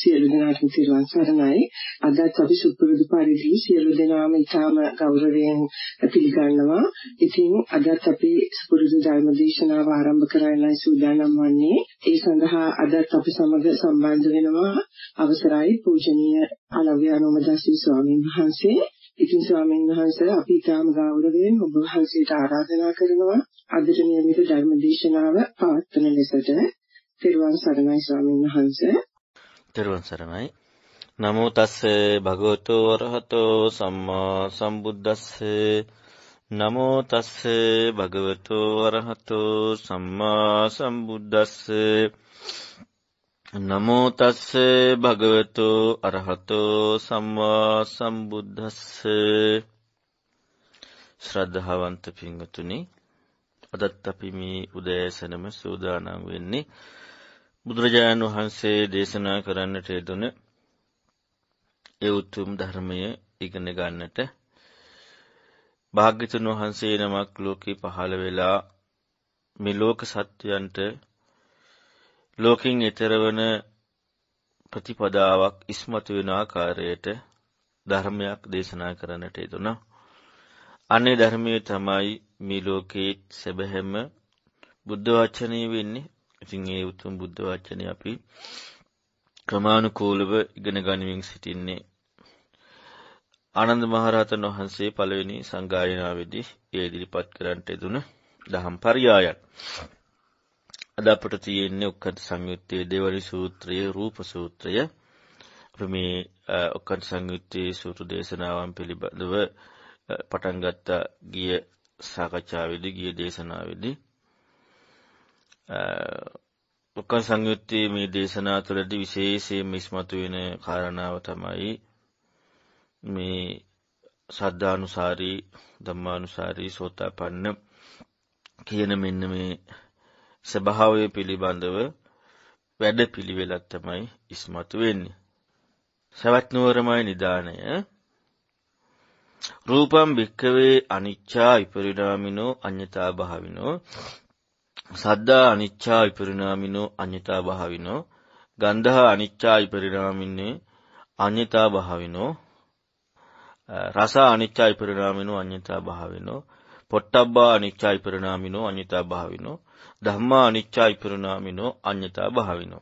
සියලු දෙනාටම තිරුවන් සරණයි. අදත් අපි සුපුරුදු පරිදි සියලු දෙනාම ඉතාම ගෞරවයෙන් පිළිගන්නවා. ඉතින් අදත් අපි සුපුරුදු ධර්ම දේශනාව ආරම්භ කරන්නයි සූදානම් වන්නේ. ඒ සඳහා අදත් අපි සමග සම්බන්ධ වෙනවා අවසරයි පූජනීය අලව්‍යානෝමදාසී ස්වාමීන් වහන්සේ. ඉතින් ස්වාමීන් වහන්සේ අපි ඉතාම ගෞරවයෙන් ඔබ වහන්සේට ආරාධනා කරනවා අදට නියමිත ධර්ම දේශනාව පවත්වන ලෙසට. තිරුවන් සරණයි ස්වාමීන් වහන්සේ. තෙරුවන් සරණයි. නමෝ තස්ස භගවතු වරහතෝ සම්මා සම්බුද්දස්ස නමෝ තස්ස භගවතු වරහතෝ සම්මා සම්බුද්දස්ස නමෝ තස්ස භගවතු අරහතෝ සම්මා සම්බුද්දස්ස ශ්‍රද්ධාවන්ත පිංගතුනි අදත් අපි මේ උදෑසනම සූදානම් වෙන්නේ බුදුරජාණන් වහන්සේ දේශනා කරන්නට යෙදුන ඒ උතුම් ධර්මය ඉගෙන ගන්නට භාග්‍යතුන් වහන්සේ නමක් ලෝකේ පහළ වෙලා මේ ලෝක සත්වයන්ට ලෝකින් ඈතර වන ප්‍රතිපදාවක් ඉස්මතු වෙන ආකාරයට ධර්මයක් දේශනා කරන්නට යෙදුනා. අනේ ධර්මයේ තමයි මේ ලෝකයේ සැබෑම බුද්ධ වචනේ වෙන්නේ ඉතින් ඒ උතුම් බුද්ධ වචනය අපි ක්‍රමානුකූලව ඉගෙන ගනිමින් සිටින්නේ. ආනන්ද මහරහතන් වහන්සේ පළවෙනි සංගායනාවේදී ඒ ඉදිරිපත් කරන්නට දුන දහම් පරියායන්. අද අපට තියෙන්නේ ඔක්කන්ත සංයුත්තේ දෙවනි සූත්‍රයේ රූප සූත්‍රය. අපි මේ ඔක්කන්ත සංයුත්තේ සූත්‍ර දේශනාවන් පිළිබඳව පටන් ගත්තා ගිය සාකච්ඡාවේදී ගිය දේශනාවේදී මොක සංයුත්තයේ මේ දේශනා තුළදී විශේෂයෙන් ඉස්මතු වෙන කාරණාව තමයි මේ සද්ධානුසාරී ධම්මානුසාරී සෝතාපන්න කියන මෙන්න මේ ස්වභාවය පිළිබඳව වැඩ පිළිවෙලක් තමයි ඉස්මතු වෙන්නේ. සවත් නුවරමයි නිදාණය රූපම් භික්කවේ අනිච්චා විපරිණාමිනෝ අඤ්ඤතා භාවිනෝ සද්දා අනිච්චා විපරිණාමිනෝ අඤ්ඤතා භාවිනෝ ගන්ධහ අනිච්චා විපරිණාමින්නේ අඤ්ඤතා භාවිනෝ රස අනිච්චා විපරිණාමිනෝ අඤ්ඤතා භාවිනෝ පොට්ටබ්බා අනිච්චා විපරිණාමිනෝ අඤ්ඤතා භාවිනෝ ධම්මා අනිච්චා විපරිණාමිනෝ අඤ්ඤතා භාවිනෝ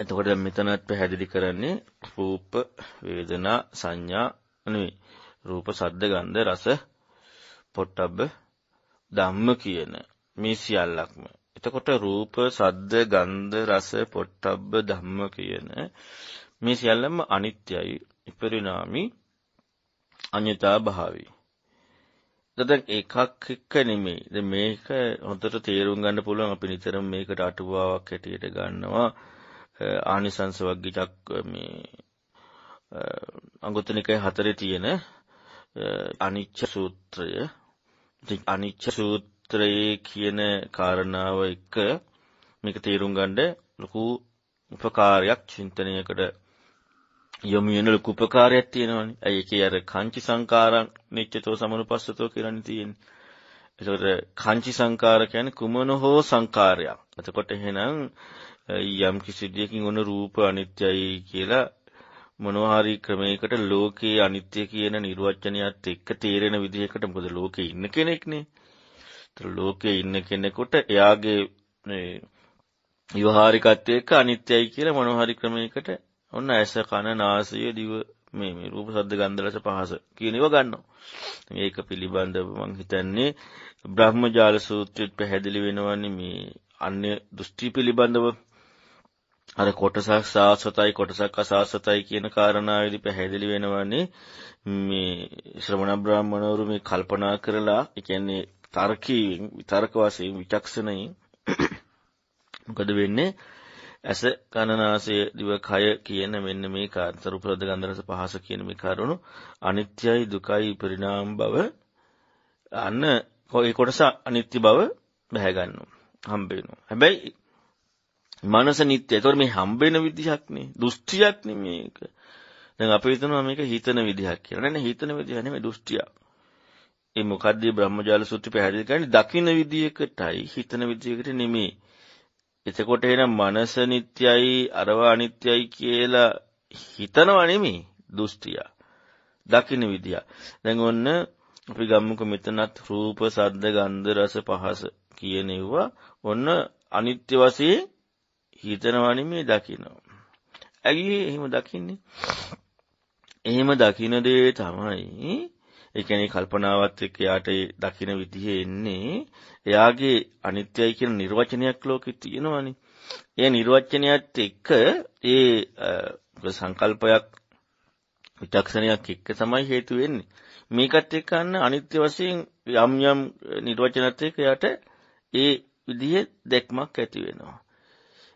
එතකොට මෙතනත් පැහැදිලි කරන්නේ රූප වේදනා සංඥා නෙවෙයි රූප සද්ද ගන්ධ රස පොට්ටබ්බ ධම්ම කියන මේ සියල්ලක්ම. එතකොට රූප, සද්ද, ගන්ධ, රස, පොට්ටබ්බ ධම්ම කියන මේ සියල්ලම අනිත්‍යයි, විපරිණාමි, අඤ්‍යතා භාවී. දැන් එකක් එක නෙමෙයි. දැන් මේක හොඳට තේරුම් ගන්න පුළුවන් අපි නිතරම මේකට අටුවාවක් හැටියට ගන්නවා. ආනිසංස වර්ගිතක් මේ අඟුතනිකේ හතරේ තියෙන අනිච්ච සූත්‍රය. ඉතින් අනිච්ච සූත්‍රය සූත්‍රයේ කියන කාරණාව එක්ක මේක තේරුම් ගන්න ලොකු උපකාරයක් චින්තනයකට යොමු වෙන ලොකු උපකාරයක් තියෙනවානේ. අය ඒකේ අර කංචි සංකාරං නිච්චතෝ සමනුපස්සතෝ කියලානේ තියෙන්නේ. ඒකට කංචි සංකාර කියන්නේ කුමන හෝ සංකාරයක්. එතකොට එහෙනම් යම් කිසි දෙයකින් ඔන රූප අනිත්‍යයි කියලා මොනවා හරි ක්‍රමයකට ලෝකේ අනිත්‍ය කියන නිර්වචනයත් එක්ක තේරෙන විදිහකට මොකද ලෝකේ ඉන්න කෙනෙක්නේ. ලෝකයේ ඉන්න කෙනෙකුට එයාගේ මේ විවහාරිකත්වය එක්ක අනිත්‍යයි කියලා මොනවාරි ක්‍රමයකට ඔන්න ඇස කන නාසය දිව මේ මේ රූප සද්ද ගන්ධ රස පහස කියන ඒවා ගන්නවා. මේක පිළිබඳව මම හිතන්නේ බ්‍රහ්මජාල සූත්‍රයේ පැහැදිලි වෙනවනේ මේ අන්‍ය දෘෂ්ටි පිළිබඳව අර කොටසක් සාස්වතයි කොටසක් අසාස්වතයි කියන කාරණාවේදී පැහැදිලි වෙනවනේ මේ ශ්‍රමණ බ්‍රාහ්මණවරු මේ කල්පනා කරලා ඒ කියන්නේ තර්කයෙන් විතර්ක වශයෙන් විචක්ෂණයෙන් මොකද වෙන්නේ? ඇස කනනාසය දිවකය කියන මෙන්න මේ කාන්තරු ප්‍රද ගන්ධරස පහස කියන මේ කරුණු අනිත්‍යයි දුකයි පරිණාම බව අන්න ඒ කොටස අනිත්‍ය බව බහැ ගන්නවා. හම්බ වෙනවා. හැබැයි මනස නිත්‍ය. ඒතකොට මේ හම්බ වෙන විදිහක් නේ. දෘෂ්ටියක් නේ මේක. දැන් අපි හිතනවා මේක හිතන විදිහක් කියලා. නෑ නෑ හිතන විදිහ නෙමෙයි දෘෂ්ටියක්. ඒ මොකද්ද බ්‍රහ්මජාල සූත්‍රය පැහැදිලි කරන්නේ දකින විදියකටයි හිතන විදියකට නෙමෙයි. එතකොට එහෙනම් මනස නිට්යයි අරවා අනිත්‍යයි කියලා හිතනවා නෙමෙයි දෘෂ්ටිය. දකින විදිය. දැන් ඔන්න අපි ගම්මුක මෙතනත් රූප, සද්ද, ගන්ධ, රස, පහස කියන ඒවා ඔන්න අනිත්‍ය වශයෙන් හිතනවා නෙමෙයි දකිනවා. ඇයි එහෙම දකින්නේ? එහෙම දකින දේ තමයි ඒ කියන්නේ කල්පනාවත් එක්ක යාට ඒ දකින විදිහේ එන්නේ එයාගේ අනිත්‍යයි කියන නිර්වචනයක් ලෝකෙ තියෙනවානේ. ඒ නිර්වචනයත් එක්ක ඒ සංකල්පයක් විචක්ෂණයක් එක්ක තමයි හේතු වෙන්නේ. මේකත් එක්ක අන්න අනිත්‍ය වශයෙන් යම් යම් නිර්වචනත් එක්ක යාට ඒ විදිහේ දැක්මක් ඇති වෙනවා.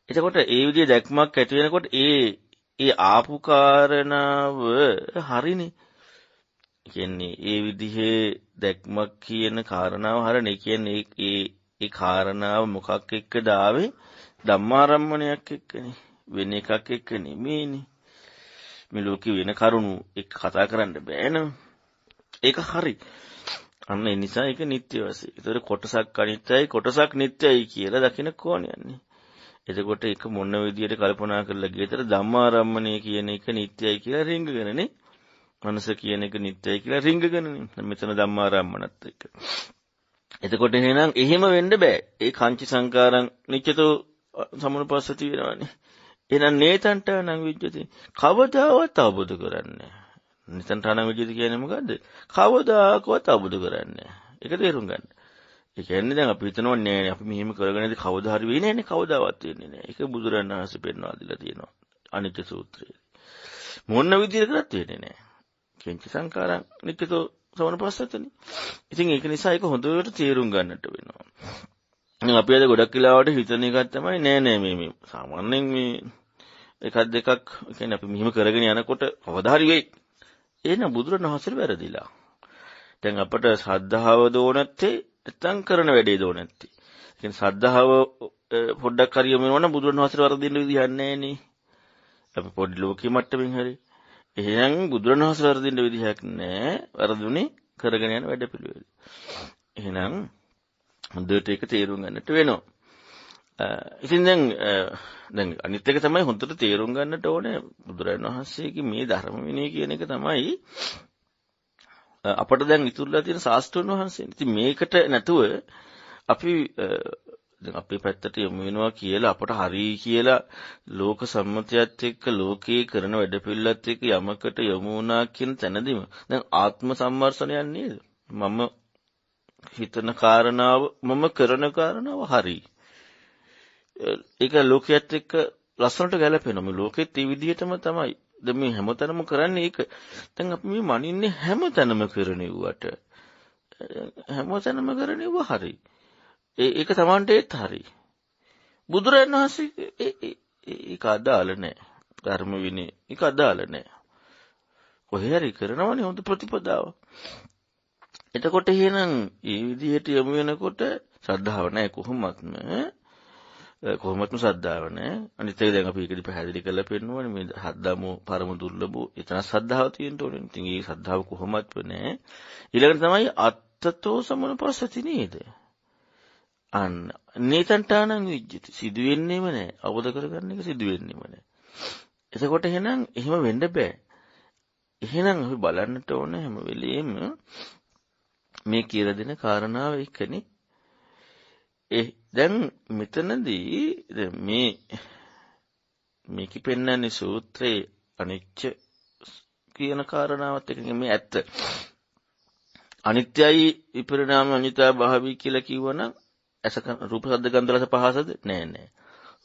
එතකොට ඒ විදිහේ දැක්මක් ඇති වෙනකොට ඒ ඒ ආපු කාරණාව හරිනේ. කියන්නේ ඒ විදිහේ දැක්මක් කියන කාරණාව හරණේ කියන්නේ ඒ ඒ කාරණාව මොකක් එක්කද ආවේ ධම්මාරම්මණයක් එක්කනේ වෙන එකක් එක්ක නෙමෙයිනේ මේ ලෝකේ වෙන කරුණු එක්ක කතා කරන්න බෑනම් ඒක හරි අන්න ඒ නිසා ඒක නිත්‍ය වශයෙන්. ඒතර කොටසක් අනිත්‍යයි කොටසක් නිත්‍යයි කියලා දකින කෝණයන්නේ. එතකොට ඒක මොන විදියට කල්පනා කරලා ගියතර ධම්මාරම්මණය කියන එක නිත්‍යයි කියලා රිංගගෙනනේ මනස කියන එක නිත්‍යයි කියලා රිංගගෙනනේ. මෙතන ධම්මාරම්මනත් එක. එතකොට එහෙනම් එහෙම වෙන්න බෑ. ඒ කංචි සංකාරං නිච්චතෝ සමුනුපස්සති වෙනවනේ. එහෙනම් නේතන්ට නං විජ්ජති. කවදාවත් අවබෝධ කරන්නේ නිතන්ට නං විජ්ජති කියන්නේ මොකද්ද? කවදාකවත් අවබෝධ කරන්නේ ඒක තේරුම් ගන්න. ඒ කියන්නේ දැන් අපි හිතනවා නෑ අපි මෙහෙම කරගෙනද කවදා හරි වෙන්නේ නෑනේ කවදාවත් වෙන්නේ නෑ. ඒක බුදුරණාහි පෙන්වා දීලා තියෙනවා. අනිත්‍ය සූත්‍රයේ. මොන විදිහකටවත් වෙන්නේ නෑ. කෙන්චි සංකාරං නිත්‍යතෝ සමනපස්සතනේ. ඉතින් ඒක නිසා ඒක හොඳට තේරුම් ගන්නට වෙනවා. අපි අද ගොඩක් වෙලාවට හිතන එකක් තමයි නෑ නෑ මේ මේ සාමාන්‍යයෙන් මේ එකක් දෙකක් කියන්නේ අපි මෙහිම කරගෙන යනකොට අවදාරි වෙයි. එහෙනම් බුදුරණවහන්සේ වැරදිලා. දැන් අපට ශ්‍රද්ධාව දෝනත්තේ නැත්නම් කරන වැඩේ දෝනත්තේ. ඒ කියන්නේ ශ්‍රද්ධාව පොඩ්ඩක් හරියම වෙනවනම් බුදුරණවහන්සේ වරදින්න විදිහක් නෑනේ. අපි පොඩි ලෝකෙ මට්ටමින් හරි එහෙනම් බුදුරණවහන්සේ වරදින්න විදිහක් නැහැ. වරදුනේ කරගෙන යන වැඩපිළිවෙල. එහෙනම් හොඳට ඒක තේරුම් ගන්නට වෙනවා. ඉතින් දැන් දැන් අනිත් එක තමයි හොඳට තේරුම් ගන්නට ඕනේ බුදුරණවහන්සේගේ මේ ධර්ම විනය කියන එක තමයි අපට දැන් ඉතුරුලා තියෙන සාස්ත්‍රඥ වහන්සේ. ඉතින් මේකට නැතුව අපි දැන් අපේ පැත්තට යොමු වෙනවා කියලා අපට හරි කියලා ලෝක සම්මතියත් එක්ක ලෝකයේ කරන වැඩපිළිවෙලත් එක්ක යමකට යොමු වුණා කියන තැනදීම දැන් ආත්ම සම්වර්ෂණයක් නේද මම හිතන කාරණාව මම කරන කාරණාව හරි ඒක ලෝකයේත් එක්ක ලස්සනට ගැලපෙනවා මේ ලෝකෙත් ඒ විදිහටම තමයි දැන් මේ හැමතැනම කරන්නේ ඒක දැන් අපි මේ මනින්නේ හැමතැනම කරණෙව්වට හැමතැනම කරණෙව්ව හරියි ඒක තමන්ට ඒත් හරි. බුදුරන් වහන්සේ ඒක අදාල නෑ ධර්ම විනේ එක අදාල නෑ. කොහරි කරනවනේ හොඳ ප්‍රතිපදාව. එතකොට එහෙනම් ඒ විදිහට යමු වෙනකොට ශ්‍රද්ධාව නැහැ කොහොමත්ම කොහොමත්ම ශ්‍රද්ධාව නැහැ අනිත් එක දැන් අපි ඒකදී පැහැදිලි කරලා පෙන්නනවානේ මේ හද්දම පරම දුර්ලභෝ එතන ශ්‍රද්ධාව තියෙන්න ඕනේ. ඉතින් ඒ ශ්‍රද්ධාව කොහොමත්ම නැහැ. ඊළඟට තමයි අත්තතෝ සමනපස්සති නේද? අන්න නේතන්ටානං විජ්ජති සිදුවෙන්නේම නැහැ අවබෝධ කරගන්න එක සිදුවෙන්නේම නැහැ එතකොට එහෙනම් එහෙම වෙන්න බෑ එහෙනම් අපි බලන්නට ඕන හැම වෙලෙම මේ කියලා දෙන කාරණාව එකනේ ඒ දැන් මෙතනදී මේ මේක පෙන්වන්නේ සූත්‍රයේ අනිච්ච කියන කාරණාවත් එක්ක මේ ඇත්ත අනිත්‍යයි විපරිණාම අනිත්‍ය භාවී කියලා කිව්වනම් ඇස රූප ශබ්ද ගන්ධ රස පහසද නෑ නෑ.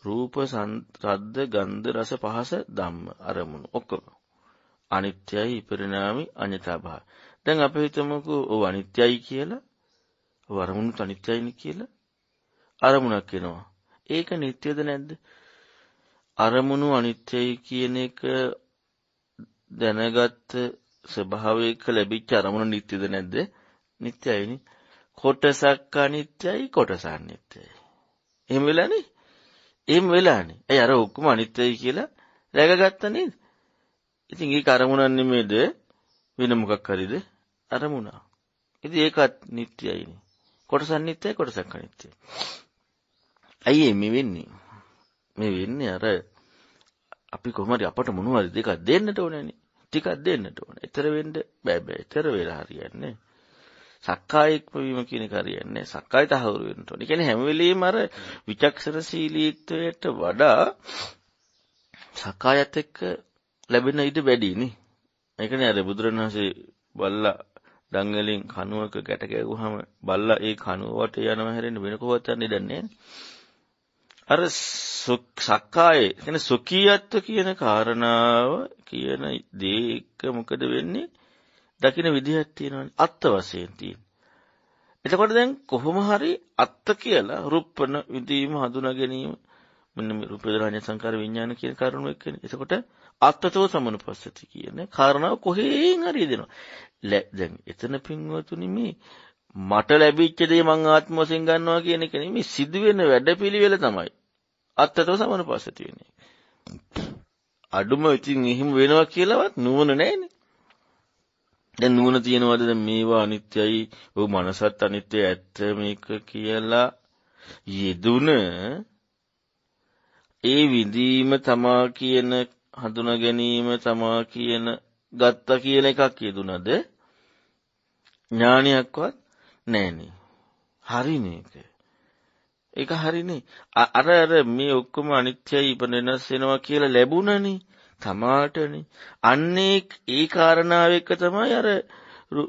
රූප ශබ්ද ගන්ධ රස පහස ධම්ම අරමුණු ඔක්කොම. අනිත්‍යයි පරිණාමි අඤ්‍යතාභා. දැන් අපි හිතමුකෝ ඔව් අනිත්‍යයි කියලා. ඔව් අරමුණු අනිත්‍යයිනි කියලා. අරමුණක් එනවා. ඒක නිට්ටයද නැද්ද? අරමුණු අනිත්‍යයි කියන එක දැනගත් ස්වභාවයක ලැබිච්ච අරමුණ නිට්ටයද නැද්ද? නිට්ටයයිනේ. කොටසක් අනිත්‍යයි කොටස අනිත්‍යයි. එහෙම වෙලානේ. එහෙම වෙලානේ. ඇයි අර ඔක්කොම අනිත්‍යයි කියලා රැකගත්ත නේද? ඉතින් ඒක අරමුණක් නෙමෙයිද වෙන මොකක් හරිද අරමුණ. ඉතින් ඒකත් නිට්ටයයිනේ. කොටස අනිත්‍යයි කොටසක් අනිත්‍යයි. ඇයි මේ වෙන්නේ? මේ වෙන්නේ අර අපි කොහොමද අපට මොනවද දෙකක් දෙන්නට ඕනනේ. ටිකක් දෙන්නට ඕන. ඊතර වෙන්න බෑ බෑ. ඊතර වෙලා හරියන්නේ සක්කාය ඉක්මවීම කියන කරයන්නේ සක්කාය තහවුරු වෙන්න ඕනේ. කියන්නේ හැම වෙලෙම අර විචක්ෂණශීලීත්වයට වඩා සක්කායත් එක්ක ලැබෙන ඉඩ වැඩි නේ. ඒකනේ අර බුදුරණවහන්සේ බල්ලා දඟලෙන් කනුවක ගැට ගැවුවාම බල්ලා ඒ කනුවට යනව හැරෙන්න වෙන කොහොමවත් යන්නේ දන්නේ අර සක්කායේ කියන්නේ සුඛියත්ව කියන කාරණාව කියන දේ එක මොකද වෙන්නේ? දකින විදිහක් තියෙනවනේ අත්ත වශයෙන් තියෙන. එතකොට දැන් කොහොම හරි අත්ත කියලා රුප්පන විදීම හඳුනා ගැනීම මෙන්න මේ රූප දරාණ්‍ය සංකාර විඥාන කියන කරුණු එක්කනේ. එතකොට අත්තතෝ සමනුපස්සති කියන්නේ කාරණාව කොහෙන් හරි දෙනවා. දැන් එතන පින්වතුනි මේ මට ලැබිච්ච දේ මං ආත්ම වශයෙන් ගන්නවා කියන එක නෙමෙයි සිදුවෙන වැඩපිළිවෙල තමයි. අත්තතෝ සමනුපස්සති වෙන්නේ. අඩුම ඉතින් එහෙම වෙනවා කියලාවත් නුවණ නැහැනේ. දැන් නුවණ තියනවාද දැන් මේවා අනිත්‍යයි ඔව් මනසත් අනිත්‍යයි ඇත්ත මේක කියලා යෙදුන ඒ විඳීම තමා කියන හඳුනා ගැනීම තමා කියන ගත්ත කියලා එකක් යෙදුනද ඥානයක්වත් නැහනේ හරි මේක ඒක හරිනේ අර අර මේ ඔක්කොම අනිත්‍යයි ඉපදෙනස් වෙනවා කියලා ලැබුණනේ තමාටනේ. අන්නේ ඒ කාරණාව එක්ක තමයි අර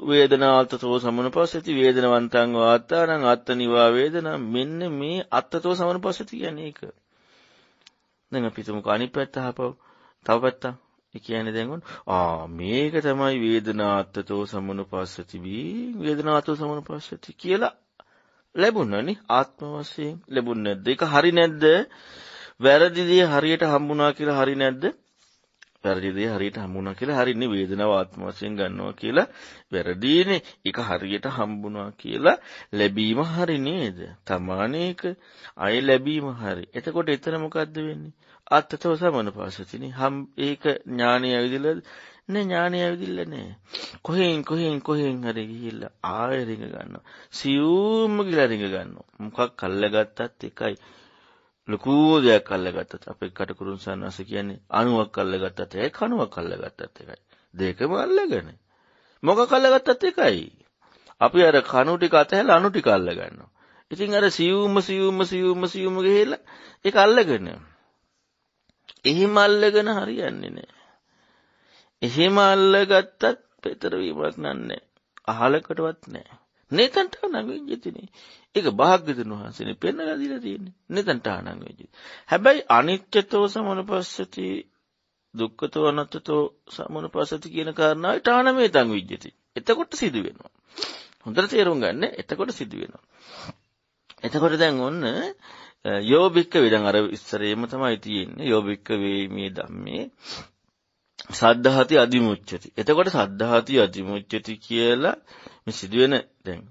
වේදනාත්තතෝ සමනපස්සති වේදනවන්තං වාත්තානං අත්තනිවා වේදනා මෙන්න මේ අත්තතෝ සමනපස්සති කියන්නේ ඒක. දැන් අපි තුමුක අනිත් පැත්ත අහපව. තව පැත්ත. ඒ කියන්නේ දැන් උන් ආ මේක තමයි වේදනාත්තතෝ සමනපස්සති වී වේදනාත්තෝ සමනපස්සති කියලා ලැබුණානේ ආත්ම වශයෙන් ලැබුණ නැද්ද? ඒක හරි නැද්ද? වැරදි දේ හරියට හම්බුණා කියලා හරි නැද්ද? වැරදිදේ හරියට හම්බුණා කියලා හරින්නේ වේදනාව ආත්ම වශයෙන් ගන්නවා කියලා වැරදීනේ ඒක හරියට හම්බුණා කියලා ලැබීම හරි නේද තමානේක අය ලැබීම හරි එතකොට එතන මොකද්ද වෙන්නේ අත්තතව සමනපාසතිනේ හම් ඒක ඥානය ඇවිදලාද නෑ ඥානය ඇවිදිල්ලා නෑ කොහෙන් කොහෙන් කොහෙන් හරි ගිහිල්ලා ආයෙ රිඟ ගන්නවා සියුම්ම කියලා රිඟ ගන්නවා මොකක් අල්ලගත්තත් එකයි ලොකූ දෙයක් අල්ලගත්තත් අපේ කටකුරුන් සන්නස කියන්නේ අණුවක් අල්ලගත්තත් ඒකයි කණුවක් අල්ලගත්තත් ඒකයි. දෙකම අල්ලගෙන. මොකක් අල්ලගත්තත් ඒකයි. අපි අර කණු ටික අතහැලා අණු ටික අල්ලගන්නවා. ඉතින් අර සියුම්ම සියුම්ම සියුම්ම සියුම්ම ගිහිල්ලා ඒක අල්ලගෙන. එහෙම අල්ලගෙන හරියන්නේ නැහැ. එහෙම අල්ලගත්තත් පෙතර වීමක් නන්නේ. අහලකටවත් නැහැ. නේතන්ටා නං ජතිනේ ඒක භාග්‍යතුන් වහන්සේ පෙන්නලා දීලා තියෙන්නේ නේතන්ටා නං වේජිත හැබැයි අනිත්‍යතෝ සමනුපස්සති දුක්ඛතෝ අනත්තතෝ සමනුපස්සති කියන කාරණාවට ඨානමේ තං විජ්ජති එතකොට සිදු වෙනවා හොඳට තේරුම් ගන්න එතකොට සිදු වෙනවා එතකොට දැන් ඔන්න යෝබික්ක විදන් අර ඉස්සරේම තමයි තියෙන්නේ යෝබික්ක වේමේ ධම්මේ සද්ධාති අදිමුච්චති එතකොට සද්ධාති අදිමුච්චති කියලා මේ සිදුවෙන දැන්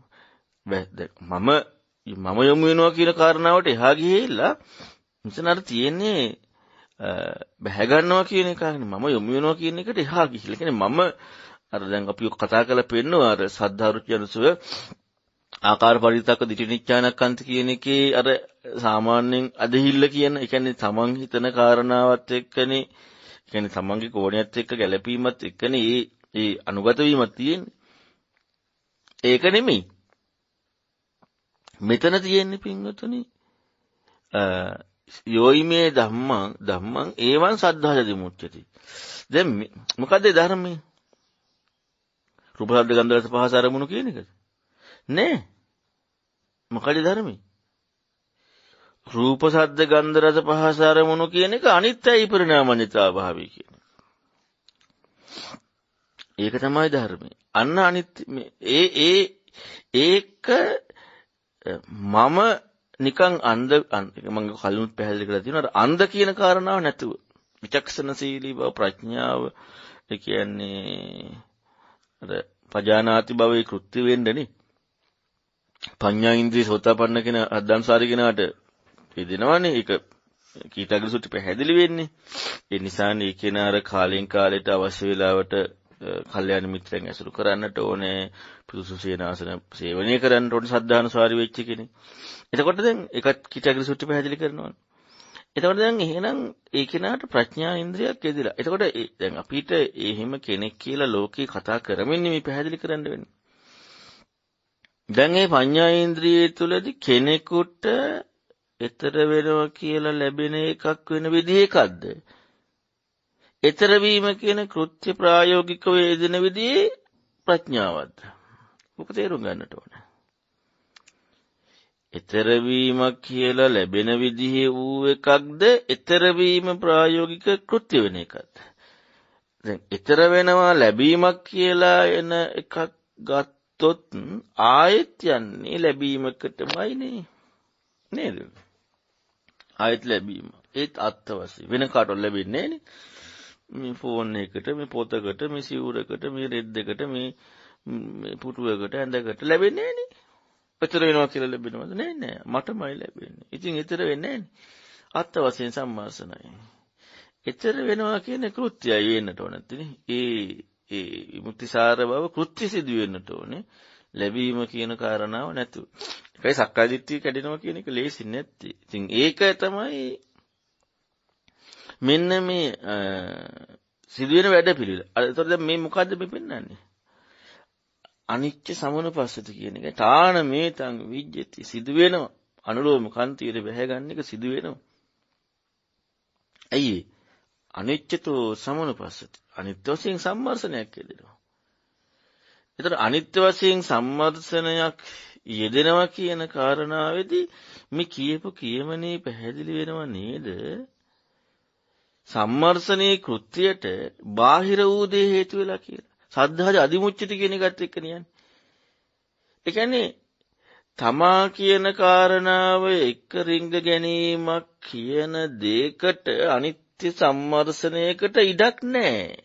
මම මම යොමු වෙනවා කියන කාරණාවට එහා ගිහිල්ලා මෙතන අර තියෙන්නේ බැහැ ගන්නවා කියන එක මම යොමු වෙනවා කියන එකට එහා ගිහිල්ලා කියන්නේ මම අර දැන් අපි කතා කරලා පෙන්නවා අර සද්ධාරුචි අනුසව ආකාර පරිවිතක දිටිනිච්ඡානක්කන්ත කියන එකේ අර සාමාන්‍යයෙන් අදහිල්ල කියන ඒ කියන්නේ තමන් හිතන කාරණාවත් එක්කනේ ඒ කියන්නේ තමන්ගේ කෝණයත් එක්ක ගැළපීමත් එක්කනේ ඒ ඒ අනුගත වීමක් තියෙන්නේ. ඒක නෙමෙයි. මෙතන තියෙන්නේ පින්වතුනි යෝයිමේ ධම්මං ධම්මං ඒවන් සද්ධාජති මුච්චති. දැන් මොකද්ද ධර්මයේ? රූප ශබ්ද ගන්ධ රස පහස අරමුණු කියන එකද? නෑ. මොකද ධර්මයේ? රූප ශබ්ද ගන්ධ රස පහස අරමුණු කියන එක අනිත්‍යයි පරිණාමඤ්ඤතා භාවය කියන. ඒක තමයි ධර්මය. අන්න අනිත් ඒ ඒ ඒක මම නිකන් අන්ධ මම කලින් පැහැදිලි කරලා තියෙනවා අන්ධ කියන කාරණාව නැතුව විචක්ෂණශීලී බව ප්‍රඥාව ඒ කියන්නේ අර පජානාති භවයේ කෘත්‍ය වෙන්නනේ පඤ්ඤා ඉන්ද්‍රිය සෝතාපන්න කියන අද්දම්සාරි කෙනාට පෙදෙනවනේ ඒක කීටගල සුටි පැහැදිලි වෙන්නේ ඒ නිසානේ ඒ කෙනා අර කාලෙන් කාලයට අවශ්‍ය වෙලාවට කල්යාණ මිත්‍රයන් ඇසුරු කරන්නට ඕනේ පුදුසු සේනාසන සේවනය කරන්න ඕනේ සද්ධානුසාරි වෙච්ච කෙනෙක්. එතකොට දැන් ඒකත් කිචග්‍රි සුත්‍රය පැහැදිලි කරනවා. එතකොට දැන් එහෙනම් ඒ කෙනාට ප්‍රඥා ඉන්ද්‍රියක් ඇදිලා. එතකොට දැන් අපිට එහෙම කෙනෙක් කියලා ලෝකේ කතා කරමින් මේ පැහැදිලි කරන්න වෙන්නේ. දැන් මේ පඤ්ඤා ඉන්ද්‍රිය තුලදී කෙනෙකුට ඊතර වෙනවා කියලා ලැබෙන එකක් වෙන විදිහ එකක්ද? එතරවීම කියන කෘත්‍ය ප්‍රායෝගිකව යෙදෙන විදිේ ප්‍රඥාවත්. මොක තේරුම් ගන්නට ඕන. එතරවීමක් කියලා ලැබෙන විදිහේ වූ එකක්ද එතරවීම ප්‍රායෝගික කෘත්‍ය වෙන එකත්. එතර වෙනවා ලැබීමක් කියලා එන එකක් ගත්තොත් ආයෙත් යන්නේ ලැබීමකටමයිනේ නේද. ආයෙත් ලැබීම ඒත් අත්තවසි වෙන කාටොල් ලැබෙන්නේ නේ මේ ෆෝන් එකට මේ පොතකට මේ සිවුරකට මේ රෙද්දකට මේ පුටුවකට ඇඳකට ලැබෙන්නේ නේ එතර වෙනවා කියලා ලැබෙනවද නෑ නෑ මටමයි ලැබෙන්නේ ඉතින් එතර වෙන්නේ අත්ත වශයෙන් සම්මාසනයි එතර වෙනවා කියන කෘත්‍යය වෙන්නට ඕනත්නේ ඒ ඒ විමුක්තිසාර බව කෘත්‍ය සිදු වෙන්නට ඕනේ ලැබීම කියන කාරණාව නැතු. ඒකයි සක්කායදිට්ඨිය කැඩෙනවා කියන එක ලේසි නැත්තේ. ඉතින් ඒක තමයි මෙන්න මේ සිදුවෙන වැඩ පිළිල අතොර මේ මොකක්ද මේ පෙන්න්නන්නේ අනිච්ච සමනු පස්සතු කියන එක ටාන මේ තන් විජ්ජති සිදුවෙනවා අනුලෝම කන්තීර බැහැගන්න එක සිදුවෙනවා ඇයි අනිච්චතු සමනු පස්සති අනිත්‍යවසියෙන් සම්වර්සනයක් යෙදෙනවා එතට අනිත්‍යවසයෙන් සම්මර්සනයක් යෙදෙනවා කියන කාරණාවදී මේ කියපු කියමනේ පැහැදිලි වෙනවා නේද සම්මර්සනයේ කෘත්‍යයට බාහිර වූ දේ හේතු වෙලා කියලා. සද්ධාජ අදිමුච්චති කියන එකත් එක්ක කියන්නේ. ඒ කියන්නේ තමා කියන කාරණාව එක රිංග ගැනීමක් කියන දෙයකට අනිත්‍ය සම්මර්සණයකට ඉඩක් නැහැ.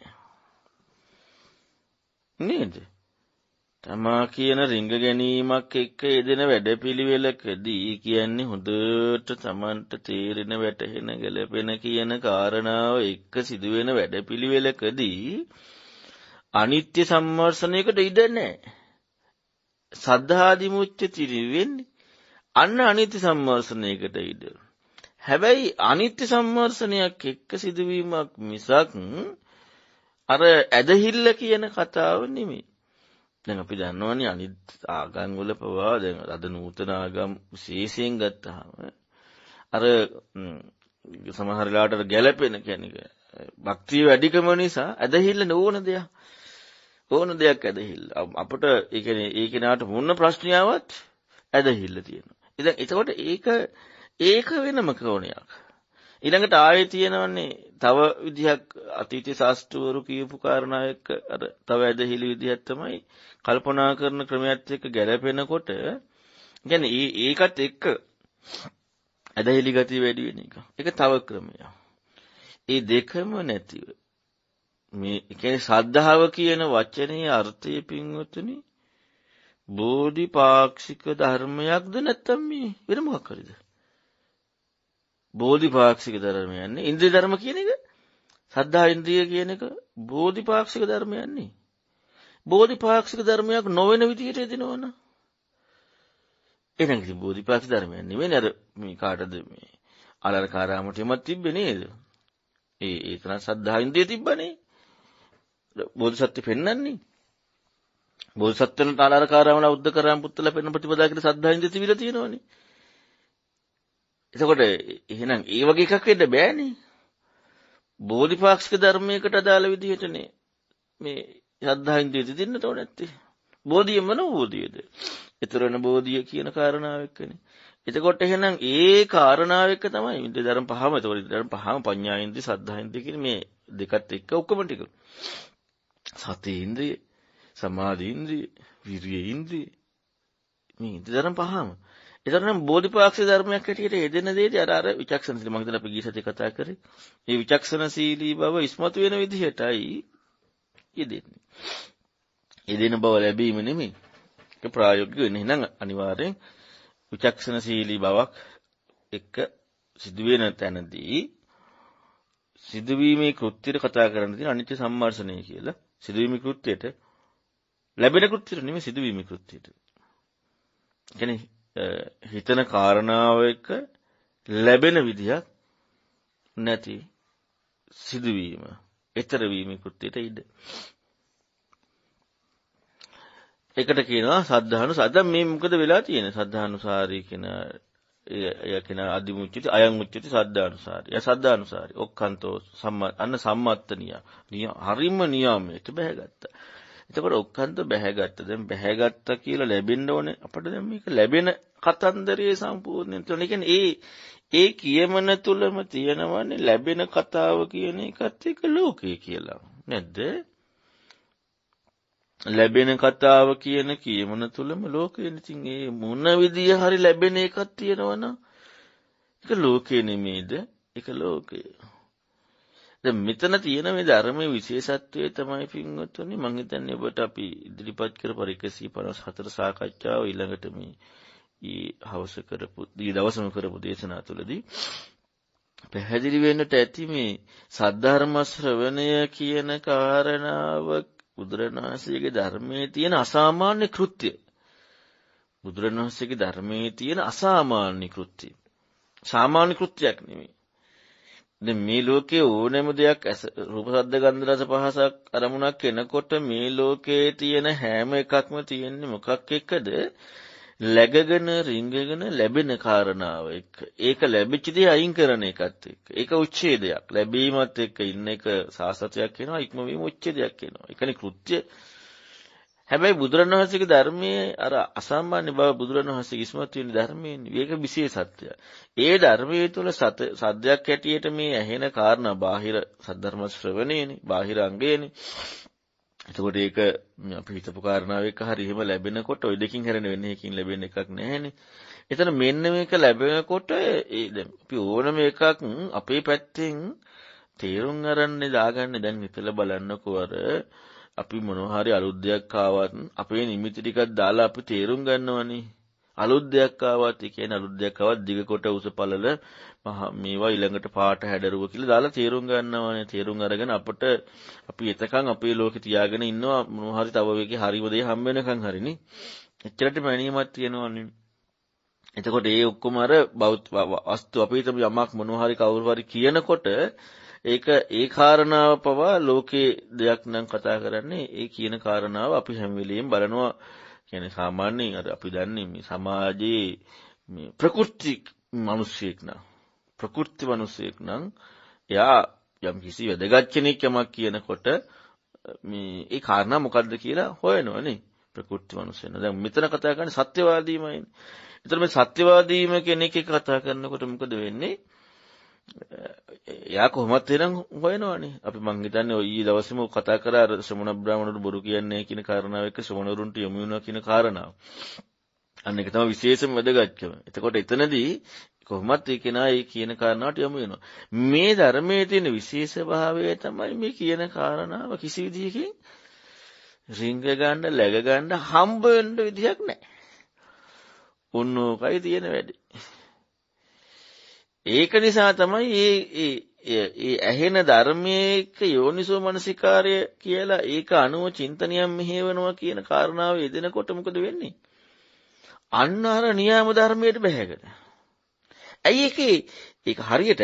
නේද? තමා කියන රිංග ගැනීමක් එක්ක යෙදෙන වැඩපිළිවෙලකදී කියන්නේ හොඳට තමන්ට තේරෙන වැටහෙන ගැලපෙන කියන කාරණාව එක්ක සිදුවෙන වැඩපිළිවෙලකදී අනිත්‍ය සම්වර්ෂණයකට ඉඩ නැහැ. සද්ධාදි මුච්චති වෙන්නේ අන්න අනිත්‍ය සම්වර්ෂණයකට ඉඩ. හැබැයි අනිත්‍ය සම්වර්ෂණයක් එක්ක සිදුවීමක් මිසක් අර ඇදහිල්ල කියන කතාව නෙමෙයි. දැන් අපි දන්නවනේ අනිත් ආගම් වල පවා දැන් අද නූතන ආගම් විශේෂයෙන් ගත්තාම අර සමහර වෙලාවට ගැළපෙන කියන්නේ භක්තිය වැඩිකම නිසා ඇදහිල්ල ඕන දෙයක් ඕන දෙයක් ඇදහිල්ල අපිට ඒ කියන්නේ ඒ කෙනාට මොන ප්‍රශ්නියාවක් ඇදහිල්ල තියෙනවා ඉතින් එතකොට ඒක ඒක වෙනම ක්‍රෝණයක් ඊළඟට ආයේ තියෙනවන්නේ තව විදිහක් අතීතය ශාස්ත්‍රවරු කියපු කාරණාවක් අර තව ඇදහිලි විදිහක් තමයි කල්පනා කරන ක්‍රමයත් එක්ක ගැළපෙනකොට يعني ඒකත් එක්ක ඇදහිලි ගතිය වැඩි වෙන එක. ඒක තව ක්‍රමයක්. ඒ දෙකම නැතිව මේ කියන්නේ ශ්‍රද්ධාව කියන වචනේ අර්ථය පින්වතුනි බෝධිපාක්ෂික ධර්මයක්ද නැත්නම් මේ වෙන මොකක් හරිද? බෝධිපාක්ෂික ධර්මයන්නේ ඉන්ද්‍රී ධර්ම කියන එක සද්ධා ඉන්ද්‍රිය කියන එක බෝධිපාක්ෂික ධර්මයන්නේ. බෝධිපාක්ෂික ධර්මයක් නොවෙන විදිහයට එදිනවන. එනගති බෝධිපාක්ෂ ධර්මයන්නේ මේ නැර මේ කාටද මේ අලරකාරාමටයමත් තිබ්බෙ නේද. ඒ ඒතන සද්ධා ඉන්ද්‍රිය තිබ්බනේ බෝධිසත්්‍ය පෙන්න්නන්නේ. බෝධිසත්වන අලාරකාරම උද්දකරම පුත්තල පෙන ප්‍රතිපදාකට සද්ධා ඉන්ද්‍රිය තිබිලා තියෙනවනේ. එතකොට එහෙනම් ඒ වගේ එකක් වෙන්න බෑනේ. බෝධිපාක්ෂික ධර්මයකට අදාළ විදිහටනේ මේ ශ්‍රද්ධාවෙන්දී තිදින්න තෝ නැත්තේ. බෝධිය මොන බෝධියද? ඊතරන බෝධිය කියන කාරණාව එක්කනේ. එතකොට එහෙනම් ඒ කාරණාව එක්ක තමයි ඉන්ද්‍ර ධර්ම පහම. ඒතකොට ධර්ම පහම පඤ්ඤායින්ද්‍රිය, සද්ධායින්ද්‍රිය කියන මේ දෙකත් එක්ක ඔක්කොම ටික. සති ඉන්ද්‍රිය, සමාධි ඉන්ද්‍රිය, විරිය ඉන්ද්‍රිය මේ ඉන්ද්‍ර ධර්ම පහම. ඒතර නම් බෝධිපාක්ෂික ධර්මයක් හැටියට යෙදෙන දේදී අර අර විචක්ෂණශීලී මම හිතන අපි ගිය සතියේ කතා කරේ. මේ විචක්ෂණශීලී බව ඉස්මතු වෙන විදිහටයි යෙදෙන්නේ. යෙදෙන බව ලැබීම නෙමෙයි. ඒක ප්‍රායෝගික වෙන්නේ නම් අනිවාර්යෙන් විචක්ෂණශීලී බවක් එක සිදුවෙන තැනදී සිදුවීමේ කෘත්‍යයට කතා කරන්න තියෙන අනිත්‍ය සම්මර්ෂණය කියලා. සිදුවීමේ කෘත්‍යයට ලැබෙන කෘත්‍යයට නෙමෙයි සිදුවීමේ කෘත්‍යයට. කියන්නේ හිතන කාරණාව එක ලැබෙන විදිහක් නැති සිදුවීම එතර වීමකුත් ඊට ඉඩ. එකට කියනවා සද්ධානු සද මේ මොකද වෙලා තියෙන සද්ධානුසාරී කියන එය කියන අදිමුච්චිත අයං උච්චිත සද්ධානුසාරී. ය සද්ධානුසාරී. ඔක්칸තෝ සම්මා අන්න සම්මත්තනිය. නිය හරිම නියාමයට බැහැගත්තා. එතකොට ඔක්කන්ත බැහැගත්ත දැන් බැහැගත්ත කියලා ලැබෙන්න ඕනේ අපිට දැන් මේක ලැබෙන කතන්දරයේ සම්පූර්ණයෙන් තුන කියන්නේ ඒ ඒ කියමන තුලම තියෙනවනේ ලැබෙන කතාව කියන එකත් එක ලෝකය කියලා නේද ලැබෙන කතාව කියන කියමන තුලම ලෝකයෙන් ඉතින් ඒ මොන විදිය හරි ලැබෙන එකක් තියෙනවනම් ඒක ලෝකේ නෙමෙයිද ඒක ලෝකය දැන් මෙතන තියෙන මේ ධර්මයේ විශේෂත්වය තමයි පින්වත්නි මම හිතන්නේ ඔබට අපි ඉදිරිපත් කරපු 154 සාකච්ඡාව ඊළඟට මේ ඊ හවස කරපු දී දවසම කරපු දේශනා තුළදී පැහැදිලි වෙන්නට ඇති මේ සද්ධර්ම ශ්‍රවණය කියන කාරණාව බුදුරණාහිසේගේ ධර්මයේ තියෙන අසාමාන්‍ය කෘත්‍ය බුදුරණාහිසේගේ ධර්මයේ තියෙන අසාමාන්‍ය කෘත්‍ය සාමාන්‍ය කෘත්‍යයක් නෙමෙයි දැන් මේ ලෝකයේ ඕනෑම දෙයක් ඇස රූප ශබ්ද ගන්ධ රස පහසක් අරමුණක් එනකොට මේ ලෝකයේ තියෙන හැම එකක්ම තියෙන්නේ මොකක් එක්කද läගගෙන රිංගගෙන ලැබෙන කාරණාව එක්ක ඒක ලැබිච්ච දේ අයින් කරන එකත් එක්ක ඒක උච්ඡේදයක් ලැබීමත් එක්ක ඉන්න එක සාසතයක් වෙනවා ඉක්මවීම උච්ඡේදයක් වෙනවා ඒකනේ කෘත්‍ය හැබැයි බුදුරණවහන්සේගේ ධර්මයේ අර අසාමාන්‍ය බව බුදුරණවහන්සේ ඉස්මතු වෙන ධර්මයේනේ. ඒක විශේෂත්වය. ඒ ධර්මයේ තුල සත සද්දයක් හැටියට මේ ඇහෙන කාරණා බාහිර සද්ධර්ම ශ්‍රවණයනේ, බාහිර අංගයනේ. එතකොට ඒක අපි හිතපු කාරණාවක් හරි එහෙම ලැබෙනකොට ওই දෙකින් හැරෙන වෙන එකකින් ලැබෙන එකක් නැහැනේ. එතන මෙන්න මේක ලැබෙනකොට ඒ දැන් අපි ඕනම එකක් අපේ පැත්තෙන් තේරුම් අරන්නේ දාගන්නේ දැන් හිතලා බලන්නකෝ අර අපි මොනවා හරි අලුත් දෙයක් ආවත් අපේ නිමිති ටිකක් දාලා අපි තේරුම් ගන්නවනේ. අලුත් දෙයක් ආවත් ඒ කියන්නේ අලුත් දෙයක් ආවත් දිග කොට උස පළල මේවා ඊළඟට පාට හැඩරුව කියලා දාලා තේරුම් ගන්නවනේ තේරුම් අරගෙන අපට අපි එතකන් අපේ ලෝකේ තියාගෙන ඉන්නවා මොනවා හරි තව එකේ හරිම දේ හම් වෙනකන් හරිනේ එච්චරට මැනීමක් තියෙනවනේ එතකොට ඒ ඔක්කොම අර බෞද්ධ වස්තු අපිට යමක් මොනවා හරි කවුරු හරි කියනකොට ඒක ඒ කාරණාව පවා ලෝකේ දෙයක් නම් කතා කරන්නේ ඒ කියන කාරණාව අපි හැම වෙලෙම බලනවා. කියන්නේ සාමාන්‍යයෙන් අර අපි දන්නේ මේ සමාජයේ මේ ප්‍රකෘති මිනිසෙක් නම් ප්‍රකෘති මිනිසෙක් නම් එයා යම් කිසි වැදගත් කෙනෙක් යමක් කියනකොට මේ ඒ කාරණා මොකද්ද කියලා හොයනවනේ ප්‍රකෘති මිනිසෙන. දැන් මෙතන කතා කරන්නේ සත්‍යවාදීමයිනේ. එතන මේ සත්‍යවාදීම කෙනෙක් එක්ක කතා කරනකොට මොකද වෙන්නේ? යා කොහොමත් එනම් හොයනවානේ අපි මං හිතන්නේ ඔය ඊ දවසේම කතා කරා අර ශ්‍රමණ බ්‍රාහමණුට බොරු කියන්නේ කියන කාරණාව එක්ක ශ්‍රමණවරුන්ට යොමු වෙනවා කියන කාරණාව. අන්න ඒක තමයි විශේෂම වැදගත්කම. එතකොට එතනදී කොහොමත් ඒ කෙනා ඒ කියන කාරණාවට යොමු වෙනවා. මේ ධර්මයේ තියෙන විශේෂභාවය තමයි මේ කියන කාරණාව කිසි විදිහකින් රිංග ගන්න, läග ගන්න, හම්බ වෙන්න විදිහක් නැහැ. උන්නෝකයි තියෙන වැඩේ. ඒක නිසා තමයි මේ ඒ ඇහෙන ධර්මයක යෝනිසෝ මනසිකාරය කියලා ඒක අනුව චින්තනියම් මෙහෙවනවා කියන කාරණාව යෙදෙනකොට මොකද වෙන්නේ? අන්න අර නියම ධර්මයට බැහැගෙන. ඇයි ඒකේ ඒක හරියට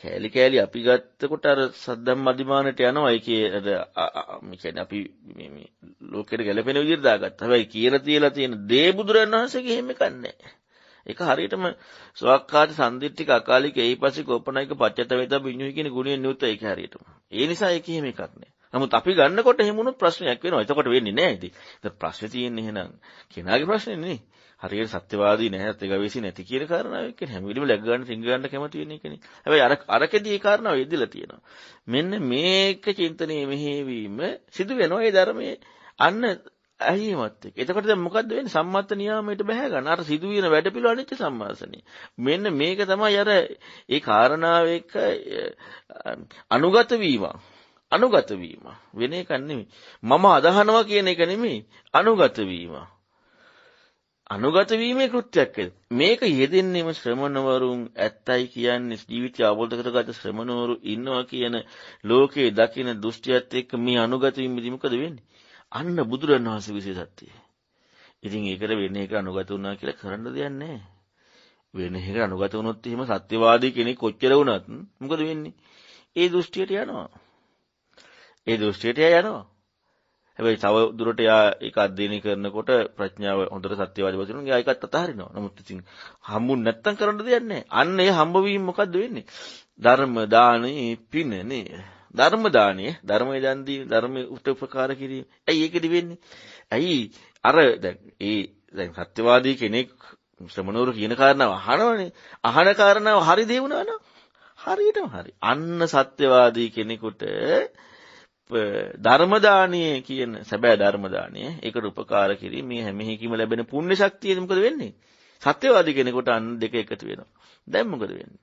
කෑලි කෑලි අපි ගත්තකොට අර සද්දම් මදිමානට යනවා ඒකේ අර කියන්නේ අපි මේ මේ ලෝකෙට ගැලපෙන විදිහට දාගත්තා. හැබැයි කියලා තියලා තියෙන දේ බුදුරණවහන්සේගේ එහෙම එකක් නැහැ. ඒක හරියටම සවක්කාත සම්දිත්තික අකාලික ඒපසි ගෝපනායක පච්චත වේත බිඤ්ඤුයි කියන ගුණයෙන් යුක්ත ඒක හරියටම. ඒ නිසා ඒක එහෙම එකක් නෑ. නමුත් අපි ගන්නකොට එහෙම වුණොත් ප්‍රශ්නයක් වෙනවා. එතකොට වෙන්නේ නෑ ඉතින්. ඒක ප්‍රශ්නේ තියෙන්නේ එහෙනම් කෙනාගේ ප්‍රශ්නේ නේ. හරියට සත්‍යවාදී නැහැ, සත්‍යගවේෂී නැති කියන කාරණාව එක්ක හැම වෙලෙම läග ගන්න, තින්ග ගන්න කැමති වෙන එකනේ. හැබැයි අර අරකෙදී ඒ කාරණාව යෙදිලා තියෙනවා. මෙන්න මේක චින්තනයේ මෙහෙවීම සිදු වෙනවා ඒ ධර්මයේ අන්න ඇහිමත් එක්ක. එතකොට දැන් මොකද්ද වෙන්නේ? සම්මත නියාමයට බැහැ ගන්න. අර සිදුවෙන වැඩපිළිවෙල අනිත්‍ය සම්මාසනේ. මෙන්න මේක තමයි අර ඒ කාරණාව එක්ක අනුගත වීම. අනුගත වීම වෙන එකක් නෙමෙයි. මම අදහනවා කියන එක නෙමෙයි. අනුගත වීම. අනුගත වීමේ කෘත්‍යයක් මේක යෙදෙන්නේම ශ්‍රමණවරුන් ඇත්තයි කියන්නේ ජීවිතය අවබෝධ කරගත ශ්‍රමණවරු ඉන්නවා කියන ලෝකයේ දකින දෘෂ්ටියත් එක්ක මේ අනුගත වීමදි මොකද වෙන්නේ? අන්න බුදුරන් වහන්සේ විශේෂත්වය. ඉතින් ඒකට වෙන එක අනුගත වුණා කියලා කරන්න දෙයක් නැහැ. වෙන එක අනුගත වුණොත් එහෙම සත්‍යවාදී කෙනෙක් කොච්චර වුණත් මොකද වෙන්නේ? ඒ දෘෂ්ටියට යනවා. ඒ දෘෂ්ටියට යනවා. හැබැයි තව දුරට යා ඒක අධ්‍යයනය කරනකොට ප්‍රඥාව හොඳට සත්‍යවාදී වශයෙන් ගියා ඒකත් අතහරිනවා. නමුත් ඉතින් හම්බුන් නැත්තම් කරන්න දෙයක් නැහැ. අන්න ඒ හම්බවීම මොකද්ද වෙන්නේ? ධර්ම දානේ පින නේද? ධර්ම දාණය ධර්මයේ දන් දීම ධර්මයේ උපකාර කිරීම. ඇයි ඒකද වෙන්නේ? ඇයි අර දැන් ඒ දැන් සත්‍යවාදී කෙනෙක් ශ්‍රමණවරු කියන කාරණාව අහනවනේ. අහන කාරණාව හරි දේ වුණා හරියටම හරි. අන්න සත්‍යවාදී කෙනෙකුට ධර්ම දානීය කියන සැබෑ ධර්ම දානීය ඒකට උපකාර කිරීම මේ හැම එකකින්ම ලැබෙන පුණ්‍ය ශක්තිය මොකද වෙන්නේ? සත්‍යවාදී කෙනෙකුට අන්න දෙක එකතු වෙනවා. දැන් මොකද වෙන්නේ?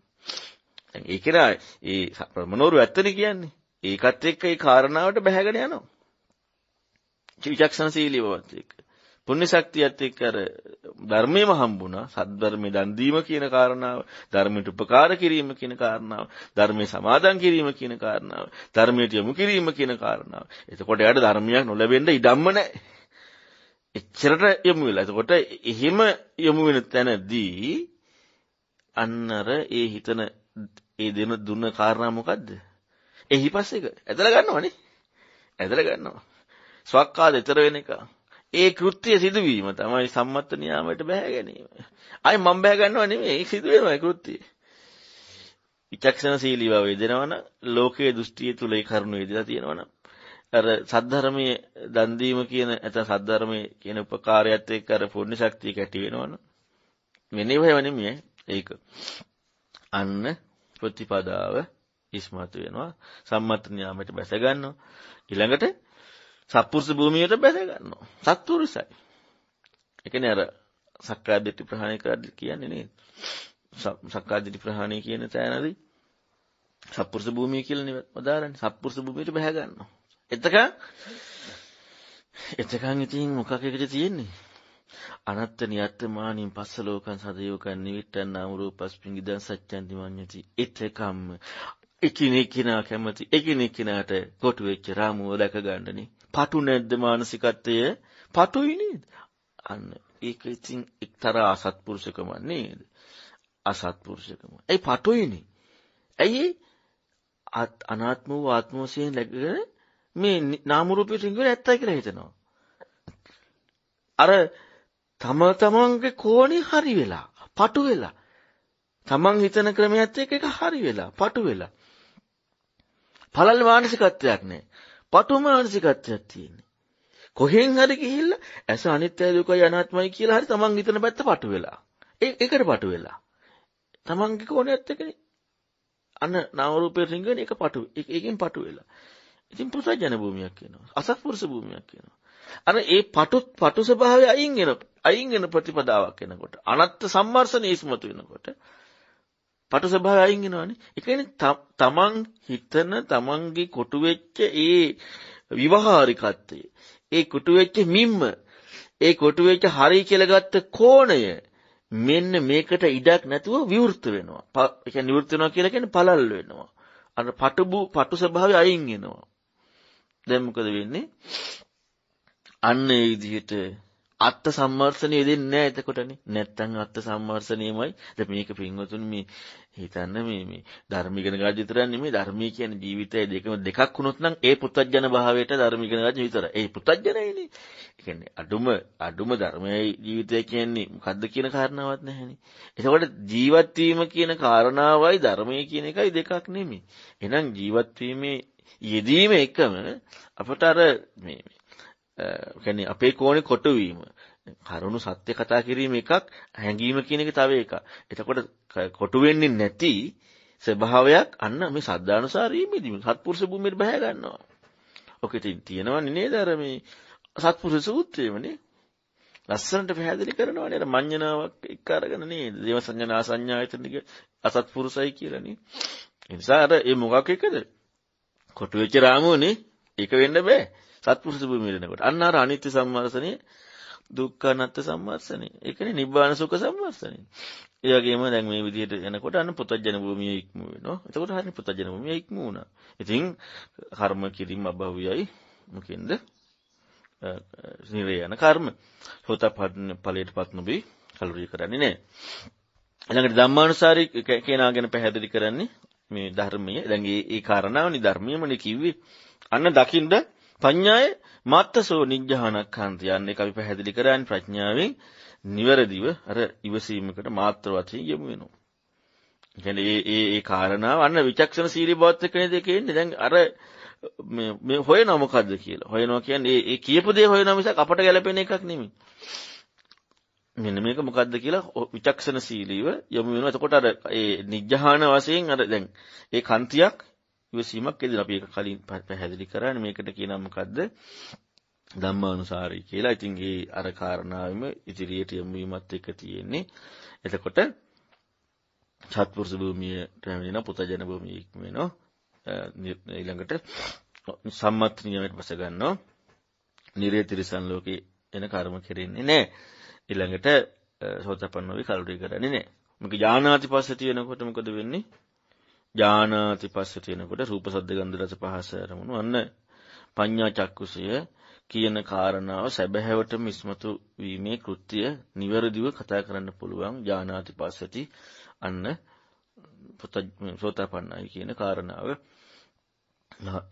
දැන් ඒ කෙනා ඒ මනෝරු ඇත්තනේ කියන්නේ. ඒකත් එක්ක ඒ කාරණාවට බැහැගෙන යනවා. විචක්ෂණශීලීවවත් එක්ක. පුණ්‍ය ශක්තියත් එක්ක අර ධර්මයේම හම්බුණා. සද්ධර්මයේ දන් දීම කියන කාරණාව, ධර්මයට උපකාර කිරීම කියන කාරණාව, ධර්මයේ සමාදන් කිරීම කියන කාරණාව, ධර්මයට යොමු කිරීම කියන කාරණාව. එතකොට යාට ධර්මයක් නොලැබෙන්න ඉඩම්ම නැහැ. එච්චරට යොමු වෙලා. එතකොට එහෙම යොමු වෙන තැනදී අන්නර ඒ හිතන ඒ දෙන දුන්න කාරණා මොකද්ද? එහි පස්සේක ඇදලා ගන්නවනේ. ඇදලා ගන්නවා. ස්වක්කාද ඊතර වෙන එක. ඒ කෘත්‍ය සිදුවීම තමයි සම්මත්ත නියාමයට බැහැ ගැනීම. අයි මම බැහැ ගන්නව නෙමෙයි ඒක සිදු වෙනවා ඒ කෘත්‍යය. විචක්ෂණශීලීව වේදනවන ලෝකයේ දෘෂ්ටිය තුල ඒ කරුණ වේදලා තියෙනවන අර සද්ධර්මයේ දන් දීම කියන නැත්නම් සද්ධර්මයේ කියන උපකාරයත් එක්ක අර පුණ්‍ය ශක්තිය කැටි වෙනවන මෙන්නේව නෙමෙයි ඒක අන්න ප්‍රතිපදාව ඉස්මතු වෙනවා සම්මත න්‍යාමයට බැස ගන්නවා ඊළඟට සත්පුරුෂ භූමියට බැස ගන්නවා සත්පුරුෂයි ඒ කියන්නේ අර සක්කාය දිට්ඨි ප්‍රහාණය කරද්දී කියන්නේ නේද සක්කාය දිට්ඨි ප්‍රහාණය කියන තැනදී සත්පුරුෂ භූමිය කියලා නේ වදාරන්නේ සත්පුරුෂ භූමියට බැහැ ගන්නවා එතකන් එතකන් ඉතින් මොකක් එකද තියෙන්නේ අනත්ත නියත්ත මානින් පස්ස ලෝකන් සදයෝකන් නිවිට්ටන් නාම රූපස් පිංගිදන් සත්‍යන්ති මඤ්ඤති එතකම්ම එකිනෙක කෙනා කැමති එකිනෙක කෙනාට කොටු වෙච්ච රාමුව දැක ගන්නනේ. පටු නැද්ද මානසිකත්වය? පටුයි නේද? අන්න ඒක ඉතින් එක්තරා අසත්පුරුෂකම නේද? අසත්පුරුෂකම. ඒ පටුයිනේ. ඇයි අනාත්ම වූ ආත්ම වශයෙන් ලැබගෙන මේ නාම රූපී ත්‍රිගුණ ඇත්තයි කියලා හිතනවා. අර තම තමන්ගේ කෝණේ හරි වෙලා, පටු වෙලා. තමන් හිතන ක්‍රමයත් එක්ක ඒක හරි වෙලා, පටු වෙලා. පළල් මානසිකත්වයක් නෑ. පටු මානසිකත්වයක් තියෙන්නේ. කොහෙන් හරි ගිහිල්ලා ඇස අනිත්‍ය දුකයි අනාත්මයි කියලා හරි තමන් හිතන පැත්ත පටු වෙලා. ඒ ඒකට පටු වෙලා. තමන්ගේ කොණයත් එක්කනේ අන්න නාම රූපේ රිංගන එක පටු ඒකෙන් පටු වෙලා. ඉතින් පුසජන භූමියක් කියනවා. අසත්පුරුෂ භූමියක් කියනවා. අර ඒ පටු පටු ස්වභාවය අයින් වෙන අයින් වෙන ප්‍රතිපදාවක් වෙනකොට අනත්ත් සම්මර්ෂණය ඉස්මතු වෙනකොට පටු ස්වභාවය අයින් වෙනවනේ. ඒ කියන්නේ තමන් හිතන තමන්ගේ කොටු වෙච්ච ඒ විවහාරිකත්වය, ඒ කොටු වෙච්ච මිම්ම, ඒ කොටු වෙච්ච හරි කියලා ගත්ත කෝණය මෙන්න මේකට ඉඩක් නැතුව විවෘත වෙනවා. ඒ කියන්නේ විවෘත වෙනවා කියලා කියන්නේ පළල් වෙනවා. අර පටු පටු ස්වභාවය අයින් වෙනවා. දැන් මොකද වෙන්නේ? අන්න ඒ විදිහට අත්ත සම්වර්ෂණය දෙන්නේ නැහැ එතකොටනේ. නැත්තම් අත්ත සම්වර්ෂණයමයි. දැන් මේක පින්වතුනි මේ හිතන්න මේ මේ ධර්ම ඉගෙන ගන්න විතරක් නෙමෙයි ධර්මයේ කියන්නේ ජීවිතය දෙකම දෙකක් වුණොත් නම් ඒ පුත්‍ජන භාවයට ධර්ම ඉගෙන ගන්න විතර. ඒ පුත්‍ජනයිනේ. ඒ කියන්නේ අඩුම අඩුම ධර්මයේ ජීවිතය කියන්නේ මොකද්ද කියන කාරණාවක් නැහැනේ. එතකොට ජීවත් වීම කියන කාරණාවයි ධර්මයේ කියන එකයි දෙකක් නෙමෙයි. එහෙනම් ජීවත් වීමේ යෙදීම එකම අපට අර මේ කියන්නේ අපේ කෝණේ කොටු වීම. කරුණු සත්‍ය කතා කිරීම එකක්, හැඟීම කියන එක තව එකක්. එතකොට කොටු වෙන්නේ නැති ස්වභාවයක් අන්න මේ සද්ධානුසාරීමේදී සත්පුරුෂ භූමියට බහැ ගන්නවා. ඔක ඉතින් තියෙනවනේ නේද අර මේ සත්පුරුෂ සූත්‍රයේමනේ. ලස්සනට පැහැදිලි කරනවානේ අර මඤ්ඤණාවක් එක්ක අරගෙන නේද? දේව සංඥා ආසඤ්ඤායතන ටික අසත්පුරුෂයි කියලානේ. ඒ නිසා අර මේ මොකක් එකද? කොටු වෙච්ච රාමුවනේ. ඒක වෙන්න බෑ. සත්පුරුෂ භූමියට එනකොට. අන්න අර අනිත්‍ය සම්මර්සණය, දුක්ඛ අනාත්ම සම්මර්සණය. ඒ කියන්නේ නිබ්බාන සුඛ සම්මර්සණය. ඒ වගේම දැන් මේ විදිහට යනකොට අන්න පුතජන භූමිය ඉක්ම වෙනවා. එතකොට හරිය පුතජන භූමිය ඉක්ම වුණා. ඉතින් කර්ම කිරීම අභව්‍යයි මොකෙන්ද? නිරේ යන කර්ම. සෝතපන්න ඵලයටපත් නොබී කලුරිය කරන්නේ නැහැ. ඊළඟට ධම්මානුසාරී කියනාගෙන පැහැදිලි කරන්නේ මේ ධර්මයේ. දැන් මේ ඒ කාරණාවනි ධර්මියමනේ කිව්වේ. අන්න දකින්ද ප්‍රඥාය මත්තසෝ නිජ්ජහානක්ඛන්ති යන්නේ අපි පැහැදිලි කරන්නේ ප්‍රඥාවෙන් නිවැරදිව අර ඉවසීමකට මාත්‍ර වශයෙන් යමු වෙනවා. කියන්නේ ඒ ඒ ඒ කාරණාව අන්න විචක්ෂණ සීලී බවත් එක්කනේ දෙකේ ඉන්නේ. දැන් අර මේ මේ හොයනවා මොකද්ද කියලා. හොයනවා කියන්නේ ඒ ඒ කියපු දේ හොයනවා මිසක් අපට ගැළපෙන එකක් නෙමෙයි. මෙන්න මේක මොකද්ද කියලා විචක්ෂණ සීලීව යොමු වෙනවා. එතකොට අර ඒ නිජ්ජහාන වශයෙන් අර දැන් ඒ කන්තියක් ඉවසීමක් එදින අපි ඒක කලින් පැහැදිලි කරානේ මේකට කියනවා මොකද්ද ධම්මානුසාරී කියලා. ඉතින් ඒ අර කාරණාවෙම ඉදිරියට යමු වීමත් එක තියෙන්නේ. එතකොට චත්පුරුෂ භූමියට වෙන පුතජන භූමිය ඉක්ම වෙනවා. ඊළඟට සම්මත් නියමයට බස ගන්නවා. නිරේතිරිසන් ලෝකේ එන කර්ම කෙරෙන්නේ නැහැ. ඊළඟට සෝතපන්නෝවි කල්ුරි කරන්නේ නැහැ. මොකද ඥානාති පස්සති වෙනකොට මොකද වෙන්නේ? ජානාති පස්ස තියෙනකොට රූප සද්ධ ගන්ධ රස පහස අරමුණු අන්න පඤ්ඤා චක්කුසය කියන කාරණාව සැබෑවටම ඉස්මතු වීමේ කෘත්‍ය නිවැරදිව කතා කරන්න පුළුවන් ඥානාති පස්සති අන්න සෝතාපන්නයි කියන කාරණාව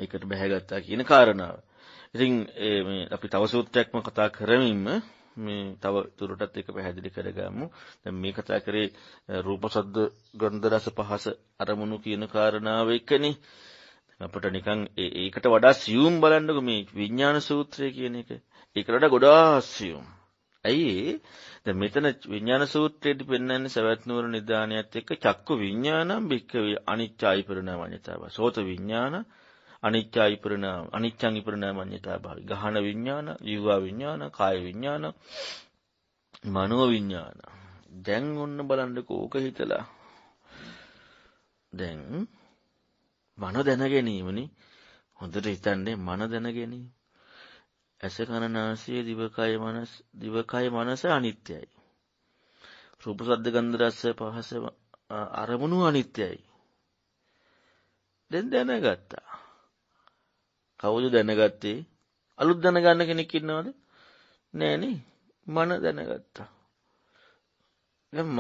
එකට බැහැගත්තා කියන කාරණාව. ඉතින් අපි තව සූත්‍රයක්ම කතා කරමින්ම මේ තව දුරටත් ඒක පැහැදිලි කරගමු. දැන් මේ කතා කරේ රූප සද්ද ගන්ධ රස පහස අරමුණු කියන කාරණාව එක්කනේ. අපිට නිකන් ඒකට වඩා සියුම් බලන්නකො මේ විඥාන සූත්‍රය කියන එක. ඒකට වඩා ගොඩාක් සියුම්. ඇයි දැන් මෙතන විඥාන සූත්‍රයේදී පෙන්වන්නේ සවැත් නුවර නිදානියත් එක්ක චක්කු විඥානම් භික්කවේ අනිච්චයි පරිණාමඤ්ඤතාව. සෝත විඥාන අනිච්චායි පරිණාම අනිච්ඡං පරිණාමඤ්ඤතා භාවි. ගහන විඥාන, ජීවා විඥාන, කාය විඥාන, මනෝ විඥාන. දැන් ඔන්න බලන්නකෝ ඕක හිතලා. දැන් මන දැන ගැනීමනේ හොඳට හිතන්නේ මන දැන ගැනීම. ඇස කනනාසය දිවකය මනස දිවකය මනස අනිත්‍යයි. රූප සද්ද ගන්ධ රස පහස අරමුණු අනිත්‍යයි. දැන් දැනගත්තා. කවුද දැනගත්තේ අලුත් දැනගන්න කෙනෙක් ඉන්නවද නෑනේ මන දැනගත්තා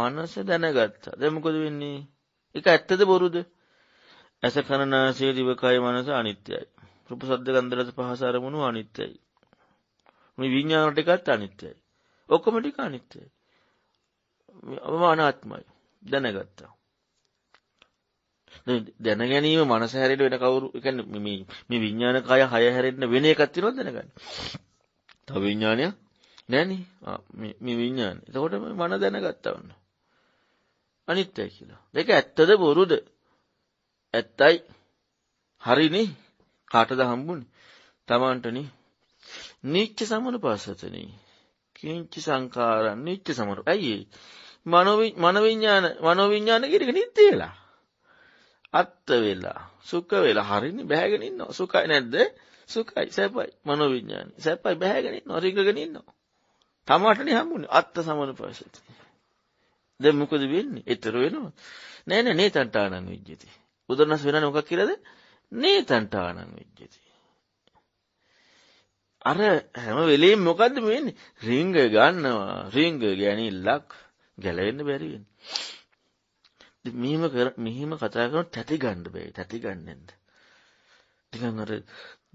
මනස දැනගත්තා දැමකොද වෙන්නේ එක ඇත්තද බොරුද ඇස කණනාසේ දිවකය මනස අනිත්‍යයි රූප සද්ද ගන්ධරස පහස අරමුණු අනිත්‍යයි මේ විඤ්ඤාණ ටිකත් අනිත්‍යයි ඔක්කොම ටික අනිත්‍යයි මම අනාත්මයි දැනගත්තා දැනගැනීම මනස හැරෙට වෙන කවුරු එකැන මේ විඤ්ඥාන කය හය හැරෙන්න වෙන එකත්තිරො දැනගන්න තව විඤ්ඥානයක් නැන මේ විඤ්ඥාන එතකොට මන දැනගත්තවන්න අනිත්තය කියලා දෙක ඇත්තද බොරුද ඇත්තයි හරිනේ කාටද හම්බුන් තමන්ටන නිච්ච සමන පාසතන කිංචි සංකාරන්න නිච්ච සමරු ඇයි මනොවිඥාන මනොවිඤ්ඥාන කිරක නිත්තේලා අත්ත වෙලා සුඛ වෙලා හරිනේ බැහැගෙන ඉන්නවා. සුඛයි නැද්ද? සුඛයි සැපයි මනෝවිඥානයි. සැපයි බැහැගෙන ඉන්නවා. රිංගගෙන ඉන්නවා. තමාටනේ හම්බුනේ අත්ත සමනුපස්සති. දැන් මොකද වෙන්නේ? ඊතර වෙනවා. නෑ නෑ නේතන්ටානං විජ්ජති. උදර්ණස් වෙනනේ මොකක් කියලාද? නේතන්ටානං විජ්ජති. අර හැම වෙලෙම මොකද්ද මේ වෙන්නේ? රිංග ගන්නවා. රිංග ගැනීමක් ගැලවෙන්න බැරි වෙනවා. මෙහෙම මෙහෙම කතා කරන තැති ගණ්ඩ බේ තැති ගන්නෙද ටිකන් අර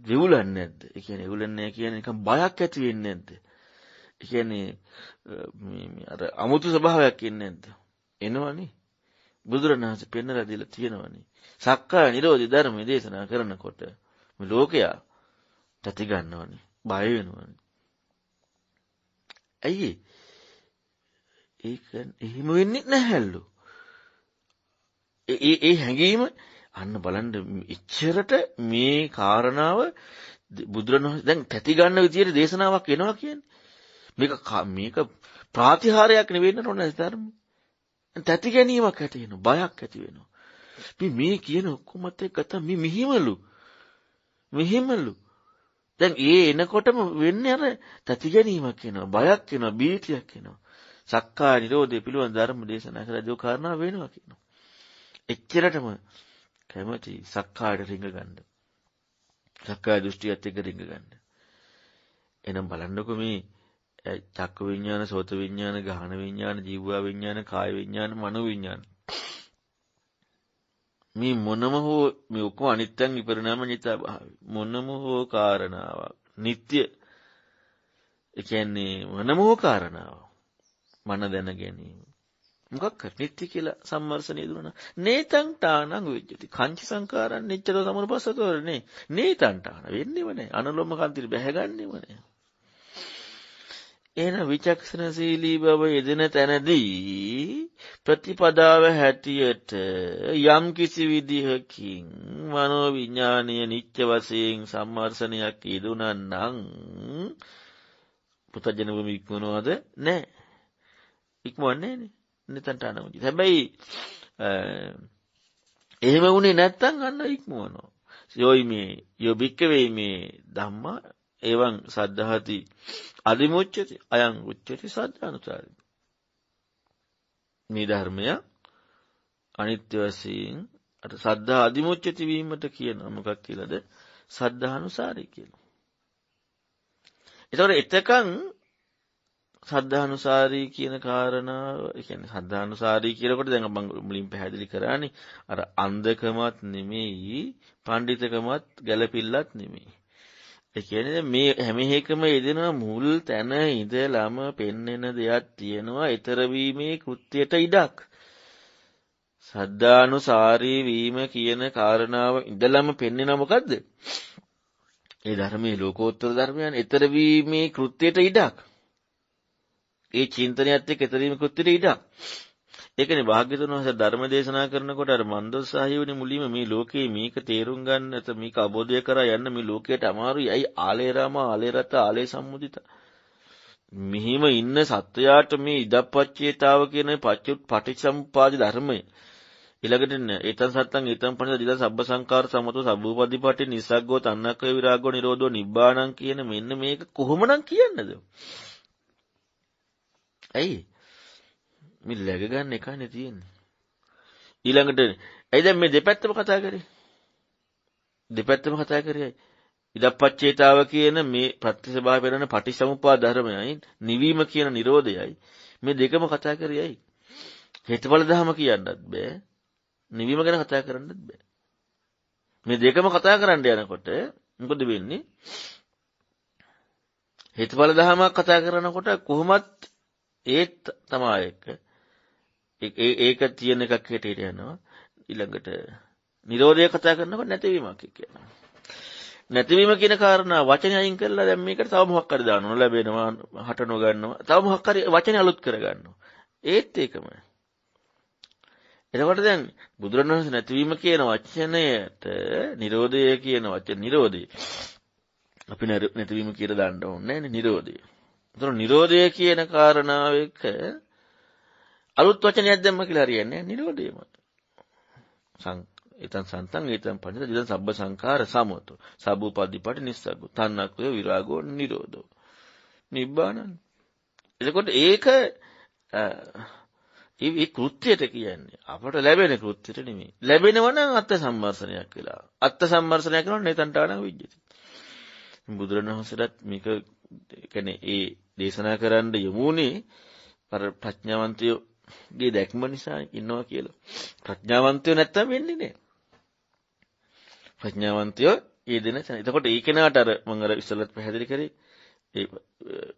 දෙවුලන්න ඇද එකන එවුලන්නේ කියන එක බයක් ඇති වෙන්න ඇද එකන්නේ අර අමුතු ස්වභාවයක් ඉන්න ඇද එනවනි බුදුරණහස පෙන්නලා දීලා තියෙනවනි සක්කා නිරෝධි ධර්මයේ දේශනා කරනකොට මේ ලෝකයා තැති ගන්නවනි බය වෙනවනි ඇයි ඒක එහෙම වෙන්නේ නැහැලු ඒ හැඟීම අන්න බලන්ඩ ඉච්චරට මේ කාරණාව බුදුරණහ දැන් තැතිගන්න විදියට දේශනාවක් එනවා කියන්න මේක මේක ප්‍රාතිහාරයක් නෙවෙන්න නොන ධර්ම තැති ගැනීමක් ඇතියෙන බයක් ඇති වෙනවා මේ කියන ඔක්කොමත් එක්කත මේ මෙහිමලු මෙහෙමලු දැන් ඒ එනකොටම වෙන්න අර තැති ගැනීමක් එනවා බයක් එනවා බීතියක් එනවා සක්කා නිරෝධය පිළිවන් ධර්ම දේශනා කර රජෝ කාරණා වෙනවා කියනවා එච්චරටම කැමති සක්කායට රිඟ ගන්න. සක්කාය දෘෂ්ටියත් එක්ක රිඟ ගන්න. එනම් බලන්නකො මේ චක්ක විඤ්ඤාණ, සෝත විඤ්ඤාණ, ගාහන විඤ්ඤාණ, ජීවා විඤ්ඤාණ, කාය විඤ්ඤාණ, මනෝ විඤ්ඤාණ. මේ මොනම හෝ මේ ඔක්කොම අනිත්‍යං විපරිණාම නිතාභාවය. මොනම හෝ කාරණාවක්. නিত্য ඒ කියන්නේ මොනම හෝ කාරණාවක්. මන දැන ගැනීම. මොකක් නිත්‍ය කියලා සම්වර්සනය දුරන නේතන්ටානං විද්‍යති කංචි සංකාරන් නිච්චර සමන පසතවරනේ නේතන්ටාන වෙන්නවනේ අනලොම කන්තිර බැහැගන්නවනේ. එන විචක්ෂණ සීලී බව යෙදෙන තැනදී ප්‍රතිපදාව හැටියට යම් කිසි විදිහකින් මනෝ විඤ්ඥානය නිච්ච වසයෙන් සම්වර්සනයක් ඉදුනන්නං පුතජනවම ඉක්මනවාද නෑ ඉක්මන්නේ නේ නිතන්ට අනමුචි හැබැයි එහෙම වුණේ නැත්තන් අන්න ඉක්මුවනවා. යොයි මේ යොභික්කවෙයි මේ දම්මා ඒවන් සද්ධහති අධිමුච්චති අයං උච්චති සද්ධානුචාරි. මේ ධර්මය අනිත්‍ය වසයෙන් අට සද්ධා අධිමුච්චතිවීමට කියන අමකක් කියලද සද්ධානුසාරය කියන. එතවට එතකං සද්ධානුසාරී කියන කාරණාව එකන සද්ධානුසාරී කියලකොට දැඟ බංගු මුලින් පැහැදිලි කරන්න අර අන්දකමත් නෙමෙයි පණ්ඩිතකමත් ගැලපිල්ලත් නෙමෙයි. එකන මේ හැමිහෙකම යෙදෙනවා මුල් තැන ඉඳලාම පෙන්නෙන දෙයක් තියෙනවා එතරවීමේ කෘත්තියට ඉඩක්. සද්ධානුසාරීවීම කියන කාරණාව ඉඳලම පෙන්නෙන මොකක්ද. ඒ ධර්මය ලෝකෝත්තර ධර්මයන් එතරවීමේ කෘත්තියට ඉඩක්. ඒ චින්තනයත් එක්ක එතරීම කෘත්‍යෙට ඉඩක්. ඒකනේ භාග්‍යතුන් වහන්සේ ධර්ම දේශනා කරනකොට අර මන්දෝසහායෝනි මුලින්ම මේ ලෝකේ මේක තේරුම් ගන්න නැත මේක අවබෝධය කරා යන්න මේ ලෝකයට අමාරුයි. අයි ආලේරාම ආලේරත ආලේ සම්මුදිත. මෙහිම ඉන්න සත්වයාට මේ ඉදප්පච්චේතාව කියන පච්චුත් පටිච්චසමුපාද ධර්මය ඊළඟට ඒතන් සත්තන් ඒතන් පණිස දිදා සබ්බ සංකාර සමතෝ සබ්බූපදීපටි නිසග්ගෝ තන්නක්කේ විරාගෝ නිරෝධෝ නිබ්බාණං කියන මෙන්න මේක කොහොමනම් කියන්නද? ඇයි? මේ läග ගන්න එකනේ තියෙන්නේ. ඊළඟට ඇයි දැන් මේ දෙපැත්තම කතා කරේ? දෙපැත්තම කතා කරේ. ඉදප්පච්චේතාව කියන මේ ප්‍රතිසභාව පෙරන පටිසමුප්පාද ධර්මයයි නිවීම කියන Nirodhayයි මේ දෙකම කතා කරේයි. හේතුඵල ධහම කියන්නත් බෑ. නිවීම ගැන කතා කරන්නත් බෑ. මේ දෙකම කතා කරන්න යනකොට මොකද වෙන්නේ? හේතුඵල ධහමක් කතා කරනකොට කොහොමත් ඒත් තමා එක ඒක තියෙන එකක් හැටියට යනවා ඊළඟට නිරෝධය කතා කරනකොට නැතිවීමක් කියනවා. නැතිවීම කියන කාරණා වචන අයින් කරලා දැන් මේකට තව මොකක් හරි දානවා ලැබෙනවා හට නොගන්නවා තව මොකක් හරි වචන අලුත් කරගන්නවා. ඒත් ඒකමයි. එතකොට දැන් බුදුරණවහන්සේ නැතිවීම කියන වචනයට නිරෝධය කියන වචන නිරෝධය අපි නැතිවීම කියලා දාන්න ඕනේ නෑනේ නිරෝධය. තුර නිරෝධය කියන කාරණාව එක අලුත් වචනයක් දැම්ම කියලා හරියන්නේ නිරෝධයම. සං එතන් සන්තං ඒතන් පඤ්චත ජිතන් සබ්බ සංඛාර සමතු. සබ්බූපද්දිපටි නිස්සග්ගු. තණ්හක්ඛය විරාගෝ නිරෝධෝ. නිබ්බානං. එතකොට ඒක ඒ කෘත්‍යයට කියන්නේ අපට ලැබෙන කෘත්‍යයට නෙමෙයි. ලැබෙනවා නම් අත්ත් සම්මර්සනයක් වෙලා. අත්ත් සම්මර්සනයක් කරනවා නේතන්ටාන විජ්ජති. බුදුරණවහන්සේට මේක කියන්නේ ඒ දේශනා කරන්න යමුනේ අර ප්‍රඥාවන්තයෝගේ දැක්ම නිසා ඉන්නවා කියලා. ප්‍රඥාවන්තයෝ නැත්තම් වෙන්නේ නෑ. ප්‍රඥාවන්තයෝ ඒ දෙන තැන. එතකොට ඒ කෙනාට අර මම අර ඉස්සෙල්ලත් පැහැදිලි කරේ ඒ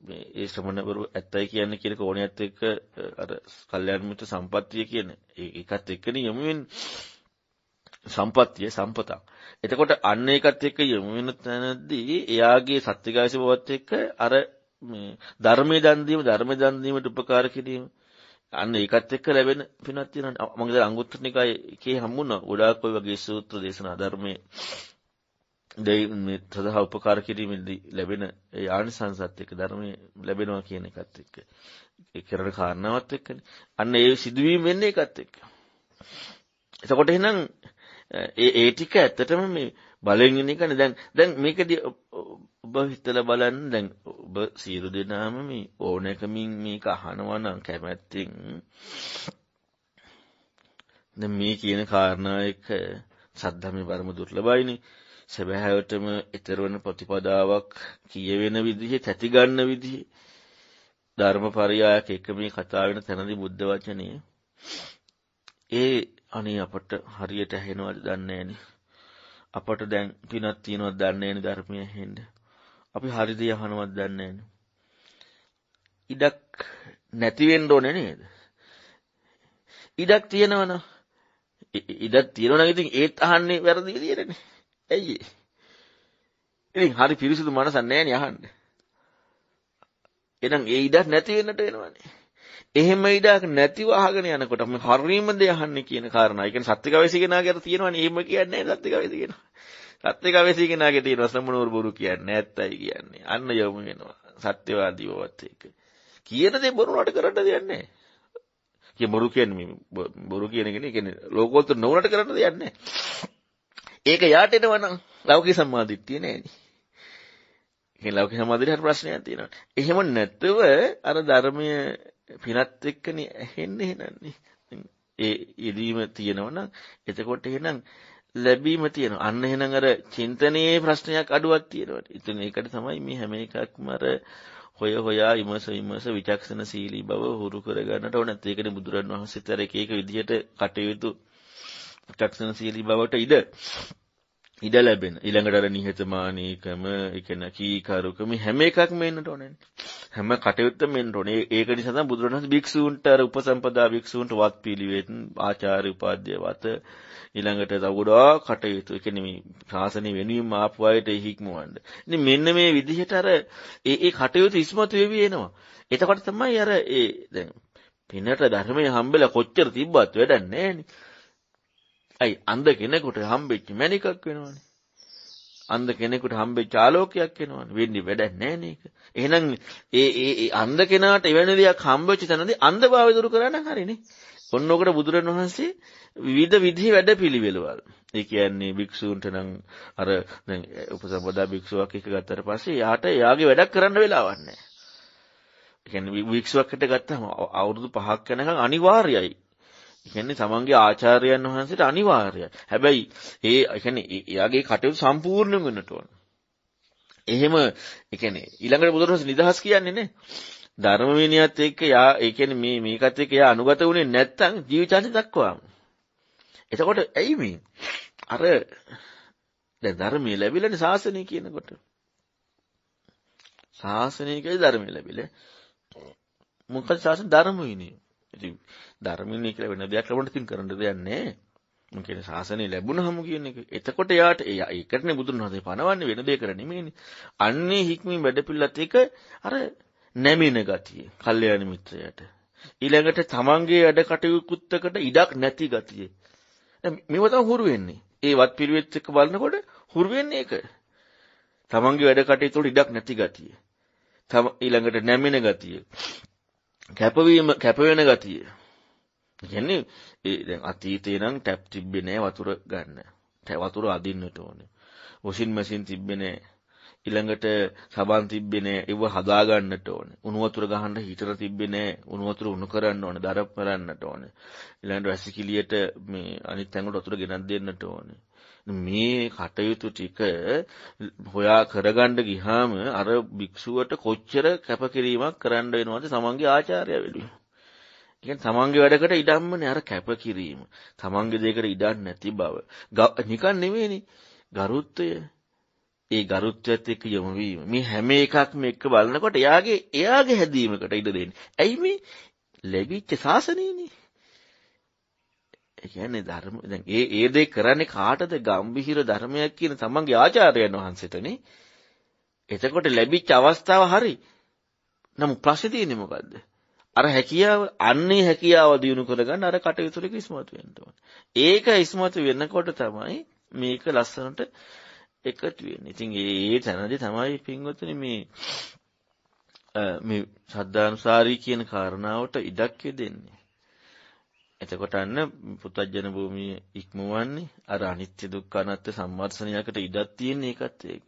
මේ ඒ ශ්‍රමණවරු ඇත්තයි කියන්නේ කියන කෝණියත් එක්ක අර කල්යාණ මිත්‍ර සම්පත්තිය කියන ඒකත් එක්කනේ යමු වෙන්නේ. සම්පත්තිය සම්පතක්. එතකොට අන්න ඒකත් එක්ක යොමු වෙන තැනදී එයාගේ සත්‍යගාසි බවත් එක්ක අර ධර්මයේ දන් දීම ධර්මයේ දන් දීමට උපකාර කිරීම අන්න ඒකත් එක්ක ලැබෙන පිනක් තියෙනවා. මම දැන් අංගුත්තර නිකායේ එකේ හම්බුණා ගොඩාක් ඔය වගේ සූත්‍ර දේශනා ධර්මයේ දෙයි සදා උපකාර කිරීමේදී ලැබෙන ඒ ආනිසංසත් එක්ක ධර්මයේ ලැබෙනවා කියන එකත් එක්ක ඒ කරන කාරණාවත් එක්කනේ. අන්න ඒ සිදුවීම වෙන්නේ ඒකත් එක්ක. එතකොට එහෙනම් ඒ ඒ ටික ඇත්තටම මේ බලෙන් ඉන්න එකනේ දැන් දැන් මේකදී ඔබ හිතලා බලන්න දැන් ඔබ සියලු දෙනාම මේ ඕනෑකමින් මේක අහනවා නම් කැමැත්තෙන් දැන් මේ කියන කාරණා එක සද්ධාමේ පරම දුර්ලභයිනේ සැබෑවටම ඊතරවන ප්‍රතිපදාවක් කියවෙන විදිහේ තැති ගන්න විදිහේ ධර්මපරයායක එක මේ කතා වෙන තැනදී බුද්ධ වචනේ ඒ අනේ අපට හරියට ඇහෙනවද දන්නේ අපට දැන් පිනක් තියෙනවද දන්නේ නැනේ ධර්මය ඇහෙන්න. අපි හරිද යහනවද දන්නේ නැනේ. ඉඩක් නැති වෙන්න ඕනේ නේද? ඉඩක් තියෙනවනම් ඉඩක් තියෙනවනම් ඉතින් ඒත් අහන්නේ වැරදි විදියටනේ. ඇයි ඒ? ඉතින් හරි පිරිසිදු මනසක් නැහැ නේ අහන්න. එහෙනම් ඒ ඉඩක් නැති වෙන්නට වෙනවනේ. එහෙම ඉඩක් නැතිව අහගෙන යනකොට මම හරීම දේ අහන්නේ කියන කාරණා. ඒ කියන්නේ සත්‍තිකවේසී කෙනාගේ අර තියෙනවනේ එහෙම කියන්නේ නැහැ සත්‍තිකවේසී කෙනා. සත්‍තිකවේසී කෙනාගේ තියෙන සම්මුණෝර බොරු කියන්නේ ඇත්තයි කියන්නේ. අන්න යොමු වෙනවා. සත්‍යවාදීවවත් එක. කියන දේ බොරු නට කරන්න දෙයක් නැහැ. කිය බොරු කියන්නේ බොරු කියන කෙනේ කියන්නේ ලෝකෝත්තර නොවුනට කරන්න දෙයක් නැහැ. ඒක යාට එනවනම් ලෞකික සම්මාදිට්ඨිය නැහැනේ. ඒ ලෞකික සම්මාදිට්ඨිය හරි ප්‍රශ්නයක් තියෙනවා. එහෙම නැත්නම් අර ධර්මයේ පිනත් එක්කනේ ඇහෙන්නේ එහෙනම්නේ. ඒ යෙදීම තියෙනවනම් එතකොට එහෙනම් ලැබීම තියෙනවා. අන්න එහෙනම් අර චින්තනයේ ප්‍රශ්නයක් අඩුවක් තියෙනවා. ඉතින් ඒකට තමයි මේ හැම එකක්ම අර හොය හොයා විමස විමස විචක්ෂණ සීලී බව හුරු කරගන්නට ඕන. ඒකනේ බුදුරන් වහන්සේත් අර එක එක විදිහට කටයුතු විචක්ෂණ සීලී බවට ඉඩ ඉඩ ලැබෙන ඊළඟට අර නිහතමානීකම එකන කීකරුකම හැම එකක්ම එන්නට ඕනේ හැම කටයුත්තම එන්න ඕනේ ඒක නිසා තමයි බුදුරණවහන්සේ භික්ෂූන්ට අර උපසම්පදා භික්ෂූන්ට වත් පිළිවෙත් ආචාර්ය උපාධ්‍ය වත ඊළඟට තව ගොඩාක් කටයුතු ඒ කියන්නේ මේ ශාසනය වෙනුවෙන් ආපු අයට හික්මවන්න ඉතින් මෙන්න මේ විදිහට අර ඒ ඒ කටයුතු ඉස්මතු වෙවි එනවා එතකොට තමයි අර ඒ දැන් පිනට ධර්මයේ හම්බෙලා කොච්චර තිබ්බත් වැඩක් නැහැ නේ ඇයි අන්ධ කෙනෙකුට හම්බෙච්ච මැණිකක් වෙනවනේ. අන්ධ කෙනෙකුට හම්බෙච්ච ආලෝකයක් වෙනවනේ. වෙන්නේ වැඩක් නැහැ නේක. එහෙනම් ඒ ඒ ඒ අන්ධ කෙනාට එවැනි දෙයක් හම්බෙච්ච තැනදී අන්ධභාවය දුරු කරන්න හරිනේ. ඔන්න ඔකට බුදුරණවහන්සේ විවිධ විධි වැඩපිළිවෙළවල්. ඒ කියන්නේ භික්ෂූන්ට නම් අර දැන් උපසම්පදා භික්ෂුවක් එක ගත්තට පස්සේ යාට එයාගේ වැඩක් කරන්න වෙලාවක් නැහැ. කියන්නේ වික්ෂුවක්කට ගත්තම අවුරුදු 5ක් යනකම් අනිවාර්යයි කියන්නේ තමන්ගේ ආචාර්යයන් වහන්සේට අනිවාර්යයි. හැබැයි ඒ කියන්නේ එයාගේ කටයුතු සම්පූර්ණ වෙන්නට ඕන. එහෙම ඒ කියන්නේ ඊළඟට බුදුරජාණන් නිදහස් කියන්නේ නේ. ධර්ම විනයත් එක්ක යා ඒ කියන්නේ මේ මේකත් එක්ක යා අනුගත වුණේ නැත්නම් ජීවිතාන්ත දක්වාම. එතකොට ඇයි මේ අර දැන් ධර්මයේ ලැබිලානේ ශාසනය කියනකොට. ශාසනය කියලා ධර්මයේ ලැබිලා. මොකද ශාසන ධර්ම විනය. ඉතින් ධර්මිනේ කියලා වෙන දෙයක් ලබන්න තින් කරන්න දෙයක් නැහැ. මම කියන්නේ ශාසනය ලැබුණාම කියන එක. එතකොට යාට ඒකටනේ බුදුන් වහන්සේ පනවන්නේ වෙන දෙයකට නෙමෙයිනේ. අන්නේ හික්මින් වැඩපිළිවෙලත් එක අර නැමින ගතිය. කල්යාණ මිත්‍රයාට. ඊළඟට තමන්ගේ වැඩ කටයුකුත්තකට ඉඩක් නැති ගතිය. මේව තමයි හුරු වෙන්නේ. ඒ වත් පිළිවෙත් එක බලනකොට හුරු වෙන්නේ ඒක. තමන්ගේ වැඩ කටයුතු වල ඉඩක් නැති ගතිය. තම ඊළඟට නැමින ගතිය. කැපවීම කැප වෙන ගතිය. කියන්නේ ඒ දැන් අතීතේ නම් ටැප් තිබ්බේ නෑ වතුර ගන්න. වතුර අදින්නට ඕනේ. වොෂින් මැෂින් තිබ්බේ නෑ. ඊළඟට සබන් තිබ්බේ නෑ. ඒව හදා ගන්නට ඕනේ. උණු වතුර ගහන්න හීතර තිබ්බේ නෑ. උණු වතුර උණු කරන්න ඕනේ. දරප් කරන්නට ඕනේ. ඊළඟට වැසිකිළියට මේ අනිත් ඇඟට වතුර ගෙනත් දෙන්නට ඕනේ. මේ කටයුතු ටික හොයා කරගන්න ගියාම අර භික්ෂුවට කොච්චර කැපකිරීමක් කරන්න වෙනවද සමන්ගේ ආචාර්ය වෙනුවෙන් කියන්නේ තමන්ගේ වැඩකට ඉඩම්මනේ අර කැපකිරීම. තමන්ගේ දෙයකට ඉඩක් නැති බව. නිකන් නෙමෙයිනේ. ගරුත්වය. ඒ ගරුත්වයත් එක්ක යොමු වීම. මේ හැම එකක්ම එක්ක බලනකොට එයාගේ එයාගේ හැදීමකට ඉඩ දෙන්නේ. ඇයි මේ ලැබිච්ච සාසනයනේ? ඒ කියන්නේ ධර්ම දැන් ඒ ඒ දේ කරන්නේ කාටද? ගම්භීර ධර්මයක් කියන තමන්ගේ ආචාර්යයන් වහන්සේටනේ. එතකොට ලැබිච්ච අවස්ථාව හරි. නමුත් ප්‍රශ්නේ තියෙන්නේ මොකද්ද? අර හැකියාව අන්නේ හැකියාව දිනු කරගන්න අර කටයුතු ටික ඉස්මතු වෙන්න ඕනේ. ඒක ඉස්මතු වෙනකොට තමයි මේක ලස්සනට එකතු වෙන්නේ. ඉතින් ඒ තැනදී තමයි පින්වතුනි මේ මේ ශ්‍රද්ධානුසාරී කියන කාරණාවට ඉඩක් දෙන්නේ. එතකොට අන්න පුතජන භූමිය ඉක්මවන්නේ අර අනිත්‍ය දුක්ඛ අනාත්ම සම්මර්සණයකට ඉඩක් තියෙන එකත් ඒක.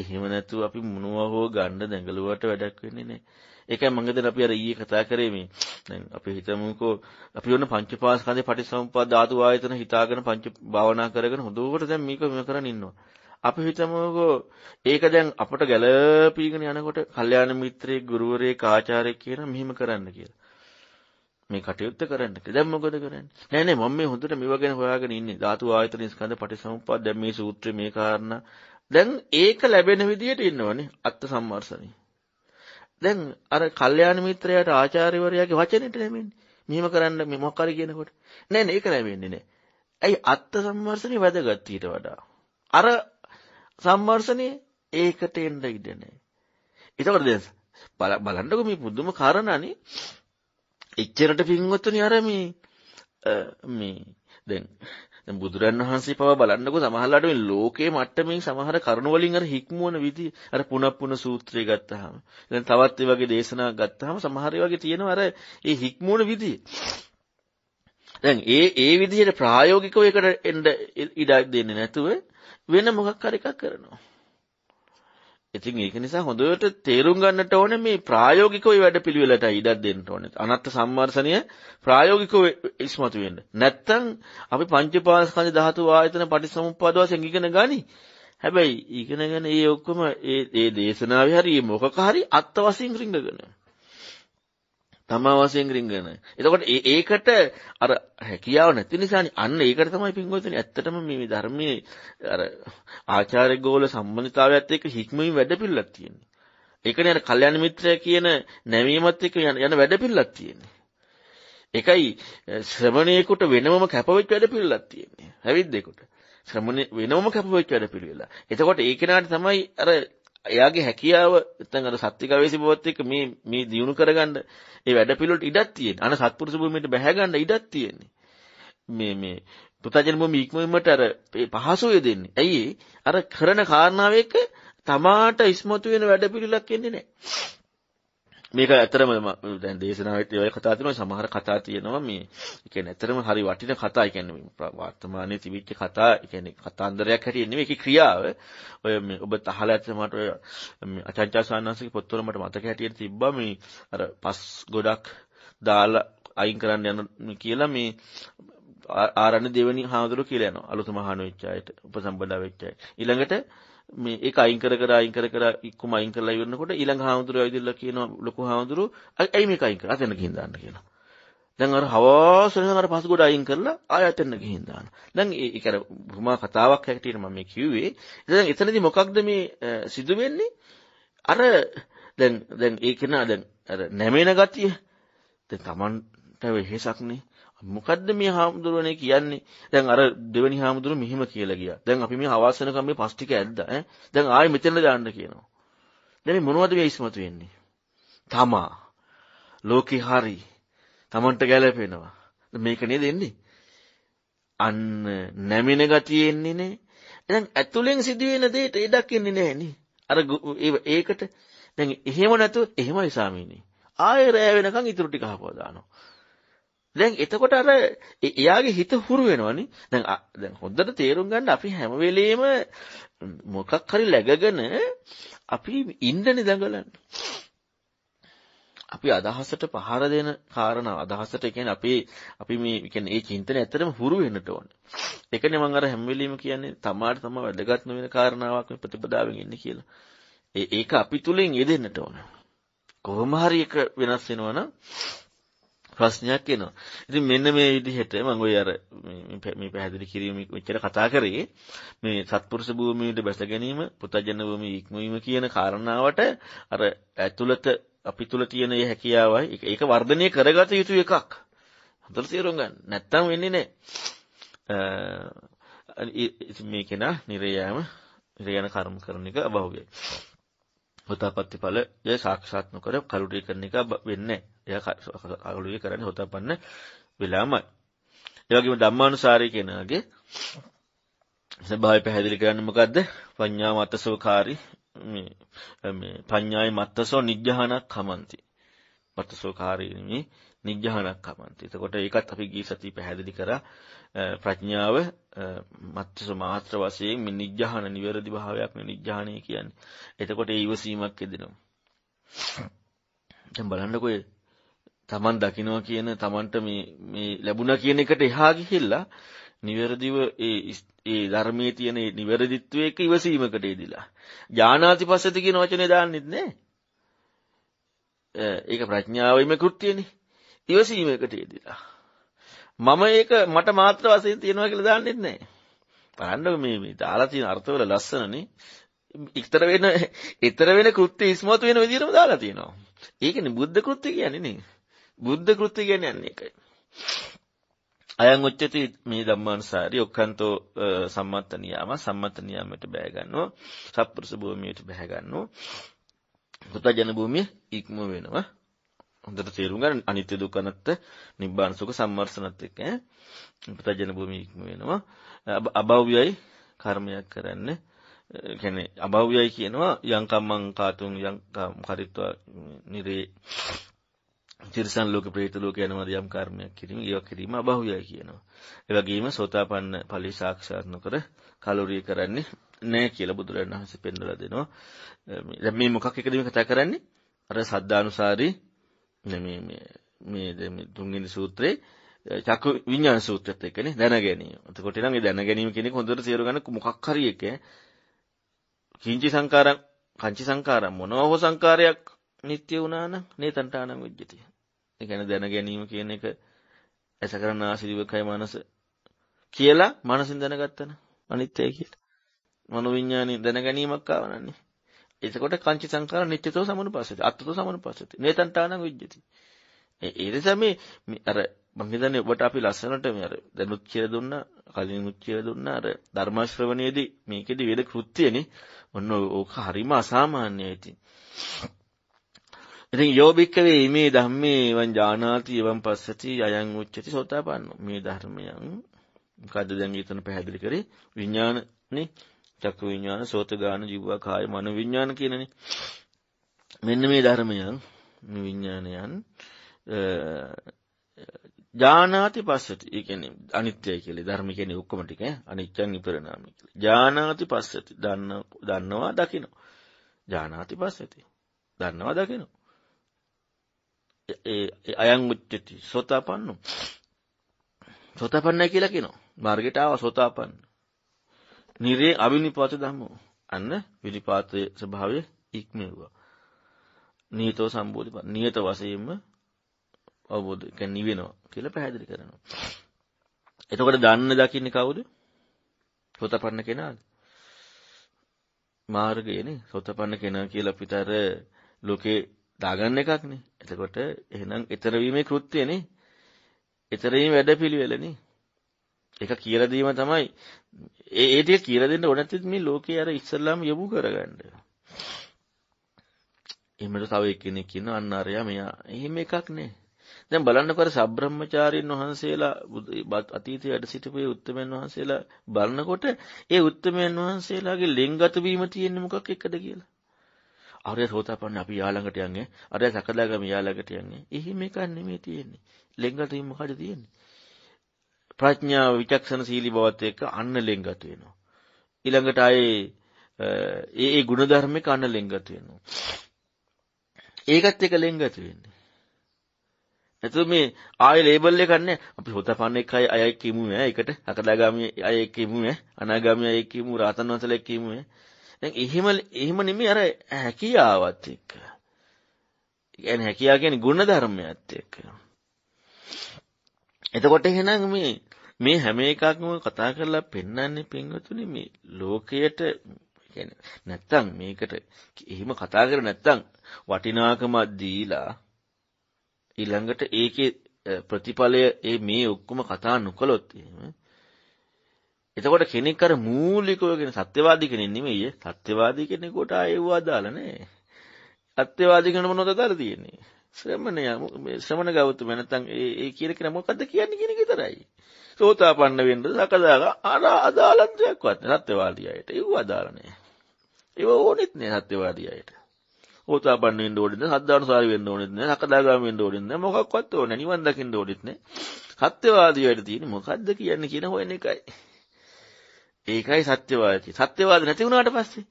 එහෙම නැතුව අපි මොනවා හෝ ගන්න දැඟලුවට වැඩක් වෙන්නේ නැහැ. ඒකයි මම හිතන්නේ අපි අර ඊයේ කතා කරේ මේ දැන් අපි හිතමුකෝ අපි ඔන්න පංචපාස්කන්ධේ පටිසමුප්පාද ධාතු ආයතන හිතාගෙන පංච භාවනා කරගෙන හොඳට දැන් මේක මෙහෙම කරන් ඉන්නවා. අපි හිතමුකෝ ඒක දැන් අපට ගැළපීගෙන යනකොට කල්යාණ මිත්‍රයෙක් ගුරුවරයෙක් ආචාර්යෙක් කියන මෙහෙම කරන්න කියලා. මේ කටයුත්ත කරන්න. දැන් මොකද කරන්නේ? නෑ නෑ මම මේ හොඳට මේවා ගැන හොයාගෙන ඉන්නේ. ධාතු ආයතන ස්කන්ධ පටිසමුප්පාද දැන් මේ සූත්‍රේ මේ කාරණා. දැන් ඒක ලැබෙන විදියට ඉන්නවනේ අත්ත සම්මර්සණේ. දැන් අර කල්යාණ මිත්‍රයාට ආචාර්යවරයාගේ වචනෙට නැමෙන්නේ. මෙහෙම කරන්න මේ මොකක් හරි කියනකොට. නෑ නෑ ඒක නැමෙන්නේ නෑ. ඇයි අත්ත් සම්වර්ෂණේ වැදගත් ඊට වඩා. අර සම්වර්ෂණේ ඒකට එන්න ඉඩ නෑ. ඒතකොට දැන් බලන්නකො මේ පුදුම කාරණානේ. එච්චරට පින්වත්තුනි අර මේ මේ දැන් දැන් බුදුරන් වහන්සේ පව බලන්නකෝ සමහරලාට මේ ලෝකයේ මට්ටමින් සමහර කරුණු වලින් අර හික්මුවන විදි අර පුනප්පුන සූත්‍රය ගත්තාම දැන් තවත් ඒ වගේ දේශනා ගත්තාම සමහර වගේ තියෙනවා අර ඒ හික්මුවන විදි දැන් ඒ ඒ විදිහට ප්‍රායෝගිකව ඒකට එන්න ඉඩ දෙන්නේ නැතුව වෙන මොකක් හරි එකක් කරනවා ඉතින් ඒක නිසා හොඳට තේරුම් ගන්නට ඕනේ මේ ප්‍රායෝගිකව වැඩපිළිවෙලට ඉඩක් දෙන්න ඕනේ. අනත්ත් සම්වර්ෂණය ප්‍රායෝගිකව ඉස්මතු වෙන්න. නැත්තම් අපි පංචපාදස්කන්ධ ධාතු ආයතන පටිසමුප්පාද වශයෙන් ඉගෙන ගනි. හැබැයි ඉගෙනගෙන ඒ ඔක්කොම ඒ ඒ දේශනාවේ හරි මොකක හරි අත්වසින් රිංගගෙන. තමා වශයෙන් රිංගන. එතකොට ඒකට අර හැකියාව නැති නිසානේ අන්න ඒකට තමයි පින්වතුනි ඇත්තටම මේ ධර්මයේ අර ආචාර්ය ගෝල සම්බන්ධතාවයත් එක්ක හික්මීම් වැඩපිළිවෙලක් තියෙන්නේ. ඒකනේ අර කල්යාණ මිත්‍රය කියන නැමීමත් එක්ක යන වැඩපිළිවෙලක් තියෙන්නේ. ඒකයි ශ්‍රමණේකට වෙනමම කැපවෙච්ච වැඩපිළිවෙලක් තියෙන්නේ. හැවිද්දේකට. ශ්‍රමණේ වෙනමම කැපවෙච්ච වැඩපිළිවෙල. එතකොට ඒ කෙනාට තමයි අර එයාගේ හැකියාව නැත්නම් අර සත්‍ය ගවේෂි බවත් එක්ක මේ මේ දියුණු කරගන්න ඒ වැඩපිළිවෙලට ඉඩක් තියෙන. අන සත්පුරුෂ භූමියට බැහැ ගන්න ඉඩක් තියෙන්නේ. මේ මේ පුතජන භූමිය ඉක්මවීමට අර පහසුවේ දෙන්නේ. ඇයි අර කරන කාරණාව එක්ක තමාට ඉස්මතු වෙන වැඩපිළිවෙලක් එන්නේ නැහැ. මේක ඇතරම දැන් දේශනාවෙත් ඒ වගේ කතා තියෙනවා සමහර කතා තියෙනවා මේ කියන්නේ ඇතරම හරි වටින කතා කියන්නේ වර්තමානයේ තිබිච්ච කතා කියන්නේ කතාන්දරයක් හැටියෙ නෙමෙයි ඒකේ ක්‍රියාව ඔය මේ ඔබ තහලා ඇත්ත මට ඔය අචංචාසානන්සේගේ පොත්වල මට මතක හැටියට තිබ්බා මේ අර පස් ගොඩක් දාලා අයින් කරන්න යන කියලා මේ ආරණ්‍ය දෙවෙනි හාමුදුරුවෝ කියලා යනවා අලුතම හාන වෙච්ච අයට උපසම්බදා වෙච්ච අය ඊළඟට මේ ඒක අයින් කර කර අයින් කර කර ඉක්කම අයින් කරලා ඉවරනකොට ඊළඟ හාමුදුරුවෝ ඇවිදලා කියනවා ලොකු හාමුදුරුවෝ ඇයි මේක අයින් කරා අතන ගිහින් දාන්න කියලා. දැන් අර හවාසරෙන් අර පසු ගොඩ අයින් කරලා ආය අතන ගිහින් දාන. දැන් ඒක අර බුමා කතාවක් හැටියට මම මේ කිව්වේ. දැන් එතනදී මොකක්ද මේ සිදු වෙන්නේ? අර දැන් දැන් ඒ කෙනා දැන් අර නැමෙන ගතිය දැන් Tamanට වෙහෙසක්නේ. මොකද්ද මේ හාමුදුරුවනේ කියන්නේ? දැන් අර දෙවෙනි හාමුදුරුව මෙහිම කියලා ගියා. දැන් අපි මේ හවාසනකම් මේ පස් ටික ඇද්දා ඈ. දැන් ආයෙ මෙතන දාන්න කියනවා. දැන් මේ මොනවද මේ ඉස්මතු වෙන්නේ? තමා. ලෝකේ හරි. Tamanට ගැලපෙනවා. මේක නේද එන්නේ? අන්න නැමින ගතිය එන්නේ නේ. දැන් ඇතුලෙන් සිදුවෙන දෙයට ඉඩක් ඉන්නේ නැහැ නේ. අර ඒකට දැන් එහෙම නැතුව එහෙමයි සාමීනි. ආයෙ රෑ වෙනකන් ඉතුරු ටික හපව දානවා. දැන් එතකොට අර එයාගේ හිත හුරු වෙනවනේ. දැන් දැන් හොඳට තේරුම් ගන්න අපි හැම වෙලෙම මොකක් හරි läගගෙන අපි ඉන්නනේ දඟලන්නේ. අපි අදහසට පහර දෙන කාරණා අදහසට කියන්නේ අපේ අපි මේ කියන්නේ ඒ චින්තනය ඇත්තටම හුරු වෙන්නට ඕනේ. ඒකනේ මම අර හැම වෙලෙම කියන්නේ තමාට තම වැදගත් නොවන කාරණාවක් මේ ප්‍රතිපදාවෙන් ඉන්නේ කියලා. ඒක අපි තුලින් යෙදෙන්නට ඕනේ. කොහොම හරි එක වෙනස් වෙනවනම් ප්‍රශ්නයක් එනවා. ඉතින් මෙන්න මේ විදිහට මම ওই අර මේ පැහැදිලි කිරීම මෙච්චර කතා කරේ මේ සත්පුරුෂ භූමියට බැස ගැනීම, පුතජන භූමිය ඉක්මවීම කියන කාරණාවට අර ඇතුළත අපි තුල තියෙන මේ හැකියාවයි ඒක වර්ධනය කරගත යුතු එකක්. හොඳට තේරුම් ගන්න. නැත්තම් වෙන්නේ නැහැ. අ මේ කෙනා නිරයම නිරයන කර්ම කරන එක අභෞගයයි. හොතාපත්ති ඵලය සාක්ෂාත් නොකර කලුටි කරන එක වෙන්නේ. එයා කලුටි කරන්නේ හොතාපන්න වෙලාමයි. ඒ වගේම ධම්මානුසාරී කෙනාගේ ස්වභාවය පැහැදිලි කරන්නේ මොකද්ද? පඤ්ඤා මත්තසෝකාරී මේ මේ පඤ්ඤායි මත්තසෝ නිජ්ජහනක් හමන්ති. මත්තසෝකාරී මේ නිග්‍රහණක්කමන්ත. එතකොට ඒකත් අපි ගිය සතිය පැහැදිලි කරා ප්‍රඥාව මත්ස මාත්‍ර වශයෙන් මේ නිග්‍රහණ නිවැරදි භාවයක් නේ නිග්‍රහණය කියන්නේ. එතකොට ඒ ඉවසීමක් එදෙනවා. දැන් බලන්නකෝ තමන් දකිනවා කියන තමන්ට මේ මේ ලැබුණා කියන එකට එහා ගිහිල්ලා නිවැරදිව ඒ ඒ ධර්මයේ තියෙන ඒ නිවැරදිත්වයක ඉවසීමකට එදිලා. ඥානාති පස්සති කියන වචනේ දාන්නෙත් නෑ. ඒක ප්‍රඥාවෙම කෘත්‍යනේ. ඉවසීමකට යෙදিলা. මම ඒක මට මාත්‍ර වශයෙන් තියෙනවා කියලා දාන්නෙත් නැහැ. බලන්න මේ මේ දාලා තියෙන අර්ථවල ලස්සනනේ. ඉතර වෙන ඉතර වෙන කෘත්‍ය ඉස්මතු වෙන විදිහටම දාලා තියෙනවා. ඒකනේ බුද්ධ කෘත්‍ය කියන්නේ නේ. බුද්ධ කෘත්‍ය කියන්නේ අන්න ඒකයි. අයං උච්චති මේ ධම්මානුසාරි ඔක්칸තෝ සම්මත්ත නියම සම්මත්ත නියමයට බෑ ගන්නවා. සත්පුරුෂ භූමියට බෑ ගන්නවා. පුතජන භූමිය ඉක්ම වෙනවා. හොඳට තේරුම් ගන්න අනිත්‍ය දුක්ඛ අනත්ත නිබ්බාන සුඛ සම්මර්සනත් එක්ක ප්‍රතජන භූමිය ඉක්ම වෙනවා අභව්‍යයි කර්මයක් කරන්න කියන්නේ අභව්‍යයි කියනවා යං කම්මං කාතුම් යං කරිත්වා නිරේ තිරිසන් ලෝක ප්‍රේත ලෝක යනවා යම් කර්මයක් කිරීම ඒවා කිරීම අභව්‍යයි කියනවා ඒ වගේම සෝතාපන්න ඵලී සාක්ෂාත් නොකර කලෝරිය කරන්නේ නැහැ කියලා බුදුරණවහන්සේ පෙන්වලා දෙනවා දැන් මේ මොකක් එකද මේ කතා කරන්නේ අර සද්ධානුසාරී මේ තුන්ගනි සූත්‍රයේ චක්ක විඤ්ඥා සූත්‍රත එකන දැන ගැනීම කොටන දැන ගැනීම කෙනෙ හොඳර සේරගන මොක්කරියක කිංචි සංකාරක් කංචි සංකාරම් මොනව හෝ සංකාරයක් නිත්‍ය වුණාන නේ තන්ටාන විද්ජතිය එකන දැන ගැනීම කියන එක ඇස කරන්න ආසිරිවකයි මනස කියලා මනසින් දැනගත්තන අනිත්තය කියට මනු විඤ්ඥානී දැන ගැනීමක් කාවනන්නේ එතකොට කංචි සංකාර නිත්‍යතෝ සමනුපස්සති. අත්තතෝ සමනුපස්සති. නේතන්ටානං විජ්ජති. ඒ නිසා මේ අර මම හිතන්නේ ඔබට අපි ලස්සනට මේ අර දැනුත් කියලා දුන්න කලින් උච්චිය දුන්න අර ධර්ම ශ්‍රවණයේදී මේකෙදි වේද කෘත්‍යනේ ඔන්න ඕක හරිම අසාමාන්‍යයි ඉතින්. ඉතින් යෝබික්කවේ ීමේ ධම්මේ වන් ජානාති එවං පස්සති අයං උච්චති සෝතාපන්නෝ මේ ධර්මයන් මොකද්ද දැන් ඊතන පැහැදිලි කරේ විඥානනේ චක්ක විඤ්ඥාන සෝත ගාන ජිව්වා කාය මන විඤ්ඥාන කියනන මෙන්න මේ ධර්මයන් විඤ්ඥානයන් ජානාති පස්සති ඒකන අනිත්‍යය කියල ධර්ම කියන ඔක්කමටික අනිච්චන් නිපරණාමි කියල ජානාති පස්සති දන්න දන්නවා දකිනවා. ජානාති පස්සති දන්නවා දකිනවා. අයං උච්චති සොතා පන්නු. සොතපන්න කියලා කිනවා මාර්ගෙටාව සොතාපන්න නිරේ අවිනිපාත ධම්මෝ. අන්න විනිපාතයේ ස්වභාවය ඉක්මෙව්වා. නීතෝ සම්බෝධිපත්. නියත වශයෙන්ම අවබෝධ කියන්නේ නිවෙනවා කියලා පැහැදිලි කරනවා. එතකොට දන්න දකින්නේ කවුද? සෝතපන්න කෙනාද? මාර්ගයනේ සෝතපන්න කෙනා කියලා පිටර ලෝකේ දාගන්න එකක්නේ. එතකොට එහෙනම් ඊතර වීමේ කෘත්‍යනේ. ඊතර වීම වැඩපිළිවෙලනේ. ඒක කියලා දීම තමයි ඒ ටික කියලා දෙන්න ඕනැතිත් මේ ලෝකේ අර ඉස්සල්ලාම යොමු කරගන්න. එහෙමද තව එක්කෙනෙක් කියන අන්නාරයා මෙයා. එහෙම එකක් නේ. දැන් බලන්න කර සබ්‍රහ්මචාරීන් වහන්සේලා අතීතයේ වැඩ සිටපු ඒ උත්තමයන් වහන්සේලා බලනකොට ඒ උත්තමයන් වහන්සේලාගේ ලෙන්ගත වීම තියෙන්නේ මොකක් එක්කද කියලා. අරය සෝතාපන්න අපි යාළඟට යන්නේ. අරය සකදාගාමී යාළඟට යන්නේ. එහෙම එකක් නෙමෙයි තියෙන්නේ. ලෙන්ගත වීම මොකද තියෙන්නේ? ප්‍රඥාව විචක්ෂණශීලී බවත් එක්ක අන්නලෙන්ගත වෙනවා. ඊළඟට ආයේ ඒ ඒ ಗುಣධර්ම එක අන්නලෙන්ගත වෙනවා. ඒකත් එක ලෙන්ගත වෙන්නේ. එතකොට මේ ආයේ ලේබල් එකක් නැහැ. අපි හොතපන්න එකයි අයයි කියමු නෑ. ඒකට අකදාගාමී අයයි කියමු නෑ. අනාගාමී අයයි කියමු රාතන් වහන්සේලා කියමු නෑ. දැන් එහෙම එහෙම නෙමෙයි අර හැකියාවත් එක්ක. කියන්නේ හැකියාව කියන්නේ ಗುಣධර්මයත් එක්ක. එතකොට එහෙනම් මේ මේ හැම එකක්ම කතා කරලා පෙන්වන්නේ පින්වතුනි මේ ලෝකයට කියන්නේ නැත්තම් මේකට එහෙම කතා කර නැත්තම් වටිනාකමක් දීලා ඊළඟට ඒකේ ප්‍රතිඵලය ඒ මේ ඔක්කොම කතා නොකළොත් එහෙම එතකොට කෙනෙක් අර මූලිකව කියන සත්‍යවාදී කෙනෙක් නෙමෙයි සත්‍යවාදී කෙනෙකුට ආයෙව අදාළ නැහැ. සත්‍යවාදී කෙනෙකුට මොනවද අදාළ තියෙන්නේ? ශ්‍රමණය ශ්‍රමණ ගෞතම නැතන් ඒ කියල කෙන මොකද කියන්න කෙනෙ තරයි. සෝතා පන්න වෙන්ඩ සකදාග අර අදාලන්තයක් වත්න සත්‍යවාදියයට ඒව අදාලනය. ඒව ඕනෙත්නේ සත්‍යවාදියයට. ෝතා පන්න ෝඩින්න සදධානසාර වෙන්න ඕනෙත්න සකදාගාමෙන් ෝඩින්න මොකක්වත් ඕන නිවන්දකින් ෝඩිත්න සත්‍යවාදියට තියෙන මොකක්ද කියන්න කියන හොයන එකයි. ඒකයි සත්‍යවාදී. සත්‍යවාදී නැති වුණාට පස්සේ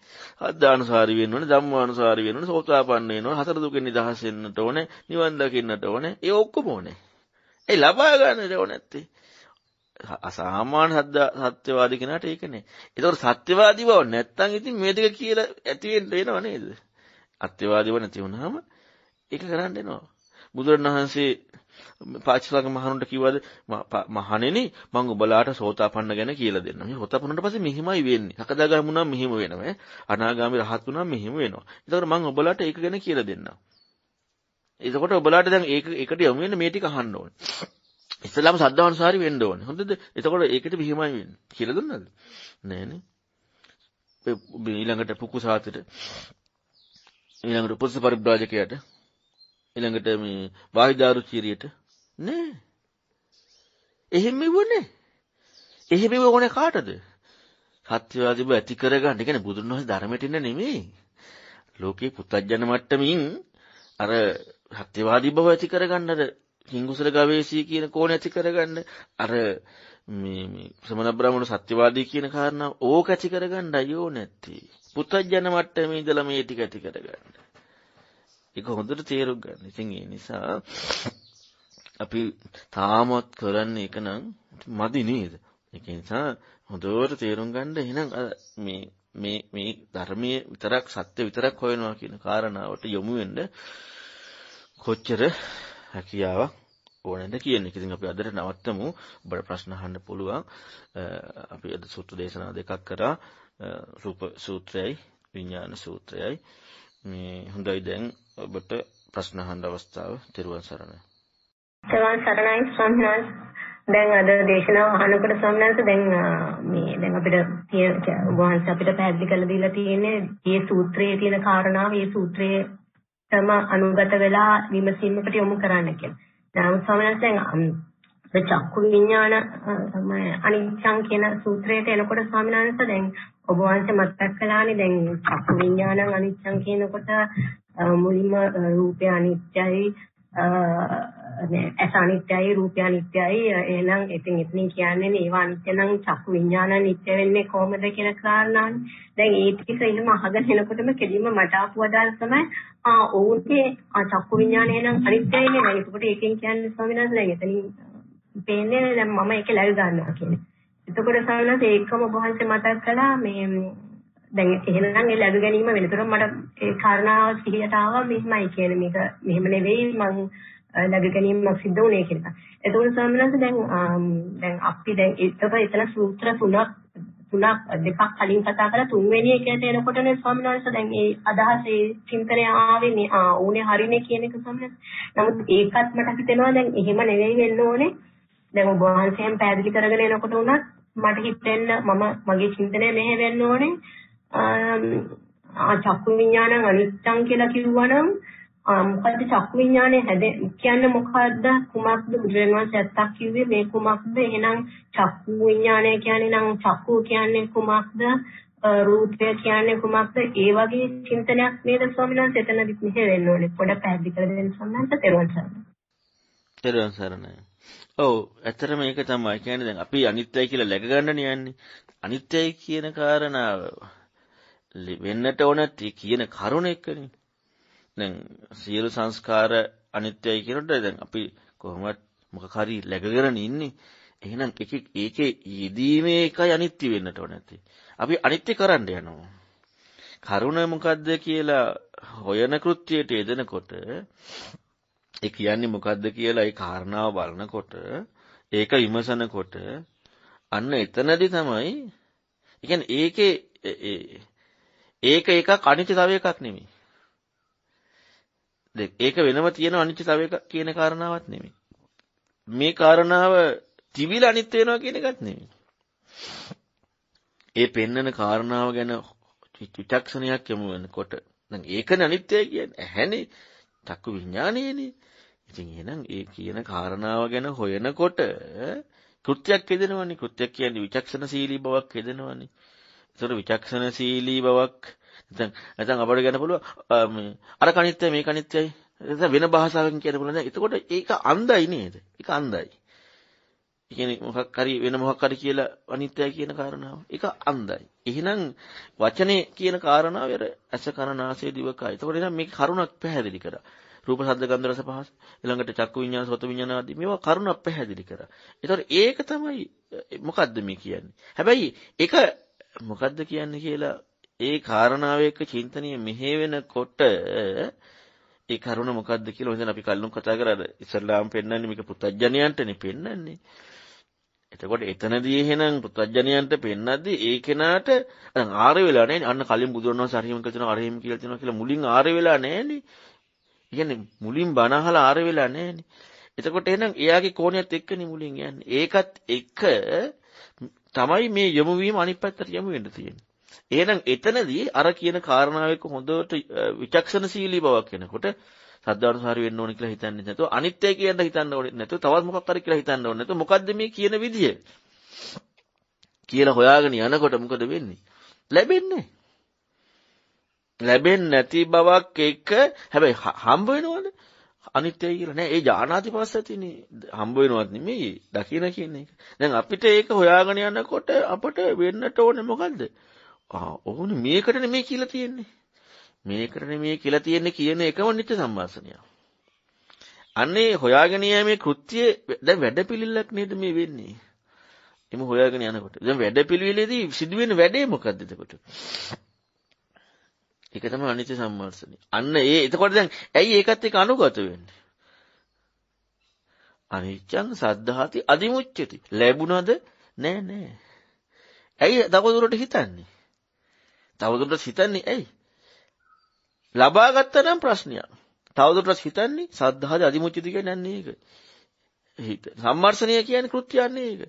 අද්දානුසාරී වෙන්න ඕනේ, ධම්මානුසාරී වෙන්න ඕනේ, සෝතාපන්න වෙන්න ඕනේ, හතර දුකෙන් නිදහස් වෙන්නට ඕනේ, නිවන් දකින්නට ඕනේ. ඒ ඔක්කොම ඕනේ. ඒ ලබා ගන්නට ඕනේ නැත්තේ. අසාමාන්‍ය සත්‍යවාදී කෙනාට ඒකනේ. ඒතකොට සත්‍යවාදී බව නැත්තම් ඉතින් මේ දෙක කියලා ඇති වෙන්න වෙනව නේද? අත්‍යවාදීව නැති වුණාම ඒක කරන්න එනවා. බුදුරණවහන්සේ පාචිලක මහණුන්ට කිව්වද මහණෙනි මම ඔබලාට සෝතාපන්න ගැන කියලා දෙන්නම්. මේ සෝතාපන්නට පස්සේ මෙහිමයි වෙන්නේ. සකදාගාමී වුණාම මෙහිම වෙනවා. අනාගාමී රහත් වුණාම මෙහිම වෙනවා. ඒතකොට මම ඔබලාට ඒක ගැන කියලා දෙන්නම්. එතකොට ඔබලාට දැන් ඒක එකට යමු වෙන මේ ටික අහන්න ඕනේ. ඉස්සලාම සද්ධාන්සාරි වෙන්න ඕනේ. හොඳද? එතකොට ඒකට මෙහිමයි වෙන්නේ. කියලා දුන්නද? නෑනේ. ඊළඟට පුකුසාතට ඊළඟට පුස්ස පරිබ්‍රාජකයට එළඟට මේ වායිධාරු චීරයට නෑ එහෙම වනේ එහෙම ඕන කාටද සත්‍යවාදිව ඇති කරගන්න ගැන බුදුන් වහස ධර්මයටන්න නෙමේ ලෝකයේ පුත්තජ්ජන මට්ටමින් අර සත්‍යවාදී බව ඇති කරගන්නද හිංගුසල ගවේශී කියන කෝන ඇති කරගන්න අර සමන බ්‍රහමණ සත්‍යවාදී කියන කාරණාව ඕක ඇති කරගන්න අයෝ නැත්ති පුතජ්ජන මට්ටමේ ඉඳලා මේ ටික ඇති කරගන්න එක හොඳට තේරුම් ගන්න. ඉතින් ඒ නිසා අපි තාමත් කරන්නේ එක නම් මදි නේද? ඒක නිසා හොඳට තේරුම් ගන්න එහෙනම් මේ මේ මේ ධර්මයේ විතරක් සත්‍ය විතරක් හොයනවා කියන කාරණාවට යොමු වෙන්න කොච්චර හැකියාවක් ඕනද කියන එක. ඉතින් අපි අදට නවත්තමු. ඔබට ප්‍රශ්න අහන්න පුළුවන්. අපි අද සූත්‍ර දේශනා දෙකක් කරා. රූප සූත්‍රයයි විඥාන සූත්‍රයයි. මේ හොඳයි දැන් ඔබට ප්‍රශ්න අහන්න අවස්ථාව තිරුවන් සරණයි. තිරුවන් සරණයි ස්වාමීන් දැන් අද දේශනාව අහනකොට ස්වාමීන් දැන් මේ දැන් අපිට වහන්ස අපිට පැහැදිලි කරලා දීලා තියෙන්නේ මේ සූත්‍රයේ තියෙන කාරණාව මේ සූත්‍රයේ තම අනුගත වෙලා විමසීමකට යොමු කරන්න කියලා. නමුත් ස්වාමීන් දැන් චක්කු විඥාන තමයි අනිච්ඡං කියන සූත්‍රයට එනකොට ස්වාමීන් වහන්සේ දැන් ඔබ වහන්සේ මතක් කළානේ දැන් චක්කු විඥානං අනිච්ඡං කියනකොට මුලින්ම රූපය අනිත්‍යයි ඇස අනිත්‍යයි රූපය අනිත්‍යයි එහෙනම් ඉතින් එතනින් කියන්නේ ඒව අනිත්‍ය නම් චක්කු විඥාන නිත්‍ය වෙන්නේ කොහොමද කියන කාරණානේ දැන් ඒ ටික ඉන්නම අහගෙන එනකොටම කෙලින්ම මට ආපු අදාළ තමයි ආ ඕකේ චක්කු විඥාන එහෙනම් අනිත්‍යයිනේ දැන් ඒකට ඒකෙන් කියන්නේ ස්වාමීන් වහන්සේ දැන් එතනින් පේන්නේ දැන් මම ඒක ලැබ ගන්නවා කියන්නේ එතකොට ස්වාමීන් වහන්සේ ඒකම ඔබ වහන්සේ මතක් කළා මේ දැන් එහෙනම් ඒ ලැබු ගැනීම වෙනතුරම මට ඒ කාරණාව සිහියට ආවා මෙහිමයි කියන්නේ මේක මෙහෙම නෙවෙයි මං ලැබු ගැනීමක් සිද්ධ වුණේ කියලා. එතකොට ස්වාමිනාස දැන් දැන් අපි දැන් ඒකව එතන සූත්‍ර තුනක් තුනක් දෙකක් කලින් කතා කරලා තුන්වෙනි එකට එනකොටනේ ස්වාමිනාස දැන් මේ අදහස ඒ චින්තනය ආවේ මේ ආ ඕනේ හරිනේ කියන එක ස්වාමිනාස. නමුත් ඒකත් මට හිතෙනවා දැන් එහෙම නෙවෙයි වෙන්න ඕනේ. දැන් ඔබ වහන්සේම පැහැදිලි කරගෙන එනකොට උනත් මට හිතෙන්න මම මගේ චින්තනය මෙහෙ වෙන්න ඕනේ. චක්කු විඥානං අනිත්‍යං කියලා කිව්වනම් මොකද්ද චක්කු විඥානේ හැද කියන්නේ මොකද්ද කුමක්ද බුදුරජාණන් ඇත්තක් කිව්වේ මේ කුමක්ද එහෙනම් චක්කු විඥානය කියන්නේ නම් චක්කු කියන්නේ කුමක්ද රූපය කියන්නේ කුමක්ද ඒ වගේ චින්තනයක් නේද ස්වාමීන් වහන්සේ එතනදි මෙහෙ වෙන්න ඕනේ පොඩ පැහැදිලි කරලා දෙන්න ස්වාමීන් වහන්සේ තේරුම් ගන්න. තේරුම් සරණයි. ඔව් ඇත්තටම ඒක තමයි. කියන්නේ දැන් අපි අනිත්‍යයි කියලා läග ගන්න යන්නේ. අනිත්‍යයි කියන කාරණාව වෙන්නට ඕන කියන කරුණ එක්කනේ. දැන් සියලු සංස්කාර අනිත්‍යයි කියනට දැන් අපි කොහොමවත් මොකක් හරි läගගෙන ඉන්නේ. එහෙනම් එක ඒකේ යෙදීමේ එකයි අනිත්‍ය වෙන්නට ඕන නැති. අපි අනිත්‍ය කරන්න යනවා. කරුණ මොකද්ද කියලා හොයන කෘත්‍යයට යෙදෙනකොට ඒ කියන්නේ මොකද්ද කියලා ඒ කාරණාව බලනකොට ඒක විමසනකොට අන්න එතනදී තමයි ඒ කියන්නේ ඒකේ ඒක එකක් අනිත්‍ය තව එකක් නෙමෙයි. ඒක වෙනම තියෙන අනිත්‍ය තව එකක් කියන කාරණාවක් නෙමෙයි. මේ කාරණාව තිබිලා අනිත්‍ය වෙනවා කියන එකක් නෙමෙයි. ඒ පෙන්නන කාරණාව ගැන විචක්ෂණයක් යොමු වෙනකොට දැන් ඒකනේ අනිත්‍යයි කියන්නේ. ඇහැනේ චක්කු විඥානයේනේ. ඉතින් එහෙනම් ඒ කියන කාරණාව ගැන හොයනකොට කෘත්‍යයක් හදෙනවනේ. කෘත්‍යයක් කියන්නේ විචක්ෂණශීලී බවක් හදෙනවනේ. ඒතර විචක්ෂණශීලී බවක් නැත්නම් නැත්නම් අපිට කියන්න පුළුවන් අර කණිත්‍යයි මේ කණිත්‍යයි නැත්නම් වෙන භාෂාවකින් කියන්න පුළුවන් දැන් එතකොට ඒක අන්දයි නේද? ඒක අන්දයි. ඒ කියන්නේ මොකක් හරි වෙන මොකක් හරි කියලා අනිත්‍යයි කියන කාරණාව. ඒක අන්දයි. එහෙනම් වචනේ කියන කාරණාව අර ඇස කන නාසය දිවකය. එතකොට එහෙනම් මේ කරුණක් පැහැදිලි කරා. රූප ශබ්ද ගන්ධ රස පහස ඊළඟට චක්කු විඤ්ඤාණ සොත විඤ්ඤාණ ආදී මේවා කරුණ පැහැදිලි කරා. ඒතකොට ඒක තමයි මොකද්ද මේ කියන්නේ. හැබැයි ඒක මොකද්ද කියන්නේ කියලා ඒ කාරණාව එක්ක චින්තනීය මෙහෙවෙනකොට ඒ කරුණ මොකද්ද කියලා මෙතන අපි කල්ලුම් කතා කරාද ඉස්ලාම් පෙන්වන්නේ මේක පුතඥයන්ටනේ පෙන්වන්නේ එතකොට එතනදී එහෙනම් පුත්ජණයන්ට පෙන්නද්දී ඒ කෙනාට ආරය වෙලා නැහැ අන්න කලින් බුදුරණෝ සරියම කියලා තියෙනවා අරහිම කියලා තියෙනවා කියලා මුලින් ආරය වෙලා නැහැනේ. කියන්නේ මුලින් බණ අහලා ආරය වෙලා නැහැනේ. එතකොට එහෙනම් එයාගේ කෝණියත් එක්කනේ මුලින් යන්නේ. ඒකත් එක තමයි මේ යොමු වීම අනිත් පැත්තට යොමු වෙන්න තියෙන්නේ. එහෙනම් එතනදී අර කියන කාරණාව එක්ක හොඳට විචක්ෂණශීලී බවක් වෙනකොට සද්ධානුසාරි වෙන්න ඕනේ කියලා හිතන්නේ නැතුව අනිත් එක කියන හිතන්න ඕනේ නැතුව තවත් මොකක් හරි කියලා හිතන්න ඕනේ නැතුව මොකද්ද මේ කියන විදිය කියලා හොයාගෙන යනකොට මොකද වෙන්නේ? ලැබෙන්නේ ලැබෙන්නේ නැති බවක් එක හැබැයි හම්බ වෙනවනේ අනිත්‍යයි කියලා නෑ. ඒ ඥානාතිපස්ස ඇතිනේ. හම්බ වෙනවත් නෙමෙයි දකින කියන එක. දැන් අපිට ඒක හොයාගෙන යනකොට අපට වෙන්නට ඕනේ මොකද්ද? ආ ඕනේ මේකට නෙමෙයි කියලා තියෙන්නේ. මේකට නෙමෙයි කියලා තියෙන්නේ කියන එකම නිත්‍ය සම්මාසනය. අන්නේ හොයාගෙන යෑමේ කෘත්‍ය දැන් වැඩපිළිවෙලක් නේද මේ වෙන්නේ. එම හොයාගෙන යනකොට. දැන් වැඩපිළිවෙලේදී සිදුවෙන වැඩේ මොකද්ද එතකොට? ඒක තමයි අනිත්‍ය සම්මර්ෂණය. අන්න ඒ එතකොට දැන් ඇයි ඒකත් එක්ක අනුගත වෙන්නේ? අනිච්ඡං සද්ධාති අදිමුච්චති. ලැබුණද? නෑ නෑ. ඇයි තවදුරට හිතන්නේ? තවදුරට හිතන්නේ ඇයි? ලබා ගත්තා නම් ප්‍රශ්නයක්. තවදුරට හිතන්නේ සද්ධාති අදිමුච්චති කියන්නේ ඒක. හිත. සම්මර්ෂණය කියන්නේ කෘත්‍යයන්නේ ඒක.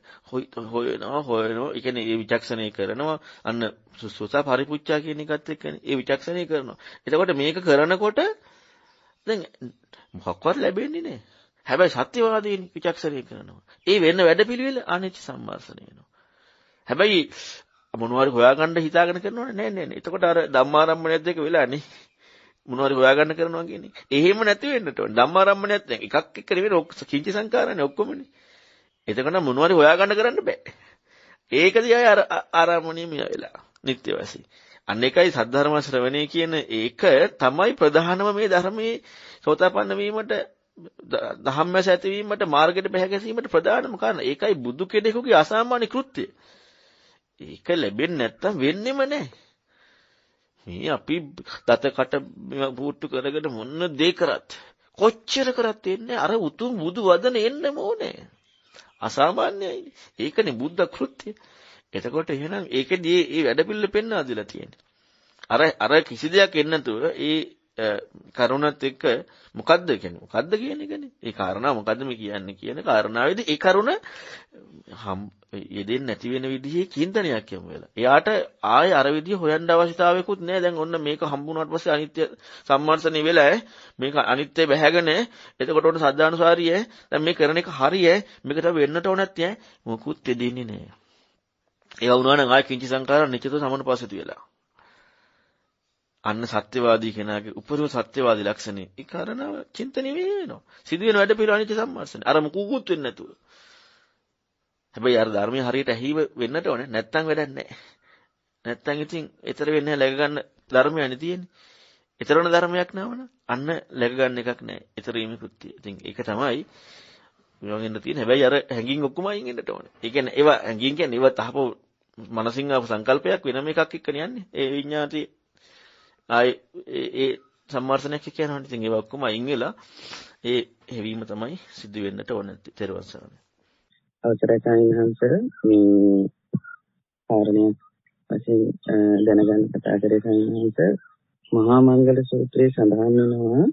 හොයනවා හොයනවා. ඒ කියන්නේ ඒ විචක්ෂණය කරනවා. අන්න සුසුසා පරිපුච්ඡා කියන එකත් එක්කනේ ඒ විචක්ෂණය කරනවා. එතකොට මේක කරනකොට දැන් මොකක්වත් ලැබෙන්නේ නැහැ. හැබැයි සත්‍යවාදීන් විචක්ෂණය කරනවා. ඒ වෙන වැඩපිළිවෙල අනිච්ච සම්මර්ෂණය වෙනවා. හැබැයි මොනවාරි හොයාගන්න හිතාගෙන කරනවනේ නෑ නෑ. එතකොට අර ධම්මාරම්මණයත් එක්ක වෙලා නේ. මොනවාරි හොයාගන්න කරනවා කියන එක. එහෙම නැති වෙන්නට ඕන. ධම්මාරම්මණයත් දැන් එකක් එක්ක නෙවෙයි ඔක්කොම කිංචි සංකාරණේ ඔක්කොමනේ. එතකොට මොනවාරි හොයාගන්න කරන්න බෑ. ඒක දිහායි අර ආරම්මණය මිය වෙලා. නිත්‍ය වශයෙන්. අන්න එකයි සද්ධර්ම ශ්‍රවණය කියන ඒක තමයි ප්‍රධානම මේ ධර්මයේ සෝතාපන්න වීමට ධම්මස ඇතිවීමට මාර්ගයට පැහැගැසීමට ප්‍රධානම කාරණා. ඒකයි බුදු කෙනෙකුගේ අසාමාන්‍ය කෘත්‍යය. ඒක ලැබෙන්නේ නැත්තම් වෙන්නේම නැහැ. මේ අපි දතකට පූට්ටු කරගෙන මොන්න දේ කරත්. කොච්චර කරත් එන්නේ අර උතුම් බුදු වදන එන්න ඕනේ. අසාමාන්‍යයි. ඒකනේ බුද්ධ කෘත්‍යය. එතකොට එහෙනම් ඒකදී ඒ වැඩපිළිවෙල පෙන්වා දෙලා තියෙන්නේ. අර අර කිසි දෙයක් එන්නතුව ඒ කරුණත් එක්ක මොකද්ද කියන්නේ මොකද්ද කියන එකනේ ඒ කාරණා මොකද්ද මේ කියන්නේ කියන කාරණාවේදී ඒ කරුණ හම් යෙදෙන්නේ නැති වෙන විදිහේ චින්තනයක් යමු වෙලා. එයාට ආයේ අර විදිහ හොයන්න අවශ්‍යතාවයකුත් නැහැ. දැන් ඔන්න මේක හම්බුනාට පස්සේ අනිත්‍ය සම්මර්ෂණය වෙලා මේක අනිත්‍ය බැහැගෙන එතකොට ඔන්න සද්ධානුසාරිය දැන් මේ කරන එක හරිය මේක තව වෙන්නට ඕනත් නැහැ. මොකුත් දෙදෙන්නේ නැහැ. ඒවා වුණා නම් ආයේ කිංචි සංකාර නිචිත සමනපසතු වෙලා. අන්න සත්‍යවාදී කෙනාගේ උපරිම සත්‍යවාදී ලක්ෂණේ ඒ කරනව චින්තනෙ වෙනවා. සිදුවෙන වැඩ පිළිවෙලනිච්ච සම්මර්ෂණ. අර මුකුකුත් වෙන්නේ නැතුව. හැබැයි අර ධර්මයේ හරියට ඇහිව වෙන්නට ඕනේ. නැත්තම් වැඩක් නැහැ. නැත්තම් ඉතින් ඊතර වෙන්නේ නැහැ. ගන්න ධර්මයනේ තියෙන්නේ. ඊතර වෙන ධර්මයක් නවන අන්න läග ගන්න එකක් නැහැ. ඊතරීමේ කෘත්‍යය. ඉතින් ඒක තමයි මෙවගෙන්න තියෙන. හැබැයි අර හැඟීම් ඔක්කොම අයින් වෙන්නට ඕනේ. ඒ කියන්නේ ඒවා හැඟීම් කියන්නේ ඒවා තහපෝ මනසින් ආපු සංකල්පයක් වෙනම එකක් එක්ක යන්නේ. ඒ විඤ්ඤාණයේ ආයි ඒ සම්වර්ධනයක් කියනවනේ ඉතින් ඒව ඔක්කොම අයින් වෙලා ඒ හැවීම තමයි සිදු වෙන්නට ඕන තෙරුවන් සරණයි. අවසරයි සාමිහන්ස මේ කාරණය වශයෙන් දැනගන්න කතා කරේ සාමිහන්ස මහා මංගල සූත්‍රයේ සඳහන් වෙනවා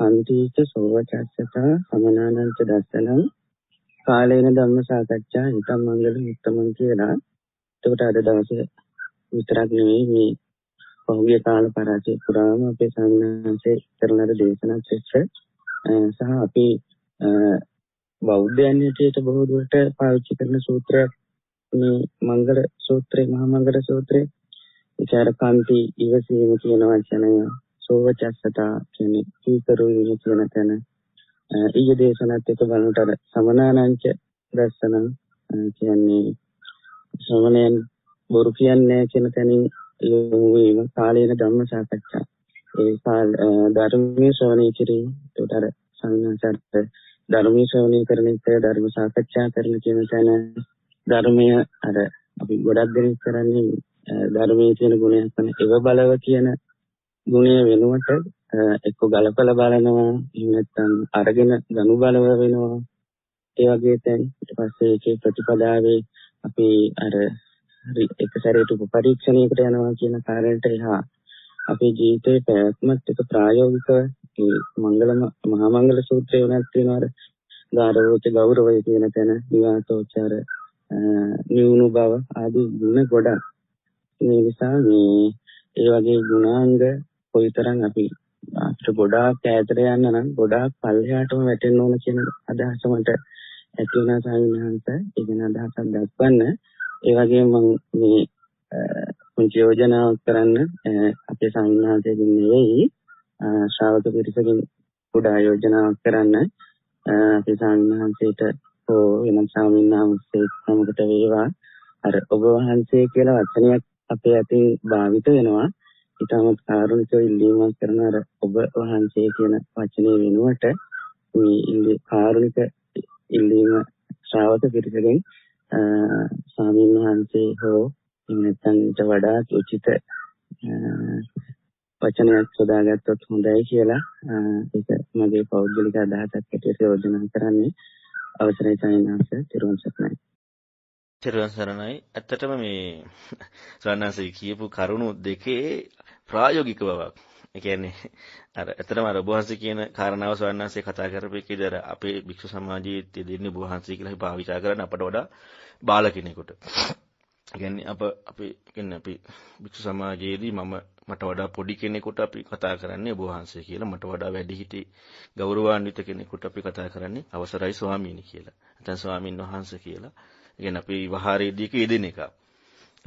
කන්තිච සෝවචස්සතා සමනානන්ත දස්සනම් කාලේන ධම්ම සාකච්ඡා හිතම් මංගල උත්තමං කියලා. එතකොට අද දවසේ විතරක් නෙවෙයි මේ පහුගිය කාල පරාජය පුරාම අපේ සංඝාංශයේ කරන ලද දේශනාත් එක්ක සහ අපි බෞද්ධයන් විදියට බොහෝ දුරට පාවිච්චි කරන සූත්‍රයක් මංගල සූත්‍රය මහා මංගල සූත්‍රය විචාරකාන්ති ඉවසීම කියන වචනය සෝවචස්සතා කියන්නේ කීකරු වීම කියන තැන ඊයේ දේශනාත් එක්ක බලනට අර සමනානංච දර්ශන කියන්නේ ශ්‍රමණයන් බොරු කියන්නේ කියන තැනින් ලෝවේම කාලේන ධම්ම සාකච්ඡා. ඒ කාල ධර්මයේ ශ්‍රවණය කිරීම උඩර සංඝාචාර්ය ධර්මයේ ශ්‍රවණය කරන එක ධර්ම සාකච්ඡා කරන කියන තැන ධර්මය අර අපි ගොඩක් දෙනෙක් කරන්නේ ධර්මයේ තියෙන ගුණයක් තමයි ඒව බලව කියන ගුණය වෙනුවට එක්ක ගලපලා බලනවා එහෙම නැත්නම් අරගෙන ගනු බලව වෙනවා ඒ වගේ තැන් ඊට පස්සේ ඒකේ ප්‍රතිපදාවේ අපි අර හරි එක සැරේට උප පරීක්ෂණයකට යනවා කියන කාරණයට එහා අපේ ජීවිතේ පැවැත්මත් එක ප්‍රායෝගිකව ඒ මංගලම මහා මංගල සූත්‍රය උනත් තියෙනවා අර ගාරවෝච ගෞරවය කියන තැන විවාතෝචාර නියුණු බව ආදී ගුණ ගොඩක් මේ නිසා මේ ඒ වගේ ගුණාංග කොයිතරම් අපි අපිට ගොඩාක් ඈතට යන්න නම් ගොඩාක් පල්ලෙහාටම වැටෙන්න ඕන කියන අදහස මට ඇති වුණා සාමිනහන්ස. ඒ වෙන අදහසක් දක්වන්න. ඒ වගේම මම මේ පුංචි යෝජනාවක් කරන්න අපේ සංඝනාථයෙන් නෙවෙයි ශ්‍රාවක පිරිසකින් පොඩා යෝජනාවක් කරන්න අපේ සංඝනාථයට හෝ වෙනත් ස්වාමීන් වහන්සේත් සමගට වේවා අර ඔබ වහන්සේ කියලා වචනයක් අපේ අතින් භාවිත වෙනවා ඊටමත් කාරුණික ඉල්ලීමක් කරන අර ඔබ වහන්සේ කියන වචනේ වෙනුවට මේ කාරුණික ඉල්ලීම ශ්‍රාවක පිරිසකින් ස්වාමීන් වහන්සේ හෝ නැත්නම් ඊට වඩා උචිත වචනයක් සොදාගත්තොත් හොඳයි කියලා ඒක මගේ පෞද්ගලික අදහසක් ඇටියට යෝජනා කරන්නේ අවසරයි සයන්හන්ස තිරුවන් සරණයි තිරුවන් සරණයි ඇත්තටම මේ සරණන්සේ කියපු කරුණු දෙකේ ප්‍රායෝගික බවක් ඒ කියන්නේ අර ඇත්තටම අර බුහන්සේ කියන කාරණාව සවන්නාසේ කතා කරපේකේදී අර අපේ භික්ෂු සමාජයේ තියෙන බුහන්සේ කියලා අපි භාවිතා කරන්නේ අපට වඩා බාල කෙනෙකුට. ඒ කියන්නේ අප අපේ කියන්නේ අපි භික්ෂු සමාජයේදී මම මට වඩා පොඩි කෙනෙකුට අපි කතා කරන්නේ බුහන්සේ කියලා මට වඩා වැඩිහිටි ගෞරවාන්විත කෙනෙකුට අපි කතා කරන්නේ අවසරයි ස්වාමීනි කියලා. නැත්නම් ස්වාමින් වහන්සේ කියලා. ඒ කියන්නේ අපි විවාහයේදී කියන එක.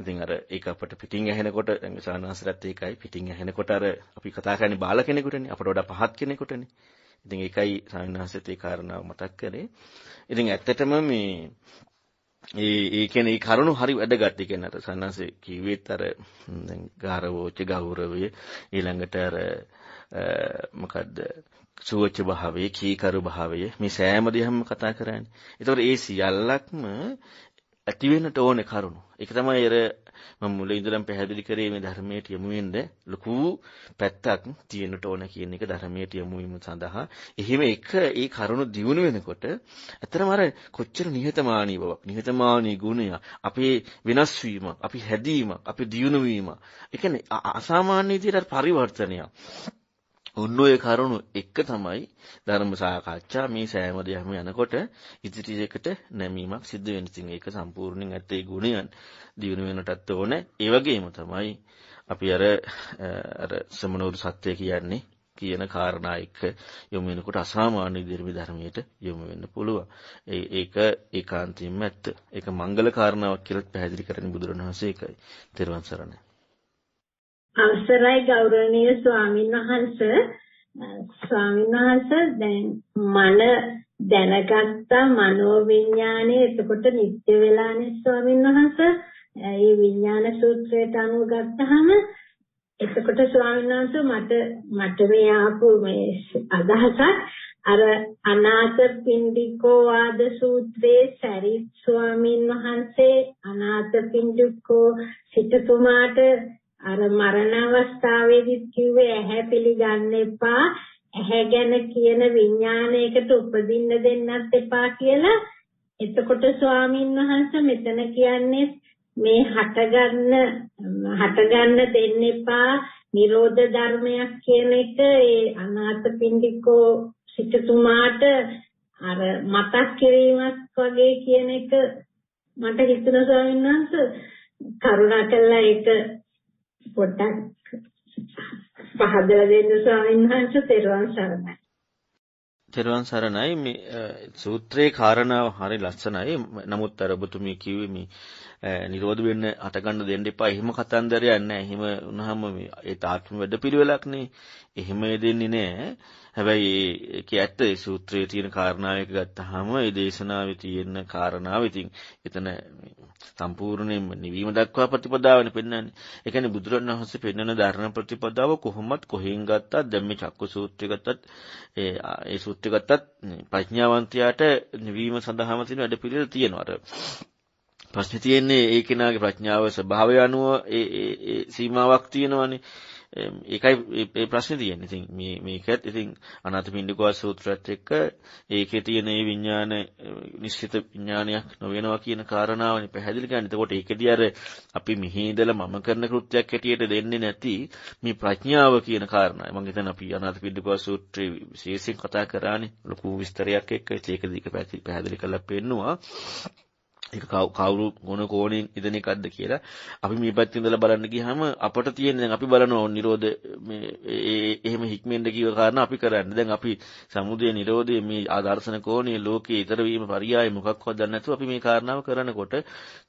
ඉතින් අර ඒක අපිට පිටින් ඇහෙනකොට දැන් සාහනාසරත් ඒකයි පිටින් ඇහෙනකොට අර අපි කතා කරන්නේ බාල කෙනෙකුටනේ අපට වඩා පහත් කෙනෙකුටනේ. ඉතින් ඒකයි සාහනාසරත් ඒ කාරණාව මතක් කරේ. ඉතින් ඇත්තටම මේ ඒ ඒ කියන්නේ ඒ කරුණු හරි වැදගත්. ඒ කියන්නේ අර සාහනාසේ කිව්වෙත් අර දැන් ගාරවෝච ගෞරවය ඊළඟට අර මොකද්ද සුවච භාවයේ කීකරු භාවයේ මේ සෑම දෙයක්ම කතා කරන්නේ. ඒතකොට ඒ සියල්ලක්ම ඇති වෙන්නට ඕනේ කරුණු. ඒක තමයි අර මම මුලින් ඉඳලම පැහැදිලි කරේ මේ ධර්මයට යොමු වෙන්න ලොකු පැත්තක් තියෙන්නට ඕන කියන එක ධර්මයට යොමු වීම සඳහා. එහෙම එක ඒ කරුණු දියුණු වෙනකොට ඇත්තටම අර කොච්චර නිහතමානී බවක්, නිහතමානී ගුණය, අපේ වෙනස් වීම, අපි හැදීම, අපි දියුණු වීම. ඒ කියන්නේ අසාමාන්‍ය විදිහට පරිවර්තනයක්. ඔන්න ඔය කරුණු එක තමයි ධර්ම සාකච්ඡා මේ සෑම දෙයක්ම යනකොට ඉදිරියට නැමීමක් සිද්ධ වෙන ඉතින් ඒක සම්පූර්ණයෙන් ඇත්තේ ගුණයන් දිනු වෙනටත් ඕනේ ඒ වගේම තමයි අපි අර අර සමනෝරු සත්‍ය කියන්නේ කියන කාරණා එක්ක යොමු වෙනකොට අසාමාන්‍ය විදිහට ධර්මයට යොමු වෙන්න පුළුවන්. ඒක ඒකාන්තින්ම ඇත්ත. ඒක මංගල කාරණාවක් කියලා පැහැදිලි කරන්නේ බුදුරණවහන්සේ ඒකයි. තෙරුවන් සරණයි. අවසරයි ගෞරවනීය ස්වාමීන් වහන්ස ස්වාමීන් වහන්ස දැන් මන දැනගත්තා මනෝවිඥානය එතකොට නිත්‍ය වෙලානේ ස්වාමීන් වහන්ස ඒ විඥාන සූත්‍රයට අනුව ගත්තහම එතකොට ස්වාමීන් වහන්ස මට මට මේ ආපු මේ අදහසක් අර අනාථ පින්ඩිකෝ වාද සූත්‍රයේ සරිත් ස්වාමීන් වහන්සේ අනාථ පින්ඩිකෝ සිටුමාට අර මරණ අවස්ථාවේදී කිව්වේ ඇහැ පිළිගන්න එපා ඇහැ ගැන කියන විඥානයකට උපදින්න දෙන්නත් එපා කියලා එතකොට ස්වාමින් වහන්සේ මෙතන කියන්නේ මේ හටගන්න හටගන්න දෙන්න එපා නිරෝධ ධර්මයක් කියන එක ඒ අනාථපිණ්ඩිකෝ සිටුමාට අර මතක් කිරීමක් වගේ කියන එක මට හිතුණා ස්වාමීන් වහන්සේ කරුණා කළා ඒක පොඩ්ඩක් පහදලා දෙන්න ස්වාමීන් වහන්සේ තෙරුවන් සරණයි. තෙරුවන් සරණයි මේ සූත්‍රයේ කාරණාව හරි ලස්සනයි. නමුත් අර ඔබතුමී කිව්වේ මේ නිරෝධ වෙන්න අතගන්න දෙන්න එපා. එහෙම කතන්දරයක් නැහැ. එහෙම වුණාම මේ ඒ තාත්ම වැඩපිළිවෙලක් නේ. එහෙම දෙන්නේ නැහැ. හැබැයි ඒක ඇත්ත ඒ සූත්‍රයේ තියෙන කාරණාව එක ගත්තාම ඒ දේශනාවේ තියෙන කාරණාව ඉතින් එතන සම්පූර්ණයෙන්ම නිවීම දක්වා ප්‍රතිපදාවනේ පෙන්වන්නේ. ඒ කියන්නේ බුදුරණවහන්සේ පෙන්වන ධර්ම ප්‍රතිපදාව කොහොමත් කොහෙන් ගත්තත් දැන් මේ චක්කු සූත්‍රය ගත්තත් ඒ ඒ සූත්‍රය ගත්තත් ප්‍රඥාවන්තයාට නිවීම සඳහාම තියෙන වැඩපිළිවෙල තියෙනවා. ප්‍රශ්නේ තියෙන්නේ ඒ කෙනාගේ ප්‍රඥාව ස්වභාවය අනුව ඒ සීමාවක් තියෙනවානේ. ඒකයි මේ ප්‍රශ්නේ තියෙන්නේ. ඉතින් මේ මේකත් ඉතින් අනාථපිණ්ඩිකවා සූත්‍රයත් එක්ක ඒකේ තියෙන මේ විඥාන නිශ්චිත විඥානයක් නොවෙනවා කියන කාරණාවනේ පැහැදිලි කරන්නේ. එතකොට ඒකෙදී අර අපි මෙහි ඉඳලා මම කරන කෘත්‍යයක් හැටියට දෙන්නේ නැති මේ ප්‍රඥාව කියන කාරණාව. මම හිතන්නේ අපි අනාථපිණ්ඩිකවා සූත්‍රයේ විශේෂයෙන් කතා කරානේ ලොකු විස්තරයක් එක්ක. ඒකදී පැහැදිලි කරලා පෙන්නවා. ඒක කවුරු ගුණ කෝණයෙන් ඉදෙන එකක්ද කියලා අපි මේ පැත්තේ ඉඳලා බලන්න ගියාම අපට තියෙන දැන් අපි බලනවා නිරෝධ මේ එහෙම හික්මෙන්ද කියව කාරණා අපි කරන්නේ. දැන් අපි සමුදය නිරෝධයේ මේ ආදර්ශන කෝණයේ ලෝකයේ ඊතර වීම පරියාය මොකක්වත් දන්නේ නැතුව අපි මේ කාරණාව කරනකොට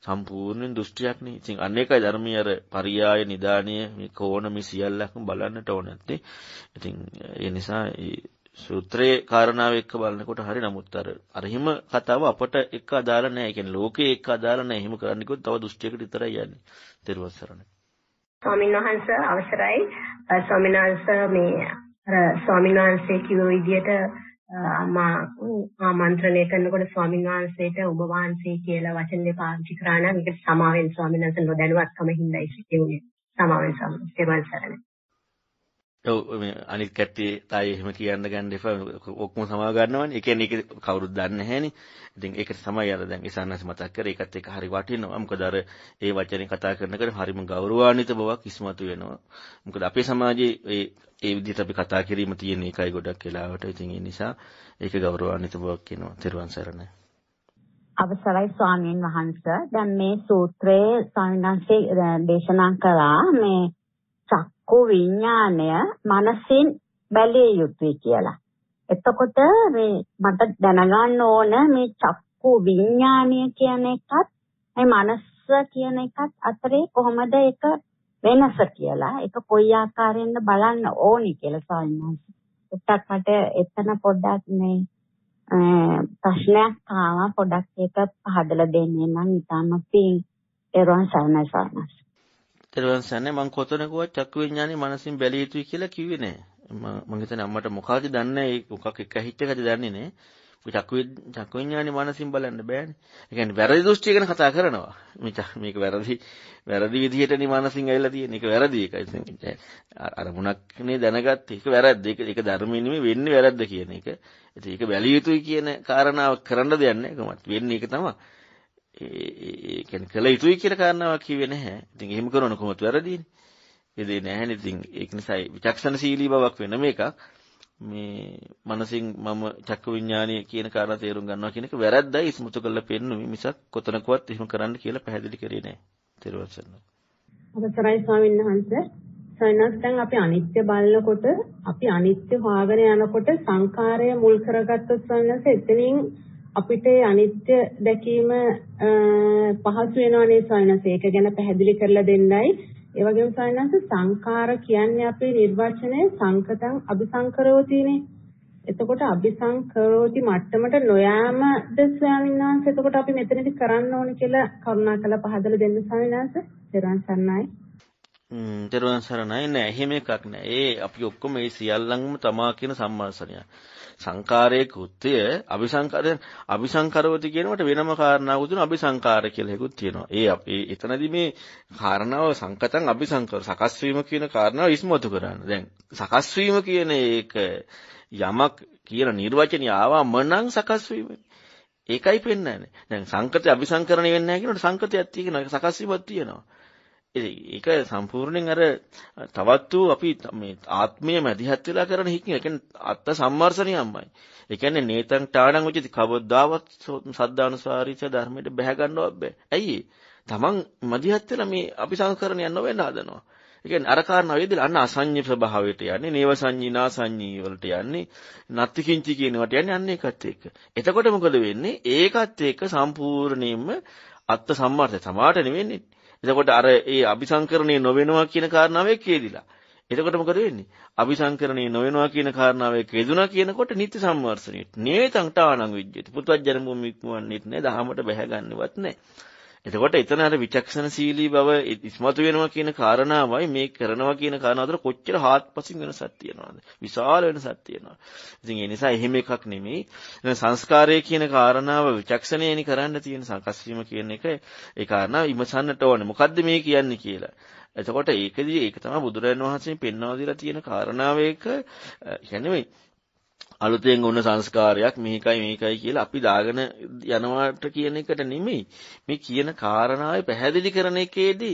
සම්පූර්ණයෙන් දෘෂ්ටියක් නේ. ඉතින් අන්න ඒකයි ධර්මයේ අර පරියාය නිදාණය මේ කෝණ මේ සියල්ලක්ම බලන්නට ඕන නැත්තේ. ඉතින් ඒ නිසා සූත්‍රයේ කාරණාව එක්ක බලනකොට හරි නමුත් අර අර හිම කතාව අපට එක්ක අදාළ නැහැ. ඒ කියන්නේ ලෝකේ එක්ක අදාළ නැහැ. හිම කරන්නකොත් තව දුෂ්ටයකට විතරයි යන්නේ. තෙරුවන් සරණයි. ස්වාමීන් වහන්සේ අවසරයි. ස්වාමීන් වහන්සේ මේ අර ස්වාමීන් වහන්සේ කිව්ව විදිහට මා ආමන්ත්‍රණය කරනකොට ස්වාමීන් වහන්සේට ඔබ වහන්සේ කියලා වචන දෙක පාවිච්චි කරා නම් ඒක සමාවෙන් ස්වාමීන් වහන්සේ නොදැනුවත්කම හින්දා ඉස්සේ උනේ. සමාවෙන් සමාවෙන් සරණයි. අනිත් කැට්ටිය තායි එහෙම කියන්න ගන්න එපා ඔක්කොම සමාව ගන්නවනේ. ඒ කියන්නේ ඒක කවුරුත් දන්නේ නැහැනේ. ඉතින් ඒකට තමයි අර දැන් ඉසන්නස් මතක් කරේ. ඒකත් එක හරි වටිනවා. මොකද අර ඒ වචනේ කතා කරනකොට හරිම ගෞරවාන්විත බවක් ඉස්මතු වෙනවා. මොකද අපේ සමාජයේ ඒ ඒ විදිහට අපි කතා කිරීම තියෙන එකයි ගොඩක් වෙලාවට. ඉතින් ඒ නිසා ඒක ගෞරවාන්විත බවක් කියනවා. තෙරුවන් සරණයි. අවසරයි ස්වාමීන් වහන්ස. දැන් මේ සූත්‍රයේ ස්වාමීන් වහන්සේ දේශනා කළා මේ කෝ විඥාණය මනසින් බැලිය යුතුයි කියලා. එතකොට මේ මට දැනගන්න ඕන මේ චක්කු විඥාණය කියන එකත් මේ මනස කියන එකත් අතරේ කොහොමද ඒක වෙනස කියලා ඒක කොයි ආකාරයෙන්ද බලන්න ඕනි කියලා සාමාන්‍යයෙන්. ඒකත් මට එතන පොඩ්ඩක් මේ ප්‍රශ්නයක් ආවා පොඩ්ඩක් ඒක පහදලා දෙන්නේ නම් ඉතාම පිං එරොන් සර්ණසර්ණස්. තෙරුවන් සන්නේ මං කොතනකවත් චක්කු විඥානේ මනසින් බැලිය යුතුයි කියලා කිව්වේ නෑ. මම හිතන්නේ අම්මට මොකක්ද දන්නේ ඒ මොකක් එක හිට එකද දන්නේ නෑ. චක්කු චක්කු විඥානේ මනසින් බලන්න බෑනේ. ඒ කියන්නේ වැරදි දෘෂ්ටි ගැන කතා කරනවා. මේ මේක වැරදි වැරදි විදිහටනේ මනසින් ඇවිල්ලා තියෙන්නේ. ඒක වැරදි එකයි. අරමුණක්නේ දැනගත්තේ. ඒක වැරද්ද. ඒක ඒක ධර්මයේ නෙමෙයි වෙන්නේ වැරද්ද කියන එක. ඒක බැලිය යුතුයි කියන කාරණාව කරන්න දෙයක් නෑ. කොහොමත් වෙන්නේ ඒක තමයි. ඒ කියන්නේ කළ යුතුයි කියලා කාරණාවක් කිව්වේ නැහැ. ඉතින් එහෙම කරන කොහොමද වැරදීනේ. ඒ දේ නැහැනේ. ඉතින් ඒක නිසා විචක්ෂණශීලී බවක් වෙනම එකක්. මේ මනසින් මම චක්ක විඥානීය කියන කාරණා තේරුම් ගන්නවා කියන එක වැරද්දයි ස්මුතු කරලා පෙන්නුවේ මිසක් කොතනකවත් එහෙම කරන්න කියලා පැහැදිලි කරේ නැහැ. තේරුම් ගන්න. අවසරයි ස්වාමීන් වහන්සේ. සයනස් දැන් අපි අනිත්‍ය බලනකොට අපි අනිත්‍ය හොයාගෙන යනකොට සංකාරය මුල් කරගත්තු ස්වයංස එතනින් අපිට අනිත්‍ය දැකීම පහසු වෙනවනේ සයනස ඒක ගැන පැහැදිලි කරලා දෙන්නයි ඒ වගේම සයනස සංඛාර කියන්නේ අපේ නිර්වචනය සංකතං අபிසංකරෝතිනේ එතකොට අபிසංකරෝති මට්ටමට නොයෑමද ස්වාමීන් වහන්සේ එතකොට අපි මෙතනදි කරන්න ඕනේ කියලා කරුණාකර පහදලා දෙන්න සයනස දරන් සන්නයි දරන් සරණයි නෑ එහෙම එකක් නෑ ඒ අපි ඔක්කොම මේ සියල්ලන්ම තමා කියන සම්මාසනය සංකාරයේ කෘත්‍යය අபிසංකාරයෙන් අபிසංකරවති කියනකොට වෙනම කාරණාවක් දුන අபிසංකාර කියලා එකක් තියෙනවා. ඒ අපි එතනදී මේ කාරණාව සංකතං අபிසංකර සකස් වීම කියන කාරණාව ඉස්මතු කරන්න. දැන් සකස් වීම කියන එක යමක් කියන නිර්වචනය ආවම නම් සකස් වීමනේ. ඒකයි පෙන්වන්නේ. දැන් සංකතය අபிසංකරණය වෙන්නේ නැහැ කියනකොට සංකතයක් තියෙනවා. සකස් වීමක් තියෙනවා. ඒක සම්පූර්ණයෙන් අර තවත් වූ අපි මේ ආත්මය මැදිහත් වෙලා කරන හික්ම. ඒ කියන්නේ අත්ත සම්මර්ෂණියම්මයි. ඒ කියන්නේ නේතං ඨාණං උචිත කවදාවත් සද්ධානුසාරීස ධර්මයට බැහැ ගන්නව බෑ. ඇයි තමන් මැදිහත් වෙලා මේ අපි සංස්කරණ යන්න වෙන්න හදනවා. ඒ කියන්නේ අර කාරණා වේදලා අන්න අසඤ්ඤ ස්වභාවයට යන්නේ, නේව සංඤී නාසඤ්ඤී වලට යන්නේ, නත්ති කිංචි කියනවට යන්නේ අන්න ඒකත් එක්ක. එතකොට මොකද වෙන්නේ? ඒකත් එක්ක සම්පූර්ණයෙන්ම අත්ත සම්මර්ථය තමාට නෙවෙන්නේ එතකොට අර ඒ අபிසංකරණය නොවෙනවා කියන කාරණාවේ කේදිලා. එතකොට මොකද වෙන්නේ? අபிසංකරණය නොවෙනවා කියන කාරණාවේ කේදුනා කියනකොට නිත්‍ය සම්වර්ෂණයට නේතං තානං විජ්ජති. පුත්වජන භූමිකවන්නේත් නැහැ, දහමට බැහැ ගන්නවත් නැහැ. එතකොට එතන අර විචක්ෂණශීලී බව ඉස්මතු වෙනවා කියන කාරණාවයි මේ කරනවා කියන කාරණාව අතර කොච්චර හාත්පසින් වෙනසක් තියෙනවද? විශාල වෙනසක් තියෙනවා. ඉතින් ඒ නිසා එහෙම එකක් නෙමෙයි. සංස්කාරය කියන කාරණාව විචක්ෂණයෙනි කරන්න තියෙන සංකස් වීම කියන එක ඒ කාරණාව ඉමසන්නට ඕනේ. මොකද්ද මේ කියන්නේ කියලා. එතකොට ඒකදී ඒක තමයි බුදුරජාණන් වහන්සේ පෙන්වා දීලා තියෙන කාරණාව එක කියන්නේ අලුතෙන් ඔන්න සංස්කාරයක් මේකයි මේකයි කියලා අපි දාගෙන යනවාට කියන එකට නෙමෙයි මේ කියන කාරණාවේ පැහැදිලි කරන එකේදී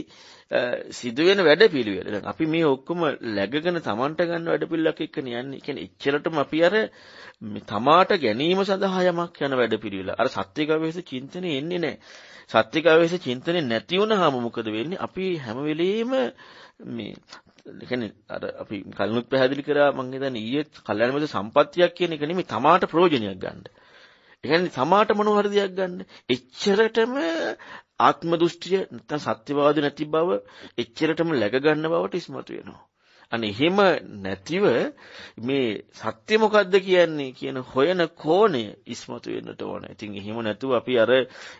සිදුවෙන වැඩපිළිවෙල. දැන් අපි මේ ඔක්කොම läගගෙන Tamanට ගන්න වැඩපිළිවෙලක් එක්ක යන්නේ. කියන්නේ එච්චරටම අපි අර තමාට ගැනීම සඳහා යමක් යන වැඩපිළිවෙල. අර සත්‍යික අවේශ චින්තනේ එන්නේ නැහැ. සත්‍යික අවේශ චින්තනේ නැති වුනහම මොකද වෙන්නේ? අපි හැම වෙලෙම මේ කියන්නේ අර අපි කලිනුත් පැහැදිලි කරා මම හිතන්නේ ඊයේ කල්යනා මිත්‍ර සම්පත්තියක් කියන එක නෙමෙයි තමාට ප්‍රයෝජනයක් ගන්න. ඒ කියන්නේ තමාට මොනවා හරි දෙයක් ගන්න. එච්චරටම ආත්ම දෘෂ්ටිය නැත්නම් සත්‍යවාදී නැති බව එච්චරටම läග ගන්න බවට ඉස්මතු වෙනවා. අනේ එහෙම නැතිව මේ සත්‍ය මොකද්ද කියන්නේ කියන හොයන කෝණය ඉස්මතු වෙන්නට ඕන. ඉතින් එහෙම නැතුව අපි අර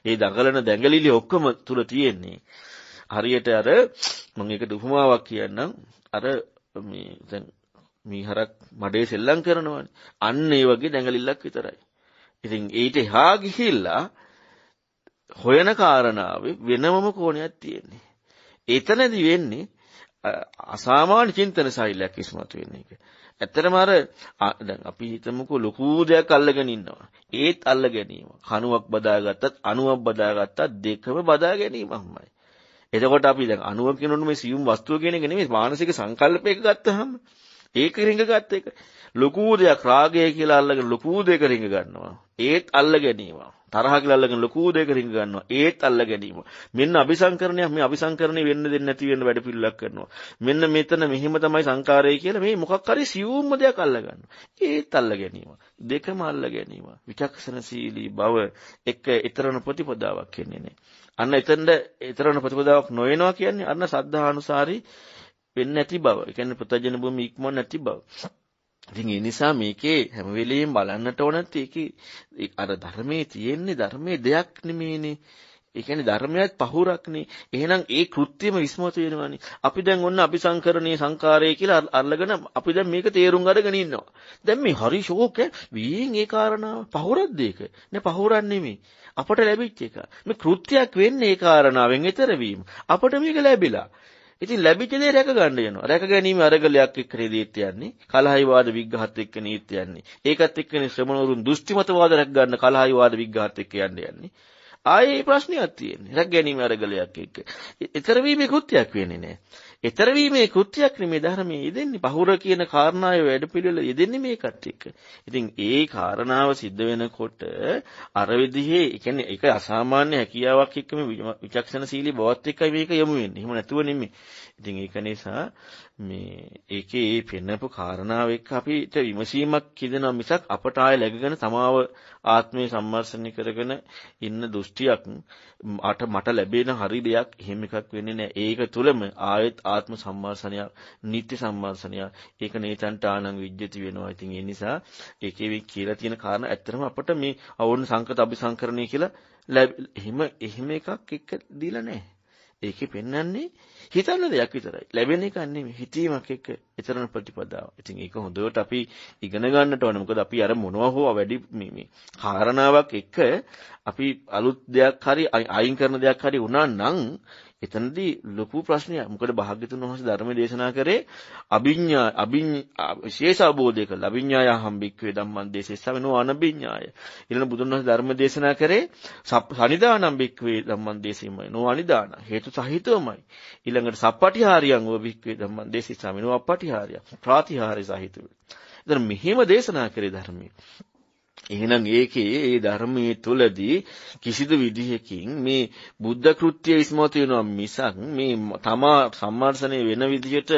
ඒ දඟලන දැඟලිලි ඔක්කොම තුල තියෙන්නේ හරියට අර මංකට උපමාවක් කියන්නම් අර මීහරක් මඩේ සෙල්ලං කරනවන් අන්න ඒ වගේ දැඟලිල්ලක් විතරයි. ඉතින් ඊට හා ගිහිල්ලා හොයන කාරණාව වෙනමම කෝණයක් තියෙන්නේ. එතනදි වෙන්නේ අසාමාන්‍ය චින්තන සෛලයක් ඉස්මතු වෙන එක. ඇත්තටම අර දැන් අපි හිතමුකෝ ලොකු දෙයක් අල්ලගෙන ඉන්නවා. ඒත් අල්ල ගැනීම. කණුවක් බදාගත්තත් අණුවක් බදාගත්තත් දෙකම බදා ගැනීමමයි. එතකොට අපි දැන් අණුව කියනොත් මේ සියුම් වස්තුව කියන එක නෙමෙයි මානසික සංකල්පයක ගත්තහම ඒක රිංග ගත්ත එක ලොකු දෙයක් රාගය කියලා අල්ලගෙන ලොකු දෙයක රිංග ගන්නවා ඒත් අල්ල ගැනීම තරහ කියලා අල්ලගෙන ලොකු දෙයක රිංග ගන්නවා. ඒත් අල්ල ගැනීම. මෙන්න අபிසංකරණයක් මේ අபிසංකරණේ වෙන්න දෙන්නේ නැති වෙන්න වැඩ පිළිලක් කරනවා. මෙන්න මෙතන මෙහිම තමයි සංකාරය කියලා මේ මොකක් හරි සියුම්ම දෙයක් අල්ල ගන්නවා. ඒත් අල්ල ගැනීම. දෙකම අල්ල ගැනීම. විචක්ෂණශීලී බව එක ඊතරන ප්‍රතිපදාවක් කියන්නේ නේ. අන්න එතනද ඊතරන ප්‍රතිපදාවක් නොවෙනවා කියන්නේ අන්න සද්ධානුසාරී වෙන්නේ නැති බව. ඒ කියන්නේ ප්‍රත්‍යජන භූමි ඉක්මවන්නේ නැති බව. ඉතින් ඒ නිසා මේකේ හැම වෙලෙම බලන්නට ඕනත් ඒකේ අර ධර්මයේ තියෙන්නේ ධර්මයේ දෙයක් නෙමෙයිනේ. ඒ කියන්නේ ධර්මයත් පහුරක්නේ. එහෙනම් ඒ කෘත්‍යෙම විස්මතු වෙනවානේ. අපි දැන් ඔන්න අபிසංකරණේ සංකාරය කියලා අල්ලගෙන අපි දැන් මේක තේරුම් අරගෙන ඉන්නවා. දැන් මේ හරි ෂෝක් වීන් ඒ කාරණාව පහුරක්ද ඒක? නෑ පහුරක් නෙමෙයි. අපට ලැබිච්ච එක. මේ කෘත්‍යයක් වෙන්නේ ඒ කාරණාවෙන් ඈතර වීම. අපට මේක ලැබිලා. ඉතින් ලැබිච්ච දේ රැක ගන්න යනවා. රැක ගැනීම අරගලයක් එක්ක නීතියත් යන්නේ. කලහයි වාද විග්‍රහත් එක්ක නීතියත් යන්නේ. ඒකත් එක්කනේ ශ්‍රමණවරුන් දෘෂ්ටිමතවාද රැක ගන්න කලහයි වාද විග්‍රහත් එක්ක යන්නේ යන්නේ. ආයේ ප්‍රශ්නයක් තියෙන්නේ. රැක ගැනීම අරගලයක් එක්ක. ඊතර වීමේ කෘත්‍යයක් වෙන්නේ නැහැ. ඊතර වීමේ කෘත්‍යයක් නෙමේ ධර්මයේ යෙදෙන්නේ. පහුර කියන කාරණාවේ වැඩපිළිවෙල යෙදෙන්නේ මේකත් එක්ක. ඉතින් ඒ කාරණාව සිද්ධ වෙනකොට අර විදිහේ කියන්නේ ඒක අසාමාන්‍ය හැකියාවක් එක්කම විචක්ෂණශීලී බවත් එක්කයි මේක යමු වෙන්නේ. එහෙම නැතුව නෙමෙයි. ඉතින් ඒක නිසා මේ ඒකේ ඒ පෙන්නපු කාරණාව එක්ක අපිට විමසීමක් කිදෙනවා මිසක් අපට ආය läගගෙන තමාව ආත්මය සම්මර්ෂණය කරගෙන ඉන්න දෘෂ්ටියක් අට මට ලැබෙන හරි දෙයක් එහෙම එකක් වෙන්නේ නැහැ. ඒක තුලම ආයෙත් ආත්ම සම්මර්ෂණයක්, නිත්‍ය සම්මර්ෂණයක්. ඒක නේතන්ට ආනං විජ්ජති වෙනවා. ඉතින් ඒ නිසා ඒකේ මේ කියලා තියෙන කාරණා ඇත්තටම අපට මේ අවුරුන් සංකත අபிසංකරණය කියලා එහෙම එහෙම එකක් එක්ක දීලා නැහැ. ඒකේ පෙන්වන්නේ හිතන්න දෙයක් විතරයි. ලැබෙන එකක් නෙමෙයි හිතීමක් එක්ක ඊතරන ප්‍රතිපදාව. ඉතින් ඒක හොඳට අපි ඉගෙන ගන්නට ඕනේ. මොකද අපි අර මොනවා හෝ වැඩි මේ මේ කාරණාවක් එක්ක අපි අලුත් දෙයක් හරි අයින් කරන දෙයක් හරි වුණා නම් එතනදී ලොකු ප්‍රශ්නයක්. මොකද භාග්‍යතුන් වහන්සේ ධර්ම දේශනා කරේ අභිඥා අභිඥා විශේෂ අවබෝධය කළ අභිඥාය හම්බික්වේ ධම්මං දේශේස්ස වෙනෝ අනභිඥාය. ඊළඟ බුදුන් වහන්සේ ධර්ම දේශනා කරේ සනිදානම් බික්වේ ධම්මං දේශේමයි නෝ අනිදාන හේතු සහිතවමයි. ඊළඟට සප්පටිහාරියං ඔබ බික්වේ ධම්මං දේශේස්ස වෙනෝ අපටිහාරිය. ප්‍රාතිහාරය සහිතව. එතන මෙහෙම දේශනා කරේ ධර්මයේ. එහෙනම් ඒකේ ඒ ධර්මයේ තුලදී කිසිදු විදිහකින් මේ බුද්ධ කෘත්‍ය ඉස්මතු වෙනවා මිසක් මේ තමා සම්මාර්ෂණය වෙන විදිහට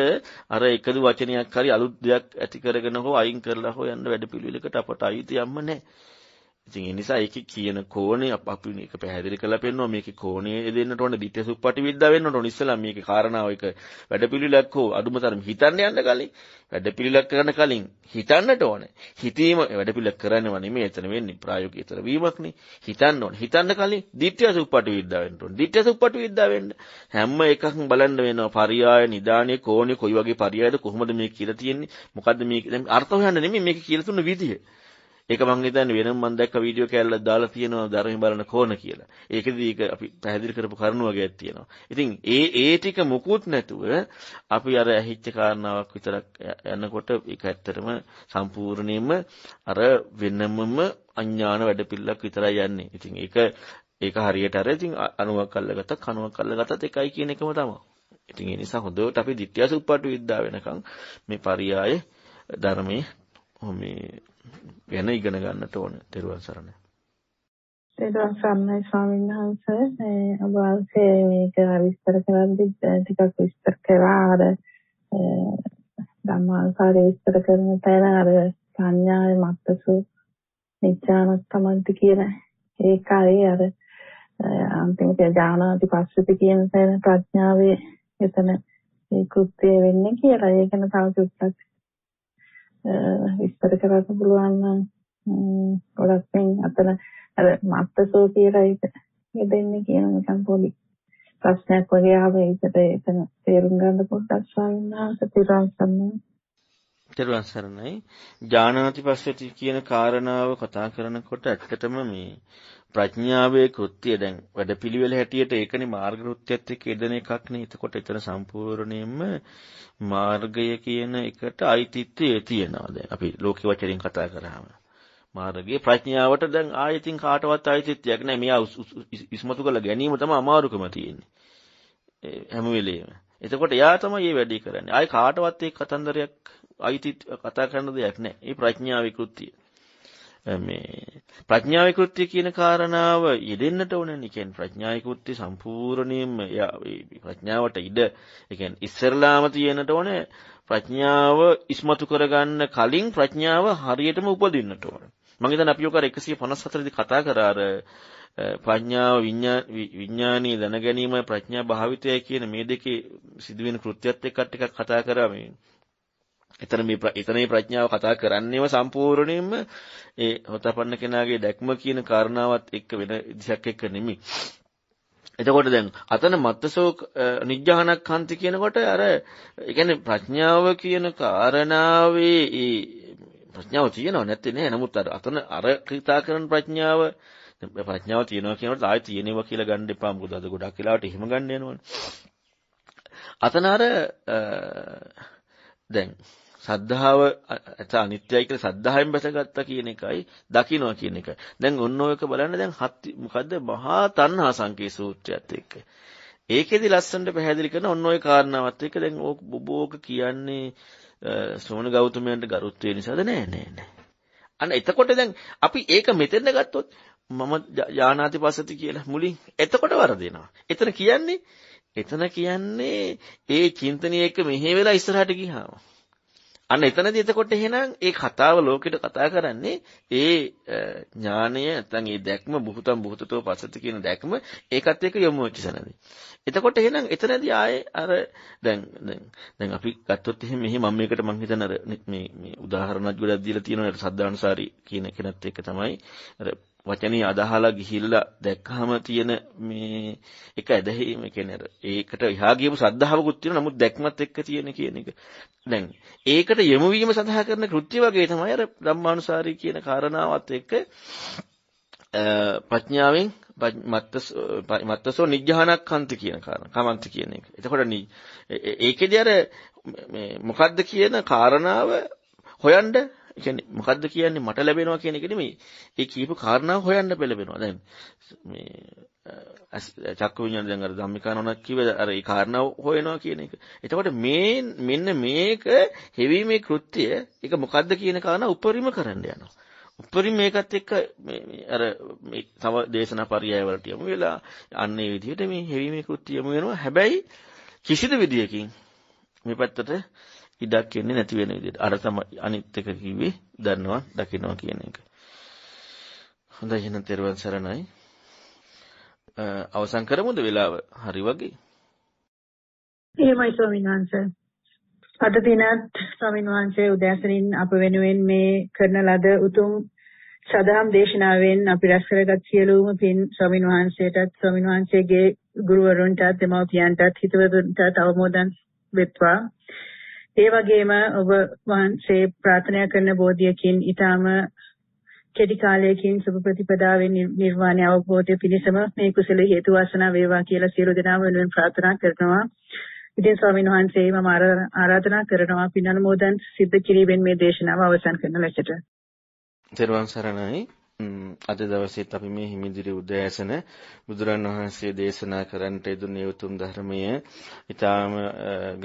අර එකදු වචනයක් හරි අලුත් දෙයක් ඇති කරගෙන හෝ අයින් කරලා හෝ යන්න වැඩපිළිවෙලකට අපට අයිතියක්ම නැහැ. ඉතින් ඒ නිසා ඒකේ කියන කෝණය අපි මේක පැහැදිලි කරලා පෙන්නනවා මේකේ කෝණය දෙන්නට ඕන ditte suppati විද්දා වෙන්නට ඕන ඉස්සලා මේකේ කාරණාව එක වැඩපිළිවෙලක් හෝ අඩුම තරම් හිතන්න යන්න කලින් වැඩපිළිවෙලක් කරන කලින් හිතන්නට ඕන හිතීම වැඩපිළිවෙලක් කරන්නව නෙමෙයි එතන වෙන්නේ ප්‍රායෝගිකතර වීමක්නේ හිතන්න ඕන හිතන්න කලින් ditte suppati විද්දා වෙන්න ඕන ditte suppati විද්දා වෙන්න හැම එකක්ම බලන්න වෙනවා පරියාය නිදානේ කෝණය කොයි වගේ පරියායද කොහොමද මේක කියලා තියෙන්නේ මොකද්ද මේක අර්ථ හොයන්න නෙමෙයි මේක කියලා තුන විදිය ඒක මං හිතන්නේ වෙනම මං දැක්ක වීඩියෝ කැලලක් දාලා තියෙනවා ධර්ම බලන කෝණ කියලා. ඒකෙදි ඒක අපි පැහැදිලි කරපු කරුණු වගේක් තියෙනවා. ඉතින් ඒ ඒ ටික මුකුත් නැතුව අපි අර ඇහිච්ච කාරණාවක් විතරක් යනකොට ඒක ඇත්තටම සම්පූර්ණයෙන්ම අර වෙනමම අඥාන වැඩපිළිවෙලක් විතරයි යන්නේ. ඉතින් ඒක ඒක හරියට අර ඉතින් 90ක් අල්ලගත්තත් 90ක් අල්ලගත්තත් එකයි කියන එකම තමයි. ඉතින් ඒ නිසා හොඳට අපි ditthya suppatu විද්දා වෙනකන් මේ පරියාය ධර්මයේ මේ ගැන ඉගෙන ගන්නට ඕන. තෙරුවන් සරණයි. තෙරුවන් සරණයි ස්වාමීන් වහන්සේ. මේ ඔබ වහන්සේ මේක විස්තර කරද්දී ටිකක් විස්තර කළා අර ධම්මාංකාරය විස්තර කරන තැන අර සංඥාවේ මත්තසු නිච්ඡානත්තමන්ති කියන ඒකයි අර අන්තිමට ඥානාති පස්සති කියන තැන ප්‍රඥාවේ එතන ඒ කෘත්‍ය වෙන්නේ කියලා. ඒක ගැන තව චුට්ටක් විස්තර කරන්න පුළුවන් නම් ගොඩක් මේ අතන අර මත්තසෝ කියලා ඒක දෙන්නේ කියන නිකන් පොඩි ප්‍රශ්නයක් වගේ ආවේ ඒකට එතන තේරුම් ගන්න පොඩ්ඩක් ස්වාමීන් වහන්සේ තිරුවන් සරණයි තෙරුවන් සරණයි. ඥානාති පස්සති කියන කාරණාව කතා කරනකොට ඇත්තටම මේ ප්‍රඥාවේ කෘත්‍යය දැන් වැඩපිළිවෙල හැටියට ඒකනේ මාර්ග කෘත්‍යයත් එක්ක යෙදෙන එකක් නේ. එතකොට එතන සම්පූර්ණයෙන්ම මාර්ගය කියන එකට අයිතිත්වය තියෙනවා දැන්. අපි ලෝකේ වචනෙන් කතා කරාම. මාර්ගයේ ප්‍රඥාවට දැන් ආයතින් කාටවත් අයිතිත්වයක් නැහැ. මෙයා ඉස්මතු කරලා ගැනීම තමයි අමාරුකම තියෙන්නේ. හැම වෙලේම. එතකොට එයා තමයි මේ වැඩේ කරන්නේ. ආයි කාටවත් ඒ කතන්දරයක් අයිති කතා කරන්න දෙයක් නැහැ. ඒ ප්‍රඥාවේ කෘත්‍යය. මේ ප්‍රඥාවේ කෘත්‍ය කියන කාරණාව යෙදෙන්නට ඕනනේ. කියන්නේ ප්‍රඥාවේ කෘත්‍ය සම්පූර්ණයෙන්ම ප්‍රඥාවට ඉඩ, ඒ කියන්නේ ඉස්සරලාම තියෙන්නට ඕනේ ප්‍රඥාව ඉස්මතු කරගන්න කලින් ප්‍රඥාව හරියටම උපදින්නට ඕනේ. මම හිතන්නේ අපි ඔක අර 154 දී කතා කරා අර ප්‍රඥාව විඥානීය දැන ගැනීම ප්‍රඥා භාවිතය කියන මේ දෙකේ සිදුවෙන කෘත්‍යත් එක්ක ටිකක් කතා කරා මේ එතන මේ එතන මේ ප්‍රඥාව කතා කරන්නේම සම්පූර්ණයෙන්ම ඒ හොතපන්න කෙනාගේ දැක්ම කියන කාරණාවත් එක්ක වෙන දිශක් එක්ක නෙමෙයි. එතකොට දැන් අතන මත්තසෝක නිජ්ජහනක්ඛන්ති කියනකොට අර ඒ කියන්නේ ප්‍රඥාව කියන කාරණාවේ ඒ ප්‍රඥාව තියෙනව නැත්තේ නෑ නමුත් අර අතන අර කතා කරන ප්‍රඥාව ප්‍රඥාව තියෙනවා කියනකොට ආයෙ තියෙනවා කියලා ගන්න එපා මොකද අද ගොඩක් වෙලාවට එහෙම ගන්න යනවනේ අතන අර දැන් සද්ධාව ඇත අනිත්‍යයි කියලා සද්ධායෙන් බැසගත්තා කියන එකයි දකින්නවා කියන එකයි. දැන් ඔන්න ඔයක බලන්න දැන් හත් මොකද්ද මහා තණ්හා සංකේ සූත්‍රයත් එක්ක. ඒකෙදි ලස්සනට පැහැදිලි කරන ඔන්න ඔය කාරණාවත් එක්ක දැන් ඕක බොබෝක කියන්නේ ශ්‍රමණ ගෞතමයන්ට ගරුත්වය නිසාද නෑ නෑ නෑ. අන්න එතකොට දැන් අපි ඒක මෙතෙන්ද ගත්තොත් මම ඥානාති පසති කියලා මුලින් එතකොට වරදිනවා. එතන කියන්නේ එතන කියන්නේ ඒ චින්තනය එක මෙහෙ වෙලා ඉස්සරහට ගියාම අන්න එතනදී එතකොට එහෙනම් ඒ කතාව ලෝකෙට කතා කරන්නේ ඒ ඥානය නැත්නම් ඒ දැක්ම බුහතම් බුහතතෝ පසති කියන දැක්ම ඒකත් එක්ක යොමු වෙච්ච සැනදී. එතකොට එහෙනම් එතනදී ආයේ අර දැන් දැන් දැන් අපි ගත්තොත් එහෙම මෙහි මම මේකට මම හිතන අර මේ මේ උදාහරණත් ගොඩක් දීලා තියෙනවා සද්දානුසාරී කියන කෙනත් එක්ක තමයි අර වචනේ අදහලා ගිහිල්ලා දැක්කහම තියෙන මේ එක ඇදහිීම කියන්නේ අර ඒකට එහා ගියපු සද්ධාවකුත් තියෙනවා නමුත් දැක්මත් එක්ක තියෙන කියන එක. දැන් ඒකට යොමු වීම සඳහා කරන කෘත්‍ය වගේ තමයි අර ධම්මානුසාරී කියන කාරණාවත් එක්ක ප්‍රඥාවෙන් මත්තසෝ නිජ්ජහනක්ඛන්ත කියන කාරණා කමන්ත කියන එක. එතකොට ඒකේදී අර මොකද්ද කියන කාරණාව හොයන්න ඒ කියන්නේ මොකද්ද කියන්නේ මට ලැබෙනවා කියන එක නෙමෙයි. ඒ කියපු කාරණාව හොයන්න පෙළඹෙනවා. දැන් මේ චක්ක විඤ්ඤාණ දැන් අර ධම්මිකානෝනක් කිව්ව අර ඒ කාරණාව හොයනවා කියන එක. එතකොට මේ මෙන්න මේක හෙවීමේ කෘත්‍යය ඒක මොකද්ද කියන කාරණා උපරිම කරන්න යනවා. උපරිම මේකත් එක්ක මේ අර මේ තව දේශනා පරයය වලට යමු වෙලා අන්න ඒ විදිහට මේ හෙවීමේ කෘත්‍යයම වෙනවා. හැබැයි කිසිදු විදියකින් මේ පැත්තට ඉඩක් එන්නේ නැති වෙන විදිහට. අර තමයි අනිත් එක කිව්වේ දන්නවා දකිනවා කියන එක. හොඳයි එහෙනම් තෙරුවන් සරණයි. අවසන් කරමුද වෙලාව? හරි වගේ. එහෙමයි ස්වාමීන් වහන්සේ. අද දිනත් ස්වාමීන් වහන්සේ උදෑසනින් අප වෙනුවෙන් මේ කරන ලද උතුම් සදාම් දේශනාවෙන් අපි රැස් කරගත් සියලුම පින් ස්වාමීන් වහන්සේටත් ස්වාමීන් වහන්සේගේ ගුරුවරුන්ටත් දෙමව්පියන්ටත් හිතවතුන්ටත් අවමෝදන් වෙත්වා. ඒ වගේම ඔබ වහන්සේ ප්‍රාර්ථනා කරන බෝධියකින් ඊටාම කෙටි කාලයකින් සුබ ප්‍රතිපදාවෙන් නිර්වාණය අවබෝධය පිණිසම මේ කුසල හේතු වාසනා වේවා කියලා සියලු දෙනාම වෙනුවෙන් ප්‍රාර්ථනා කරනවා. ඉතින් ස්වාමීන් වහන්සේ මම ආරාධනා කරනවා පින් අනුමෝදන් සිද්ධ කිරීමෙන් මේ දේශනාව අවසන් කරන ලෙසට. ධර්වං සරණයි අද දවසේත් අපි මේ හිමිදිරි උදෑසන බුදුරන් වහන්සේ දේශනා කරන්නට යෙදුනේ උතුම් ධර්මය. ඊටාම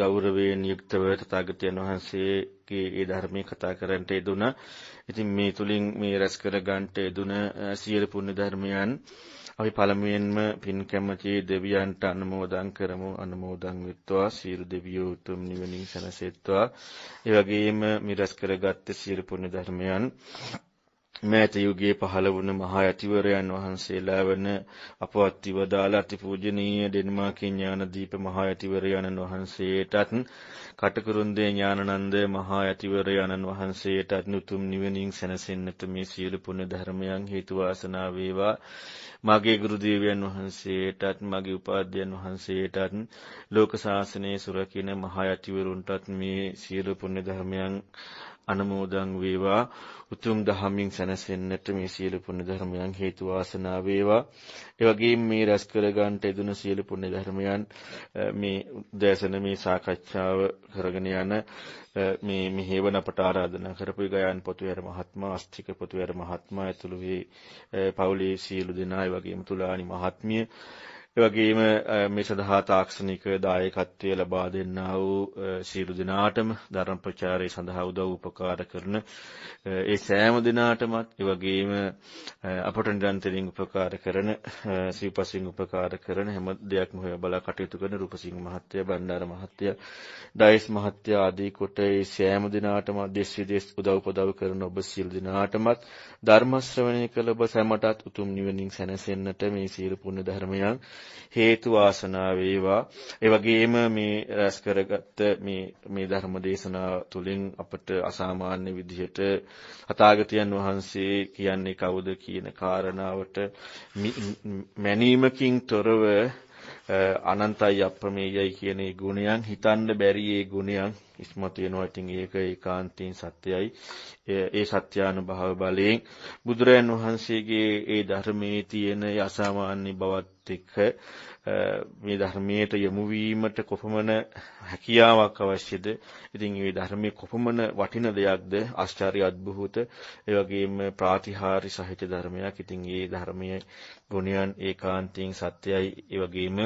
ගෞරවයෙන් යුක්තව තථාගතයන් වහන්සේගේ ඒ ධර්මයේ කතා කරන්නට යෙදුණා. ඉතින් මේ තුලින් මේ රැස් කර ගන්නට යෙදුන සියලු පුණ්‍ය ධර්මයන් අපි පළමුවෙන්ම පින් කැමති දෙවියන්ට අනුමෝදන් කරමු අනුමෝදන් වෙත්වා සියලු දෙවියෝ උතුම් නිවනින් සැනසෙත්වා. ඒ වගේම මිරස් කරගත් සියලු පුණ්‍ය ධර්මයන් මෑත යුගයේ පහළ වුණ මහා යතිවරයන් වහන්සේලා වන අපවත් ඉවදාලා අතිපූජනීය ඩෙන්මාර්කේ ඥානදීප මහා යතිවරයන්න් වහන්සේටත් කටකරුන්දේ ඥානනන්ද මහා යතිවරයන්න් වහන්සේටත් උතුම් නිවනින් සැනසෙන්නට මේ සියලු පුණ්‍ය ධර්මයන් හේතු වාසනා වේවා මාගේ ගුරු දේවයන් වහන්සේටත් මාගේ උපාධ්‍යයන් වහන්සේටත් ලෝක ශාසනයේ සුරකින මහා යතිවරුන්ටත් මේ සියලු පුණ්‍ය ධර්මයන් අනුමෝදන් වේවා උතුම් දහමින් සැනසෙන්නට මේ සියලු පුණ්‍ය ධර්මයන් හේතු වාසනා වේවා ඒ වගේම මේ රැස් කර ගන්නට යෙදුණු සියලු පුණ්‍ය ධර්මයන් මේ උදෑසන මේ සාකච්ඡාව කරගෙන යන මේ මෙහෙවන අපට ආරාධනා කරපු ගයන් පොතුවැර මහත්මයා අස්තික පොතුවැර මහත්මයා ඇතුළු මේ පවුලේ සියලු දෙනා ඒ වගේම තුලානි මහත්මිය ඒ වගේම මේ සඳහා තාක්ෂණික දායකත්වය ලබා දෙන්නා වූ සියලු දෙනාටම ධර්ම ප්‍රචාරය සඳහා උදව් උපකාර කරන ඒ සෑම දෙනාටමත් ඒ වගේම අපට නිරන්තරයෙන් උපකාර කරන සිව්පසින් උපකාර කරන හැම දෙයක්ම හොයා බලා කටයුතු කරන රූපසිංහ මහත්තයා බණ්ඩාර මහත්තයා ඩයිස් මහත්තයා ආදී කොට ඒ සෑම දෙනාටම දෙස් විදේශ උදව් පදව් කරන ඔබ සියලු දෙනාටමත් ධර්ම ශ්‍රවණය කළ ඔබ සෑමටත් උතුම් නිවනින් සැනසෙන්නට මේ සියලු පුණ්‍ය ධර්මයන් හේතු වාසනා වේවා. ඒ වගේම මේ රැස් කරගත්ත මේ මේ ධර්ම දේශනාව තුළින් අපට අසාමාන්‍ය විදිහට අතාගතයන් වහන්සේ කියන්නේ කවුද කියන කාරණාවට මැනීමකින් තොරව අනන්තයි අප්‍රමේයයි කියන ඒ ගුණයන් හිතන්න බැරි ඒ ගුණයන් ඉස්මතු වෙනවා. ඉතින් ඒක ඒකාන්තයෙන් සත්‍යයි. ඒ සත්‍යානුභව බලයෙන් බුදුරයන් වහන්සේගේ ඒ ධර්මයේ තියෙන අසාමාන්‍ය බවත් එක්ක මේ ධර්මයට යොමු වීමට කොපමණ හැකියාවක් අවශ්‍යද? ඉතින් මේ ධර්මයේ කොපමණ වටින දෙයක්ද? ආශ්චර්ය අද්භූත, ඒ වගේම ප්‍රාතිහාරි සහිත ධර්මයක්. ඉතින් මේ ධර්මයේ ගුණයන් ඒකාන්තයෙන් සත්‍යයි, ඒ වගේම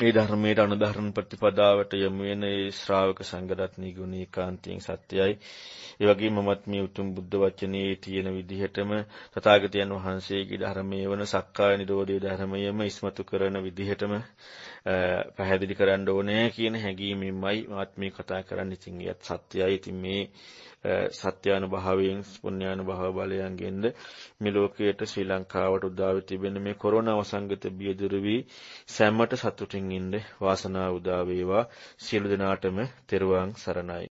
මේ ධර්මයට අනුධර්ම ප්‍රතිපදාවට යොමු වෙන ඒ ශ්‍රාවක සංඝරත්නී ගුණී කාන්තියන් සත්‍යයි. ඒ වගේම මමත් මේ උතුම් බුද්ධ වචනේ තියෙන විදිහටම තථාගතයන් වහන්සේගේ ධර්මයේ වන සක්කාය නිරෝධයේ ධර්මයම ඉස්මතු කරන විදිහටම පැහැදිලි කරන්න ඕනේ කියන හැඟීමෙන්මයි මාත් මේ කතා කරන්න ඉතින් ඒත් සත්‍යයි. ඉතින් මේ සත්‍යානුභාවයෙන් පුණ්‍යානුභාව බලයෙන්ගෙන්ද මේ ලෝකයට ශ්‍රී ලංකාවට උදා වී තිබෙන මේ කොරෝනා වසංගත බියදුරු වී සැමට සතුටින් ඉන්න වාසනාව උදා වේවා සියලු දෙනාටම තෙරුවන් සරණයි